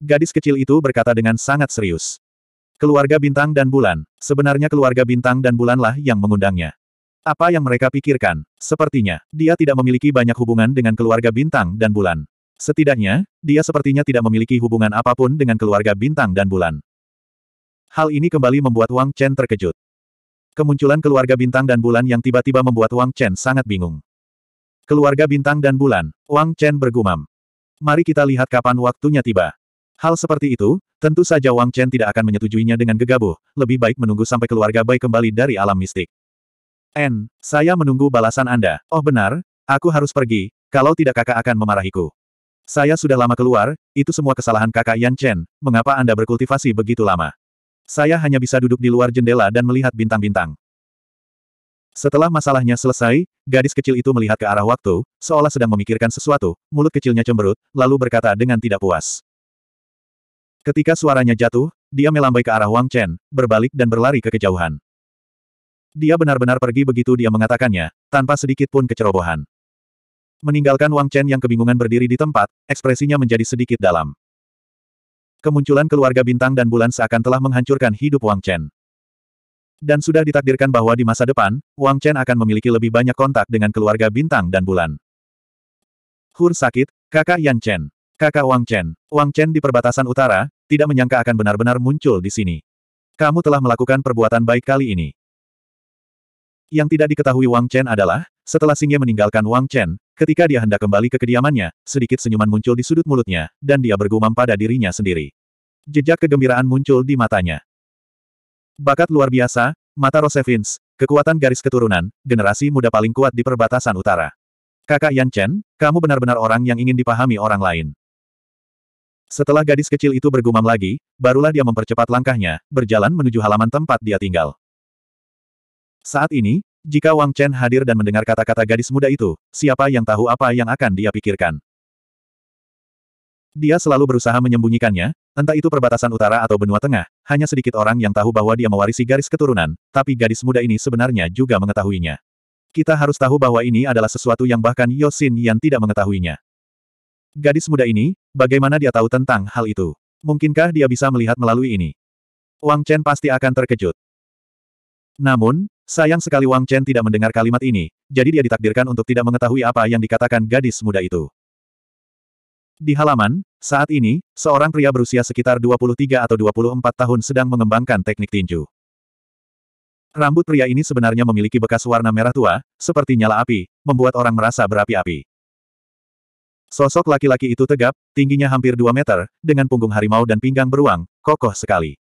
Gadis kecil itu berkata dengan sangat serius. Keluarga Bintang dan Bulan, sebenarnya keluarga Bintang dan Bulanlah yang mengundangnya. Apa yang mereka pikirkan? Sepertinya, dia tidak memiliki banyak hubungan dengan keluarga Bintang dan Bulan. Setidaknya, dia sepertinya tidak memiliki hubungan apapun dengan keluarga Bintang dan Bulan. Hal ini kembali membuat Wang Chen terkejut. Kemunculan keluarga Bintang dan Bulan yang tiba-tiba membuat Wang Chen sangat bingung. Keluarga bintang dan bulan, Wang Chen bergumam. Mari kita lihat kapan waktunya tiba. Hal seperti itu, tentu saja Wang Chen tidak akan menyetujuinya dengan gegabah, lebih baik menunggu sampai keluarga Bai kembali dari alam mistik. N, saya menunggu balasan Anda. Oh benar, aku harus pergi, kalau tidak kakak akan memarahiku. Saya sudah lama keluar, itu semua kesalahan kakak Yan Chen, mengapa Anda berkultivasi begitu lama? Saya hanya bisa duduk di luar jendela dan melihat bintang-bintang. Setelah masalahnya selesai, gadis kecil itu melihat ke arah waktu, seolah sedang memikirkan sesuatu, mulut kecilnya cemberut, lalu berkata dengan tidak puas. Ketika suaranya jatuh, dia melambai ke arah Wang Chen, berbalik dan berlari ke kejauhan. Dia benar-benar pergi begitu dia mengatakannya, tanpa sedikit pun kecerobohan. Meninggalkan Wang Chen yang kebingungan berdiri di tempat, ekspresinya menjadi sedikit dalam. Kemunculan keluarga bintang dan bulan seakan telah menghancurkan hidup Wang Chen. Dan sudah ditakdirkan bahwa di masa depan, Wang Chen akan memiliki lebih banyak kontak dengan keluarga bintang dan bulan. Hur sakit, kakak Yan Chen. Kakak Wang Chen. Wang Chen di perbatasan utara, tidak menyangka akan benar-benar muncul di sini. Kamu telah melakukan perbuatan baik kali ini. Yang tidak diketahui Wang Chen adalah, setelah Ye meninggalkan Wang Chen, ketika dia hendak kembali ke kediamannya, sedikit senyuman muncul di sudut mulutnya, dan dia bergumam pada dirinya sendiri. Jejak kegembiraan muncul di matanya. Bakat luar biasa, mata Rosevins, kekuatan garis keturunan, generasi muda paling kuat di perbatasan utara. Kakak Yan Chen, kamu benar-benar orang yang ingin dipahami orang lain. Setelah gadis kecil itu bergumam lagi, barulah dia mempercepat langkahnya, berjalan menuju halaman tempat dia tinggal. Saat ini, jika Wang Chen hadir dan mendengar kata-kata gadis muda itu, siapa yang tahu apa yang akan dia pikirkan. Dia selalu berusaha menyembunyikannya, entah itu perbatasan utara atau benua tengah, hanya sedikit orang yang tahu bahwa dia mewarisi garis keturunan, tapi gadis muda ini sebenarnya juga mengetahuinya. Kita harus tahu bahwa ini adalah sesuatu yang bahkan Yosin yang tidak mengetahuinya. Gadis muda ini, bagaimana dia tahu tentang hal itu? Mungkinkah dia bisa melihat melalui ini? Wang Chen pasti akan terkejut. Namun, sayang sekali Wang Chen tidak mendengar kalimat ini, jadi dia ditakdirkan untuk tidak mengetahui apa yang dikatakan gadis muda itu. Di halaman, saat ini, seorang pria berusia sekitar 23 atau 24 tahun sedang mengembangkan teknik tinju. Rambut pria ini sebenarnya memiliki bekas warna merah tua, seperti nyala api, membuat orang merasa berapi-api. Sosok laki-laki itu tegap, tingginya hampir 2 meter, dengan punggung harimau dan pinggang beruang, kokoh sekali.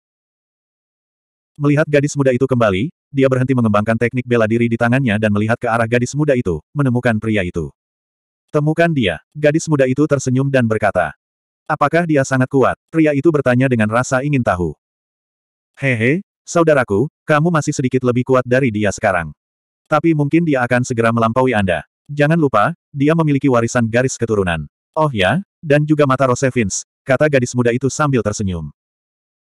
Melihat gadis muda itu kembali, dia berhenti mengembangkan teknik bela diri di tangannya dan melihat ke arah gadis muda itu, menemukan pria itu. Temukan dia. Gadis muda itu tersenyum dan berkata. Apakah dia sangat kuat? Pria itu bertanya dengan rasa ingin tahu. Hehe, saudaraku, kamu masih sedikit lebih kuat dari dia sekarang. Tapi mungkin dia akan segera melampaui Anda. Jangan lupa, dia memiliki warisan garis keturunan. Oh ya, dan juga mata Rosevins," kata gadis muda itu sambil tersenyum.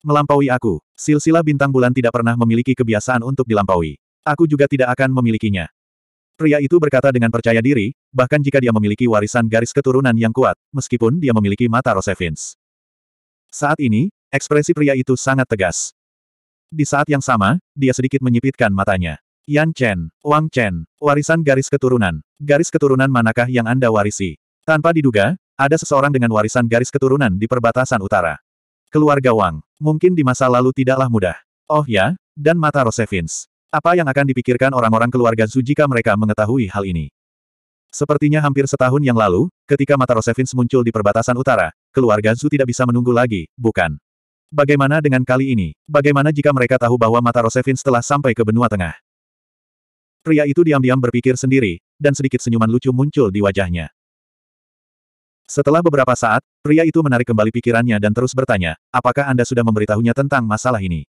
Melampaui aku, silsilah bintang bulan tidak pernah memiliki kebiasaan untuk dilampaui. Aku juga tidak akan memilikinya. Pria itu berkata dengan percaya diri, bahkan jika dia memiliki warisan garis keturunan yang kuat, meskipun dia memiliki mata Rosevins. Saat ini, ekspresi pria itu sangat tegas. Di saat yang sama, dia sedikit menyipitkan matanya. Yan Chen, Wang Chen, warisan garis keturunan. Garis keturunan manakah yang Anda warisi? Tanpa diduga, ada seseorang dengan warisan garis keturunan di perbatasan utara. Keluarga Wang, mungkin di masa lalu tidaklah mudah. Oh ya, dan mata Rosevins. Apa yang akan dipikirkan orang-orang keluarga Zhu jika mereka mengetahui hal ini? Sepertinya hampir setahun yang lalu, ketika mata Rosevins muncul di perbatasan utara, keluarga Zhu tidak bisa menunggu lagi, bukan? Bagaimana dengan kali ini? Bagaimana jika mereka tahu bahwa mata Rosevins telah sampai ke benua tengah? Pria itu diam-diam berpikir sendiri, dan sedikit senyuman lucu muncul di wajahnya. Setelah beberapa saat, pria itu menarik kembali pikirannya dan terus bertanya, apakah Anda sudah memberitahunya tentang masalah ini?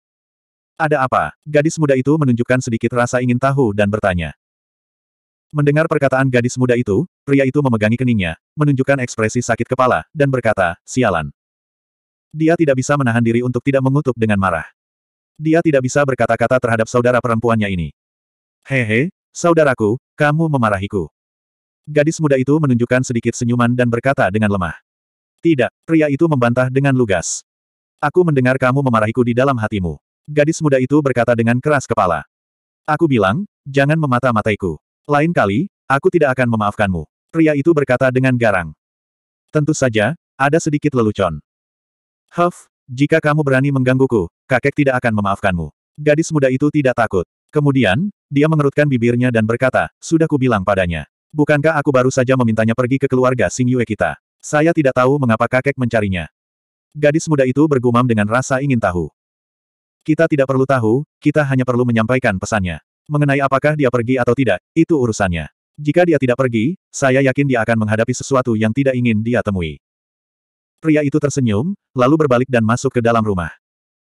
Ada apa? Gadis muda itu menunjukkan sedikit rasa ingin tahu dan bertanya. Mendengar perkataan gadis muda itu, pria itu memegangi keningnya, menunjukkan ekspresi sakit kepala, dan berkata, sialan. Dia tidak bisa menahan diri untuk tidak mengutuk dengan marah. Dia tidak bisa berkata-kata terhadap saudara perempuannya ini. Hehe, saudaraku, kamu memarahiku. Gadis muda itu menunjukkan sedikit senyuman dan berkata dengan lemah. Tidak, pria itu membantah dengan lugas. Aku mendengar kamu memarahiku di dalam hatimu. Gadis muda itu berkata dengan keras kepala. Aku bilang, jangan memata-mataiku. Lain kali, aku tidak akan memaafkanmu. Pria itu berkata dengan garang. Tentu saja, ada sedikit lelucon. Huff, jika kamu berani menggangguku, kakek tidak akan memaafkanmu. Gadis muda itu tidak takut. Kemudian, dia mengerutkan bibirnya dan berkata, sudah kubilang padanya. Bukankah aku baru saja memintanya pergi ke keluarga Sing Yue kita? Saya tidak tahu mengapa kakek mencarinya. Gadis muda itu bergumam dengan rasa ingin tahu. Kita tidak perlu tahu, kita hanya perlu menyampaikan pesannya. Mengenai apakah dia pergi atau tidak, itu urusannya. Jika dia tidak pergi, saya yakin dia akan menghadapi sesuatu yang tidak ingin dia temui. Pria itu tersenyum, lalu berbalik dan masuk ke dalam rumah.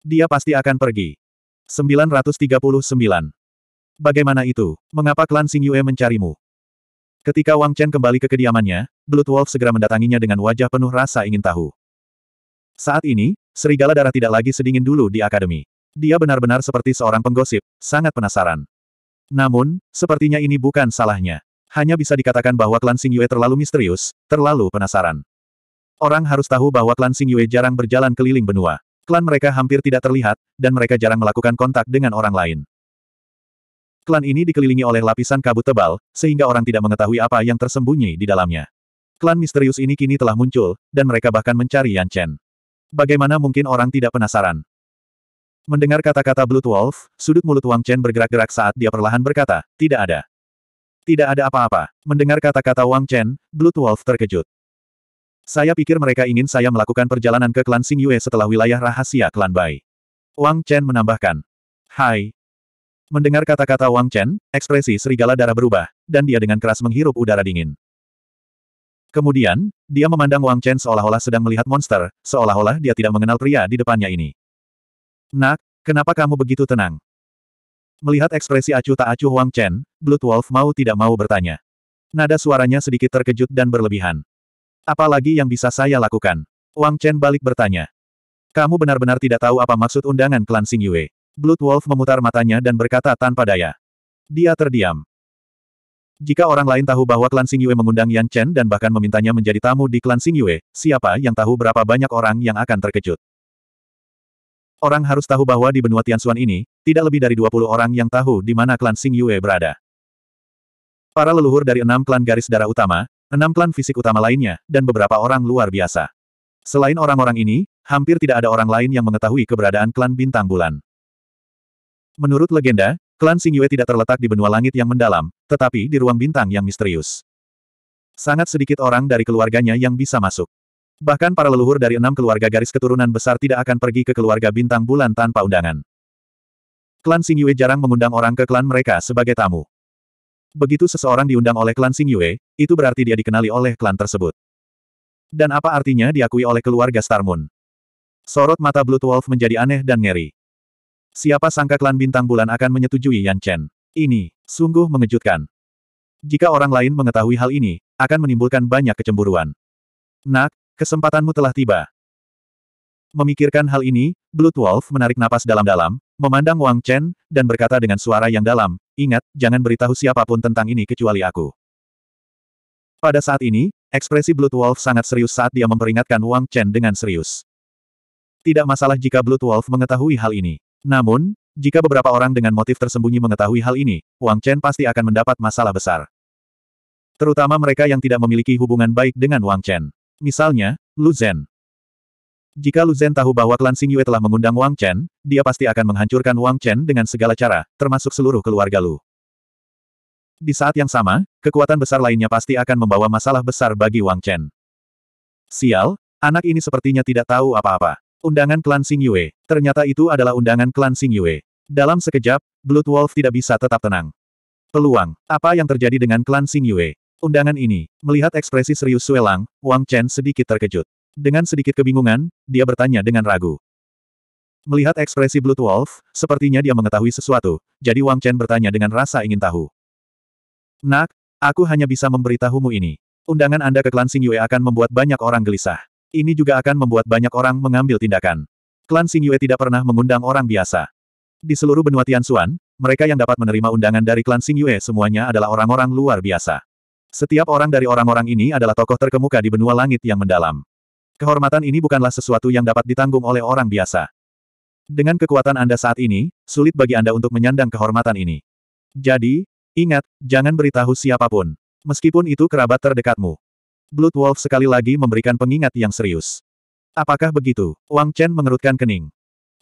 Dia pasti akan pergi. 939. Bagaimana itu? Mengapa klan Xing Yue mencarimu? Ketika Wang Chen kembali ke kediamannya, Blood Wolf segera mendatanginya dengan wajah penuh rasa ingin tahu. Saat ini, serigala darah tidak lagi sedingin dulu di akademi. Dia benar-benar seperti seorang penggosip, sangat penasaran. Namun, sepertinya ini bukan salahnya. Hanya bisa dikatakan bahwa klan Sing Yue terlalu misterius, terlalu penasaran. Orang harus tahu bahwa klan Sing Yue jarang berjalan keliling benua. Klan mereka hampir tidak terlihat, dan mereka jarang melakukan kontak dengan orang lain. Klan ini dikelilingi oleh lapisan kabut tebal, sehingga orang tidak mengetahui apa yang tersembunyi di dalamnya. Klan misterius ini kini telah muncul, dan mereka bahkan mencari Yan Chen. Bagaimana mungkin orang tidak penasaran? Mendengar kata-kata Blood Wolf, sudut mulut Wang Chen bergerak-gerak saat dia perlahan berkata, tidak ada. Tidak ada apa-apa. Mendengar kata-kata Wang Chen, Blood Wolf terkejut. Saya pikir mereka ingin saya melakukan perjalanan ke klan Sing Yue setelah wilayah rahasia klan Bai. Wang Chen menambahkan. Hai. Mendengar kata-kata Wang Chen, ekspresi serigala darah berubah, dan dia dengan keras menghirup udara dingin. Kemudian, dia memandang Wang Chen seolah-olah sedang melihat monster, seolah-olah dia tidak mengenal pria di depannya ini. Nak, kenapa kamu begitu tenang? Melihat ekspresi acuh tak acuh Wang Chen, Blood Wolf mau tidak mau bertanya. Nada suaranya sedikit terkejut dan berlebihan. Apalagi yang bisa saya lakukan? Wang Chen balik bertanya. Kamu benar-benar tidak tahu apa maksud undangan klan Xing Yue. Blood Wolf memutar matanya dan berkata tanpa daya. Dia terdiam. Jika orang lain tahu bahwa klan Xing Yue mengundang Yan Chen dan bahkan memintanya menjadi tamu di klan Xing Yue, siapa yang tahu berapa banyak orang yang akan terkejut. Orang harus tahu bahwa di benua Tianxuan ini, tidak lebih dari 20 orang yang tahu di mana klan Sing Yue berada. Para leluhur dari enam klan garis darah utama, enam klan fisik utama lainnya, dan beberapa orang luar biasa. Selain orang-orang ini, hampir tidak ada orang lain yang mengetahui keberadaan klan Bintang Bulan. Menurut legenda, klan Sing Yue tidak terletak di benua langit yang mendalam, tetapi di ruang bintang yang misterius. Sangat sedikit orang dari keluarganya yang bisa masuk. Bahkan para leluhur dari enam keluarga garis keturunan besar tidak akan pergi ke keluarga bintang bulan tanpa undangan. Klan Yue jarang mengundang orang ke klan mereka sebagai tamu. Begitu seseorang diundang oleh klan Yue, itu berarti dia dikenali oleh klan tersebut. Dan apa artinya diakui oleh keluarga Star Moon? Sorot mata Blood Wolf menjadi aneh dan ngeri. Siapa sangka klan bintang bulan akan menyetujui Yan Chen? Ini, sungguh mengejutkan. Jika orang lain mengetahui hal ini, akan menimbulkan banyak kecemburuan. Nak, Kesempatanmu telah tiba. Memikirkan hal ini, Blood Wolf menarik napas dalam-dalam, memandang Wang Chen, dan berkata dengan suara yang dalam, ingat, jangan beritahu siapapun tentang ini kecuali aku. Pada saat ini, ekspresi Blood Wolf sangat serius saat dia memperingatkan Wang Chen dengan serius. Tidak masalah jika Blood Wolf mengetahui hal ini. Namun, jika beberapa orang dengan motif tersembunyi mengetahui hal ini, Wang Chen pasti akan mendapat masalah besar. Terutama mereka yang tidak memiliki hubungan baik dengan Wang Chen. Misalnya, Lu Zhen. Jika Lu Zhen tahu bahwa klan Xing Yue telah mengundang Wang Chen, dia pasti akan menghancurkan Wang Chen dengan segala cara, termasuk seluruh keluarga Lu. Di saat yang sama, kekuatan besar lainnya pasti akan membawa masalah besar bagi Wang Chen. Sial, anak ini sepertinya tidak tahu apa-apa. Undangan klan Xing Yue, ternyata itu adalah undangan klan Xing Yue. Dalam sekejap, Blood Wolf tidak bisa tetap tenang. Peluang, apa yang terjadi dengan klan Xing Yue? Undangan ini, melihat ekspresi serius Suelang, Wang Chen sedikit terkejut. Dengan sedikit kebingungan, dia bertanya dengan ragu. Melihat ekspresi Blood Wolf, sepertinya dia mengetahui sesuatu, jadi Wang Chen bertanya dengan rasa ingin tahu. Nak, aku hanya bisa memberitahumu ini. Undangan Anda ke klan Sing Yue akan membuat banyak orang gelisah. Ini juga akan membuat banyak orang mengambil tindakan. Klan Sing Yue tidak pernah mengundang orang biasa. Di seluruh benua Tian Xuan, mereka yang dapat menerima undangan dari klan Sing Yue semuanya adalah orang-orang luar biasa. Setiap orang dari orang-orang ini adalah tokoh terkemuka di benua langit yang mendalam. Kehormatan ini bukanlah sesuatu yang dapat ditanggung oleh orang biasa. Dengan kekuatan Anda saat ini, sulit bagi Anda untuk menyandang kehormatan ini. Jadi, ingat, jangan beritahu siapapun. Meskipun itu kerabat terdekatmu. Blood Wolf sekali lagi memberikan pengingat yang serius. Apakah begitu? Wang Chen mengerutkan kening.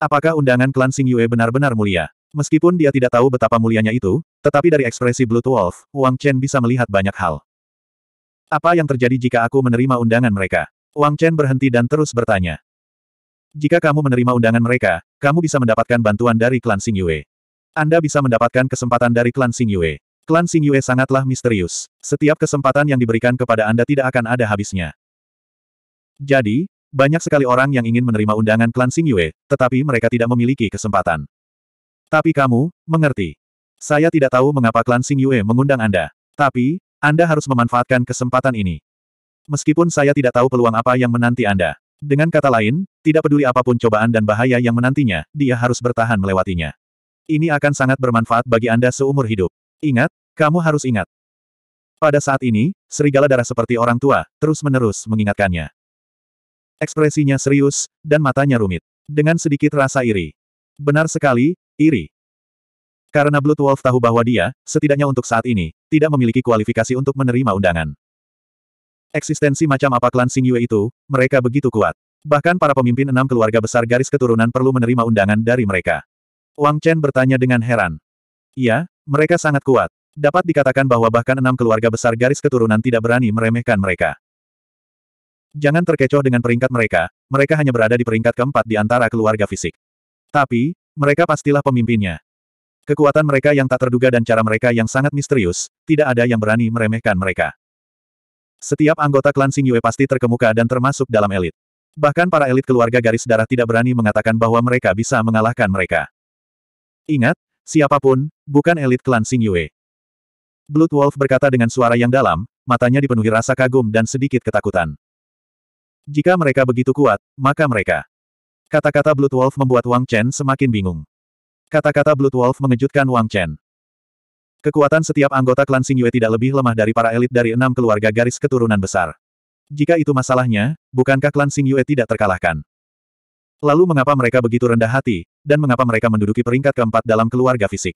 Apakah undangan klan Xing Yue benar-benar mulia? Meskipun dia tidak tahu betapa mulianya itu, tetapi dari ekspresi Blood Wolf, Wang Chen bisa melihat banyak hal. Apa yang terjadi jika aku menerima undangan mereka? Wang Chen berhenti dan terus bertanya. Jika kamu menerima undangan mereka, kamu bisa mendapatkan bantuan dari klan Sing Yue. Anda bisa mendapatkan kesempatan dari klan Sing Yue. Klan Sing Yue sangatlah misterius. Setiap kesempatan yang diberikan kepada Anda tidak akan ada habisnya. Jadi, banyak sekali orang yang ingin menerima undangan klan Sing Yue, tetapi mereka tidak memiliki kesempatan. Tapi kamu, mengerti. Saya tidak tahu mengapa klan Sing Yue mengundang Anda. Tapi, Anda harus memanfaatkan kesempatan ini. Meskipun saya tidak tahu peluang apa yang menanti Anda. Dengan kata lain, tidak peduli apapun cobaan dan bahaya yang menantinya, dia harus bertahan melewatinya. Ini akan sangat bermanfaat bagi Anda seumur hidup. Ingat, kamu harus ingat. Pada saat ini, serigala darah seperti orang tua, terus-menerus mengingatkannya. Ekspresinya serius, dan matanya rumit. Dengan sedikit rasa iri, Benar sekali, iri. Karena Blood Wolf tahu bahwa dia, setidaknya untuk saat ini, tidak memiliki kualifikasi untuk menerima undangan. Eksistensi macam apa klan Xing Yue itu, mereka begitu kuat. Bahkan para pemimpin enam keluarga besar garis keturunan perlu menerima undangan dari mereka. Wang Chen bertanya dengan heran. Iya, mereka sangat kuat. Dapat dikatakan bahwa bahkan enam keluarga besar garis keturunan tidak berani meremehkan mereka. Jangan terkecoh dengan peringkat mereka, mereka hanya berada di peringkat keempat di antara keluarga fisik. Tapi, mereka pastilah pemimpinnya. Kekuatan mereka yang tak terduga dan cara mereka yang sangat misterius, tidak ada yang berani meremehkan mereka. Setiap anggota klan Sing Yue pasti terkemuka dan termasuk dalam elit. Bahkan para elit keluarga garis darah tidak berani mengatakan bahwa mereka bisa mengalahkan mereka. Ingat, siapapun, bukan elit klan Sing Yue. Blood Wolf berkata dengan suara yang dalam, matanya dipenuhi rasa kagum dan sedikit ketakutan. Jika mereka begitu kuat, maka mereka Kata-kata Blood Wolf membuat Wang Chen semakin bingung. Kata-kata Blood Wolf mengejutkan Wang Chen. Kekuatan setiap anggota klan Sing Yue tidak lebih lemah dari para elit dari enam keluarga garis keturunan besar. Jika itu masalahnya, bukankah klan Sing Yue tidak terkalahkan? Lalu mengapa mereka begitu rendah hati, dan mengapa mereka menduduki peringkat keempat dalam keluarga fisik?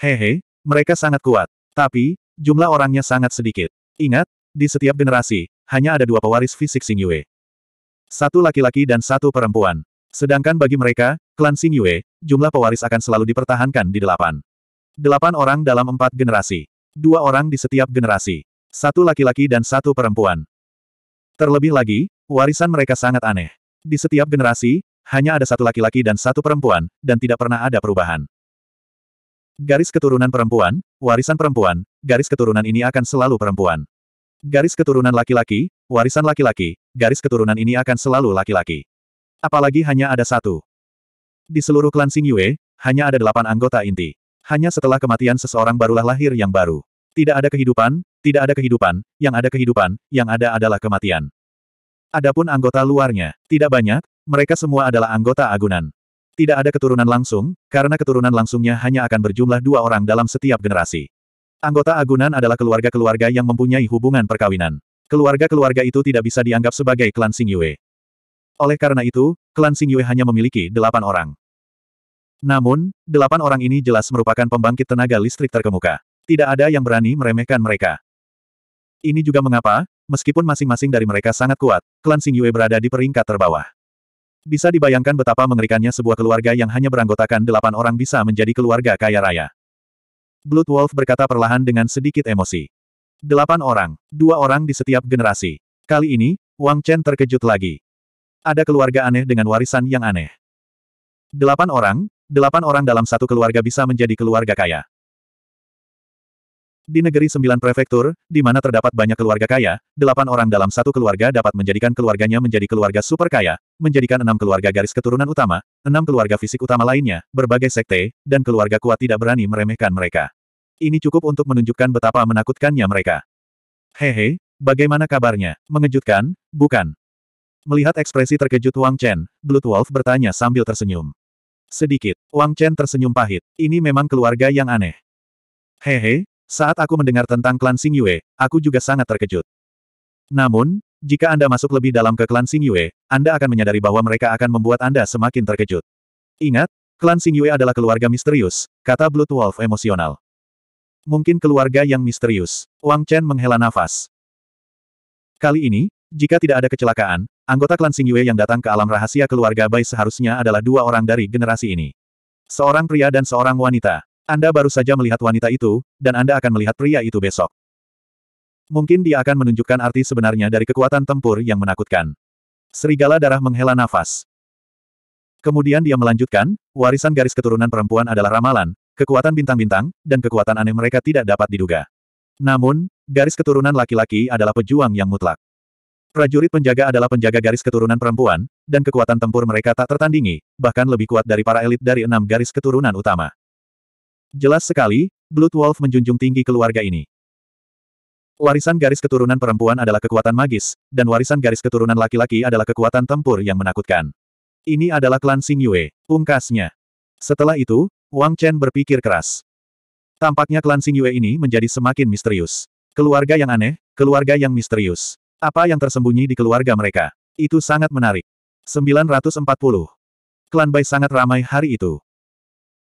Hehe, mereka sangat kuat. Tapi, jumlah orangnya sangat sedikit. Ingat, di setiap generasi, hanya ada dua pewaris fisik Sing Yue. Satu laki-laki dan satu perempuan. Sedangkan bagi mereka, klan Xingyue, jumlah pewaris akan selalu dipertahankan di delapan. Delapan orang dalam empat generasi. Dua orang di setiap generasi. Satu laki-laki dan satu perempuan. Terlebih lagi, warisan mereka sangat aneh. Di setiap generasi, hanya ada satu laki-laki dan satu perempuan, dan tidak pernah ada perubahan. Garis keturunan perempuan, warisan perempuan, garis keturunan ini akan selalu perempuan. Garis keturunan laki-laki, warisan laki-laki, garis keturunan ini akan selalu laki-laki. Apalagi hanya ada satu. Di seluruh klan Xingyue, hanya ada delapan anggota inti. Hanya setelah kematian seseorang barulah lahir yang baru. Tidak ada kehidupan, tidak ada kehidupan, yang ada kehidupan, yang ada adalah kematian. Adapun anggota luarnya, tidak banyak, mereka semua adalah anggota agunan. Tidak ada keturunan langsung, karena keturunan langsungnya hanya akan berjumlah dua orang dalam setiap generasi. Anggota agunan adalah keluarga-keluarga yang mempunyai hubungan perkawinan. Keluarga-keluarga itu tidak bisa dianggap sebagai klan Sing Yue. Oleh karena itu, klan Sing Yue hanya memiliki delapan orang. Namun, delapan orang ini jelas merupakan pembangkit tenaga listrik terkemuka. Tidak ada yang berani meremehkan mereka. Ini juga mengapa, meskipun masing-masing dari mereka sangat kuat, klan Sing Yue berada di peringkat terbawah. Bisa dibayangkan betapa mengerikannya sebuah keluarga yang hanya beranggotakan delapan orang bisa menjadi keluarga kaya raya. Blood Wolf berkata perlahan dengan sedikit emosi. Delapan orang, dua orang di setiap generasi. Kali ini, Wang Chen terkejut lagi. Ada keluarga aneh dengan warisan yang aneh. Delapan orang, delapan orang dalam satu keluarga bisa menjadi keluarga kaya. Di negeri sembilan prefektur, di mana terdapat banyak keluarga kaya, delapan orang dalam satu keluarga dapat menjadikan keluarganya menjadi keluarga super kaya, menjadikan enam keluarga garis keturunan utama, enam keluarga fisik utama lainnya, berbagai sekte, dan keluarga kuat tidak berani meremehkan mereka. Ini cukup untuk menunjukkan betapa menakutkannya mereka. Hehe, bagaimana kabarnya? Mengejutkan, bukan? Melihat ekspresi terkejut Wang Chen, Blood Wolf bertanya sambil tersenyum. Sedikit, Wang Chen tersenyum pahit. Ini memang keluarga yang aneh. Hehe, saat aku mendengar tentang klan Sing Yue, aku juga sangat terkejut. Namun, jika Anda masuk lebih dalam ke klan Sing Yue, Anda akan menyadari bahwa mereka akan membuat Anda semakin terkejut. Ingat, klan Sing Yue adalah keluarga misterius, kata Blood Wolf emosional mungkin keluarga yang misterius. Wang Chen menghela nafas. Kali ini, jika tidak ada kecelakaan, anggota klan Sing Yue yang datang ke alam rahasia keluarga Bai seharusnya adalah dua orang dari generasi ini. Seorang pria dan seorang wanita. Anda baru saja melihat wanita itu, dan Anda akan melihat pria itu besok. Mungkin dia akan menunjukkan arti sebenarnya dari kekuatan tempur yang menakutkan. Serigala darah menghela nafas. Kemudian dia melanjutkan, warisan garis keturunan perempuan adalah ramalan, Kekuatan bintang-bintang, dan kekuatan aneh mereka tidak dapat diduga. Namun, garis keturunan laki-laki adalah pejuang yang mutlak. Prajurit penjaga adalah penjaga garis keturunan perempuan, dan kekuatan tempur mereka tak tertandingi, bahkan lebih kuat dari para elit dari enam garis keturunan utama. Jelas sekali, Blood Wolf menjunjung tinggi keluarga ini. Warisan garis keturunan perempuan adalah kekuatan magis, dan warisan garis keturunan laki-laki adalah kekuatan tempur yang menakutkan. Ini adalah klan Xing Yue, pungkasnya. Setelah itu, Wang Chen berpikir keras. Tampaknya klan Xing Yue ini menjadi semakin misterius. Keluarga yang aneh, keluarga yang misterius. Apa yang tersembunyi di keluarga mereka? Itu sangat menarik. 940. Klan Bai sangat ramai hari itu.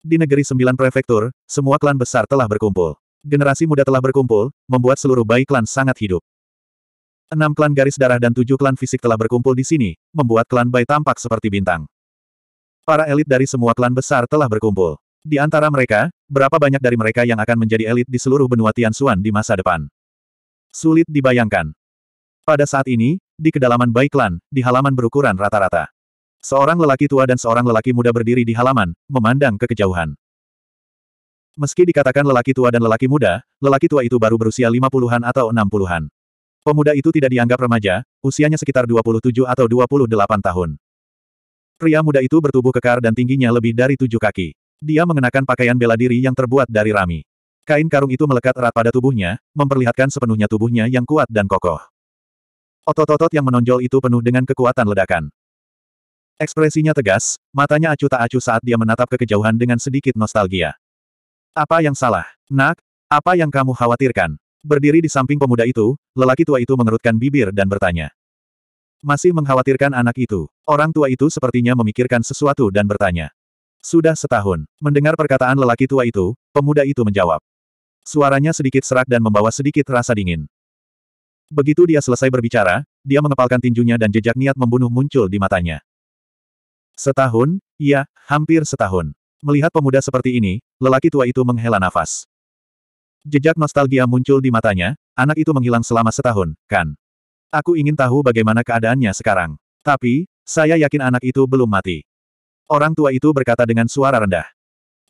Di negeri sembilan prefektur, semua klan besar telah berkumpul. Generasi muda telah berkumpul, membuat seluruh Bai klan sangat hidup. Enam klan garis darah dan tujuh klan fisik telah berkumpul di sini, membuat klan Bai tampak seperti bintang. Para elit dari semua klan besar telah berkumpul. Di antara mereka, berapa banyak dari mereka yang akan menjadi elit di seluruh benua Tian Xuan di masa depan? Sulit dibayangkan. Pada saat ini, di kedalaman Baiklan, di halaman berukuran rata-rata. Seorang lelaki tua dan seorang lelaki muda berdiri di halaman, memandang ke kejauhan. Meski dikatakan lelaki tua dan lelaki muda, lelaki tua itu baru berusia 50-an atau 60-an. Pemuda itu tidak dianggap remaja, usianya sekitar 27 atau 28 tahun. Pria muda itu bertubuh kekar dan tingginya lebih dari tujuh kaki. Dia mengenakan pakaian bela diri yang terbuat dari rami. Kain karung itu melekat erat pada tubuhnya, memperlihatkan sepenuhnya tubuhnya yang kuat dan kokoh. Otot-otot yang menonjol itu penuh dengan kekuatan ledakan. Ekspresinya tegas, matanya acuh tak acuh saat dia menatap ke kejauhan dengan sedikit nostalgia. Apa yang salah? Nak, apa yang kamu khawatirkan? Berdiri di samping pemuda itu, lelaki tua itu mengerutkan bibir dan bertanya. Masih mengkhawatirkan anak itu. Orang tua itu sepertinya memikirkan sesuatu dan bertanya. Sudah setahun. Mendengar perkataan lelaki tua itu, pemuda itu menjawab. Suaranya sedikit serak dan membawa sedikit rasa dingin. Begitu dia selesai berbicara, dia mengepalkan tinjunya dan jejak niat membunuh muncul di matanya. Setahun, iya, hampir setahun. Melihat pemuda seperti ini, lelaki tua itu menghela nafas. Jejak nostalgia muncul di matanya, anak itu menghilang selama setahun, kan? Aku ingin tahu bagaimana keadaannya sekarang. Tapi, saya yakin anak itu belum mati. Orang tua itu berkata dengan suara rendah.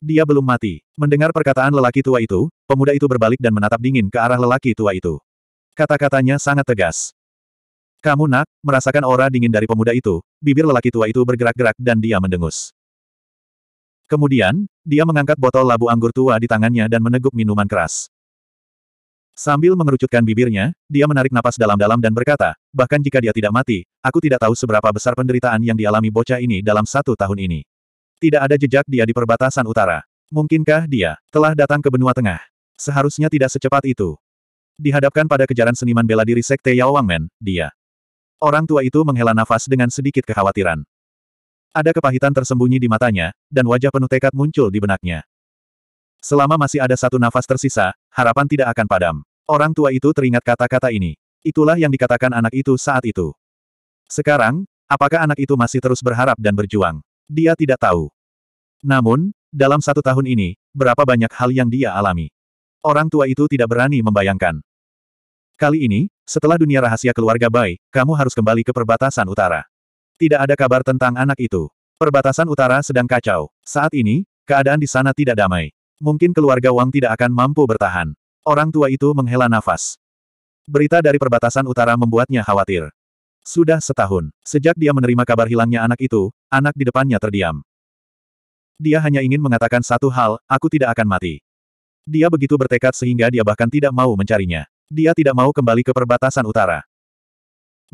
Dia belum mati. Mendengar perkataan lelaki tua itu, pemuda itu berbalik dan menatap dingin ke arah lelaki tua itu. Kata-katanya sangat tegas. Kamu nak, merasakan aura dingin dari pemuda itu, bibir lelaki tua itu bergerak-gerak dan dia mendengus. Kemudian, dia mengangkat botol labu anggur tua di tangannya dan meneguk minuman keras. Sambil mengerucutkan bibirnya, dia menarik napas dalam-dalam dan berkata, bahkan jika dia tidak mati, aku tidak tahu seberapa besar penderitaan yang dialami bocah ini dalam satu tahun ini. Tidak ada jejak dia di perbatasan utara. Mungkinkah dia telah datang ke benua tengah? Seharusnya tidak secepat itu. Dihadapkan pada kejaran seniman bela diri Sekte Yao Wangmen, dia. Orang tua itu menghela nafas dengan sedikit kekhawatiran. Ada kepahitan tersembunyi di matanya, dan wajah penuh tekad muncul di benaknya. Selama masih ada satu nafas tersisa, harapan tidak akan padam. Orang tua itu teringat kata-kata ini. Itulah yang dikatakan anak itu saat itu. Sekarang, apakah anak itu masih terus berharap dan berjuang? Dia tidak tahu. Namun, dalam satu tahun ini, berapa banyak hal yang dia alami. Orang tua itu tidak berani membayangkan. Kali ini, setelah dunia rahasia keluarga Bai, kamu harus kembali ke perbatasan utara. Tidak ada kabar tentang anak itu. Perbatasan utara sedang kacau. Saat ini, keadaan di sana tidak damai. Mungkin keluarga Wang tidak akan mampu bertahan. Orang tua itu menghela nafas. Berita dari perbatasan utara membuatnya khawatir. Sudah setahun, sejak dia menerima kabar hilangnya anak itu, anak di depannya terdiam. Dia hanya ingin mengatakan satu hal, aku tidak akan mati. Dia begitu bertekad sehingga dia bahkan tidak mau mencarinya. Dia tidak mau kembali ke perbatasan utara.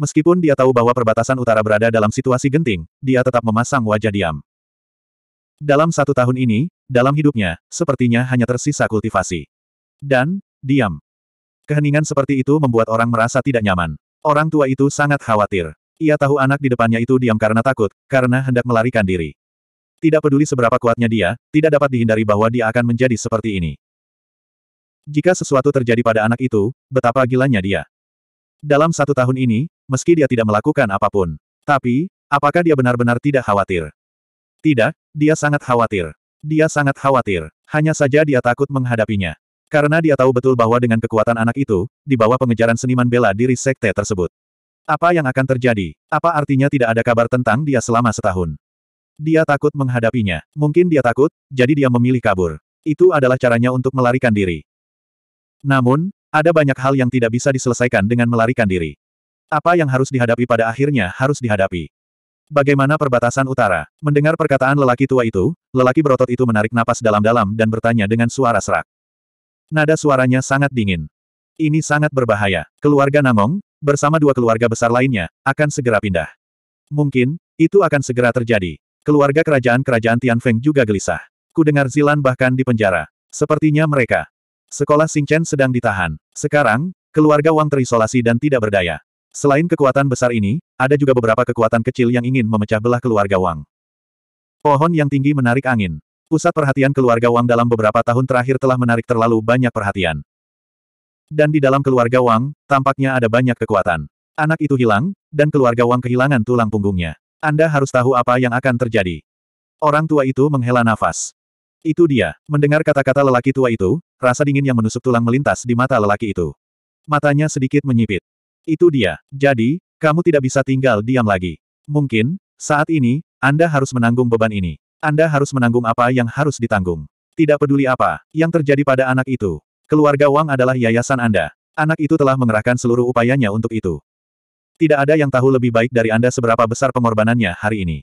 Meskipun dia tahu bahwa perbatasan utara berada dalam situasi genting, dia tetap memasang wajah diam. Dalam satu tahun ini, dalam hidupnya, sepertinya hanya tersisa kultivasi. Dan, diam. Keheningan seperti itu membuat orang merasa tidak nyaman. Orang tua itu sangat khawatir. Ia tahu anak di depannya itu diam karena takut, karena hendak melarikan diri. Tidak peduli seberapa kuatnya dia, tidak dapat dihindari bahwa dia akan menjadi seperti ini. Jika sesuatu terjadi pada anak itu, betapa gilanya dia. Dalam satu tahun ini, meski dia tidak melakukan apapun. Tapi, apakah dia benar-benar tidak khawatir? Tidak, dia sangat khawatir. Dia sangat khawatir, hanya saja dia takut menghadapinya. Karena dia tahu betul bahwa dengan kekuatan anak itu, di bawah pengejaran seniman bela diri sekte tersebut. Apa yang akan terjadi? Apa artinya tidak ada kabar tentang dia selama setahun? Dia takut menghadapinya. Mungkin dia takut, jadi dia memilih kabur. Itu adalah caranya untuk melarikan diri. Namun, ada banyak hal yang tidak bisa diselesaikan dengan melarikan diri. Apa yang harus dihadapi pada akhirnya harus dihadapi. Bagaimana perbatasan utara? Mendengar perkataan lelaki tua itu, lelaki berotot itu menarik napas dalam-dalam dan bertanya dengan suara serak. Nada suaranya sangat dingin. Ini sangat berbahaya. Keluarga Namong, bersama dua keluarga besar lainnya, akan segera pindah. Mungkin, itu akan segera terjadi. Keluarga kerajaan-kerajaan Tianfeng juga gelisah. Kudengar Zilan bahkan di penjara. Sepertinya mereka. Sekolah Xingchen sedang ditahan. Sekarang, keluarga Wang terisolasi dan tidak berdaya. Selain kekuatan besar ini, ada juga beberapa kekuatan kecil yang ingin memecah belah keluarga Wang. Pohon yang tinggi menarik angin. Pusat perhatian keluarga Wang dalam beberapa tahun terakhir telah menarik terlalu banyak perhatian. Dan di dalam keluarga Wang, tampaknya ada banyak kekuatan. Anak itu hilang, dan keluarga Wang kehilangan tulang punggungnya. Anda harus tahu apa yang akan terjadi. Orang tua itu menghela nafas. Itu dia. Mendengar kata-kata lelaki tua itu, rasa dingin yang menusuk tulang melintas di mata lelaki itu. Matanya sedikit menyipit. Itu dia. Jadi, kamu tidak bisa tinggal diam lagi. Mungkin, saat ini, anda harus menanggung beban ini. Anda harus menanggung apa yang harus ditanggung. Tidak peduli apa yang terjadi pada anak itu. Keluarga Wang adalah yayasan Anda. Anak itu telah mengerahkan seluruh upayanya untuk itu. Tidak ada yang tahu lebih baik dari Anda seberapa besar pengorbanannya hari ini.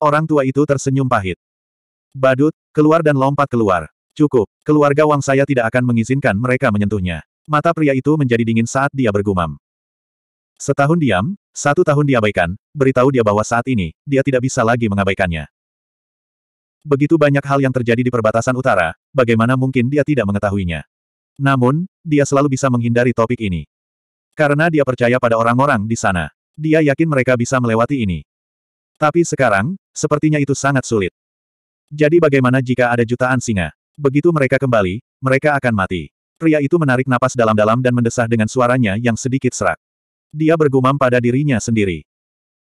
Orang tua itu tersenyum pahit. Badut, keluar dan lompat keluar. Cukup, keluarga Wang saya tidak akan mengizinkan mereka menyentuhnya. Mata pria itu menjadi dingin saat dia bergumam. Setahun diam, satu tahun diabaikan, beritahu dia bahwa saat ini, dia tidak bisa lagi mengabaikannya. Begitu banyak hal yang terjadi di perbatasan utara, bagaimana mungkin dia tidak mengetahuinya. Namun, dia selalu bisa menghindari topik ini. Karena dia percaya pada orang-orang di sana. Dia yakin mereka bisa melewati ini. Tapi sekarang, sepertinya itu sangat sulit. Jadi bagaimana jika ada jutaan singa? Begitu mereka kembali, mereka akan mati. Pria itu menarik napas dalam-dalam dan mendesah dengan suaranya yang sedikit serak dia bergumam pada dirinya sendiri.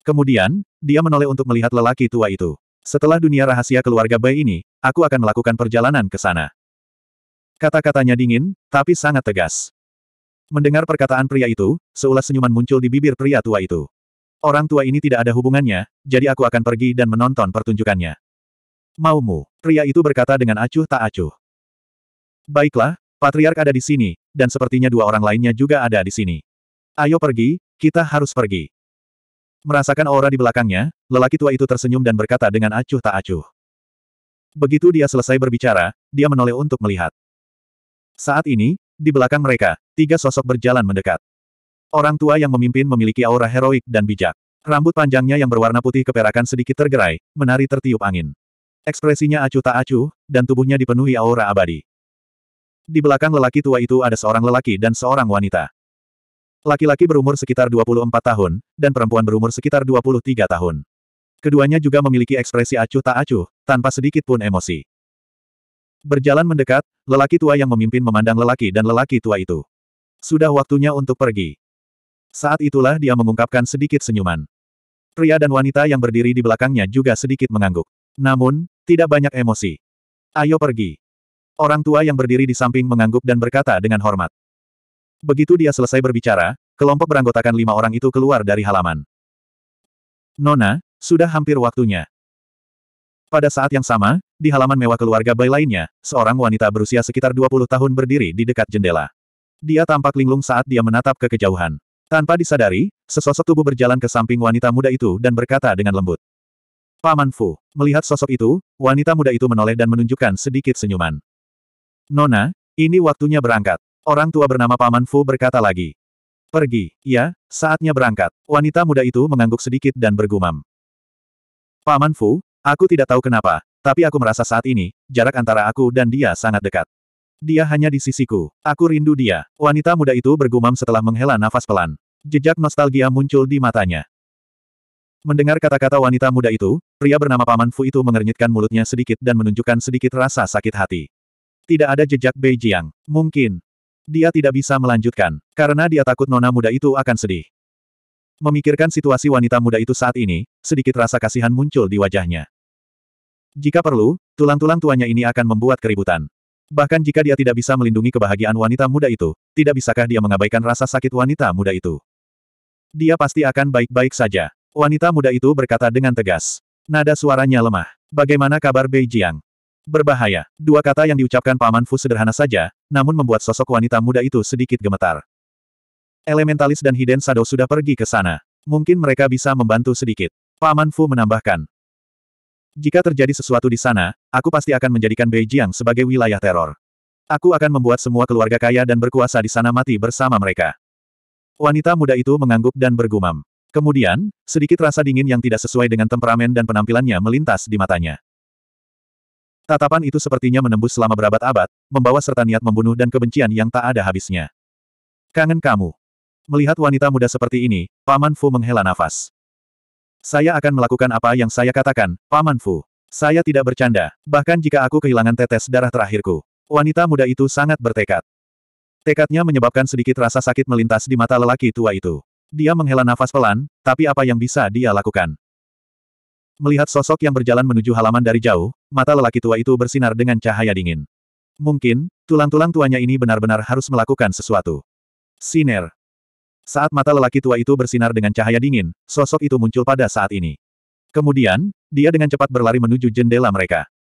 Kemudian, dia menoleh untuk melihat lelaki tua itu. Setelah dunia rahasia keluarga Bai ini, aku akan melakukan perjalanan ke sana. Kata-katanya dingin, tapi sangat tegas. Mendengar perkataan pria itu, seulas senyuman muncul di bibir pria tua itu. Orang tua ini tidak ada hubungannya, jadi aku akan pergi dan menonton pertunjukannya. Maumu, pria itu berkata dengan acuh tak acuh. Baiklah, patriark ada di sini, dan sepertinya dua orang lainnya juga ada di sini. Ayo pergi, kita harus pergi. Merasakan aura di belakangnya, lelaki tua itu tersenyum dan berkata dengan acuh tak acuh. Begitu dia selesai berbicara, dia menoleh untuk melihat. Saat ini, di belakang mereka, tiga sosok berjalan mendekat. Orang tua yang memimpin memiliki aura heroik dan bijak. Rambut panjangnya yang berwarna putih keperakan sedikit tergerai, menari tertiup angin. Ekspresinya acuh tak acuh, dan tubuhnya dipenuhi aura abadi. Di belakang lelaki tua itu ada seorang lelaki dan seorang wanita. Laki-laki berumur sekitar 24 tahun, dan perempuan berumur sekitar 23 tahun. Keduanya juga memiliki ekspresi acuh tak acuh, tanpa sedikit pun emosi. Berjalan mendekat, lelaki tua yang memimpin memandang lelaki dan lelaki tua itu. Sudah waktunya untuk pergi. Saat itulah dia mengungkapkan sedikit senyuman. Pria dan wanita yang berdiri di belakangnya juga sedikit mengangguk. Namun, tidak banyak emosi. Ayo pergi. Orang tua yang berdiri di samping mengangguk dan berkata dengan hormat. Begitu dia selesai berbicara, kelompok beranggotakan lima orang itu keluar dari halaman. Nona, sudah hampir waktunya. Pada saat yang sama, di halaman mewah keluarga Bai lainnya, seorang wanita berusia sekitar 20 tahun berdiri di dekat jendela. Dia tampak linglung saat dia menatap ke kejauhan. Tanpa disadari, sesosok tubuh berjalan ke samping wanita muda itu dan berkata dengan lembut. Paman Fu, melihat sosok itu, wanita muda itu menoleh dan menunjukkan sedikit senyuman. Nona, ini waktunya berangkat. Orang tua bernama Paman Fu berkata lagi. Pergi, ya, saatnya berangkat. Wanita muda itu mengangguk sedikit dan bergumam. Paman Fu, aku tidak tahu kenapa, tapi aku merasa saat ini, jarak antara aku dan dia sangat dekat. Dia hanya di sisiku. Aku rindu dia. Wanita muda itu bergumam setelah menghela nafas pelan. Jejak nostalgia muncul di matanya. Mendengar kata-kata wanita muda itu, pria bernama Paman Fu itu mengernyitkan mulutnya sedikit dan menunjukkan sedikit rasa sakit hati. Tidak ada jejak Beijing. Mungkin, dia tidak bisa melanjutkan, karena dia takut nona muda itu akan sedih. Memikirkan situasi wanita muda itu saat ini, sedikit rasa kasihan muncul di wajahnya. Jika perlu, tulang-tulang tuanya ini akan membuat keributan. Bahkan jika dia tidak bisa melindungi kebahagiaan wanita muda itu, tidak bisakah dia mengabaikan rasa sakit wanita muda itu? Dia pasti akan baik-baik saja. Wanita muda itu berkata dengan tegas. Nada suaranya lemah. Bagaimana kabar Beijing? Berbahaya. Dua kata yang diucapkan Paman Fu sederhana saja, namun membuat sosok wanita muda itu sedikit gemetar. Elementalis dan Hiden Sado sudah pergi ke sana. Mungkin mereka bisa membantu sedikit. Paman Fu menambahkan. Jika terjadi sesuatu di sana, aku pasti akan menjadikan Beijing sebagai wilayah teror. Aku akan membuat semua keluarga kaya dan berkuasa di sana mati bersama mereka. Wanita muda itu mengangguk dan bergumam. Kemudian, sedikit rasa dingin yang tidak sesuai dengan temperamen dan penampilannya melintas di matanya. Tatapan itu sepertinya menembus selama berabad-abad, membawa serta niat membunuh dan kebencian yang tak ada habisnya. Kangen kamu. Melihat wanita muda seperti ini, Paman Fu menghela nafas. Saya akan melakukan apa yang saya katakan, Paman Fu. Saya tidak bercanda, bahkan jika aku kehilangan tetes darah terakhirku. Wanita muda itu sangat bertekad. Tekadnya menyebabkan sedikit rasa sakit melintas di mata lelaki tua itu. Dia menghela nafas pelan, tapi apa yang bisa dia lakukan? Melihat sosok yang berjalan menuju halaman dari jauh, mata lelaki tua itu bersinar dengan cahaya dingin. Mungkin, tulang-tulang tuanya ini benar-benar harus melakukan sesuatu. Siner. Saat mata lelaki tua itu bersinar dengan cahaya dingin, sosok itu muncul pada saat ini. Kemudian, dia dengan cepat berlari menuju jendela mereka.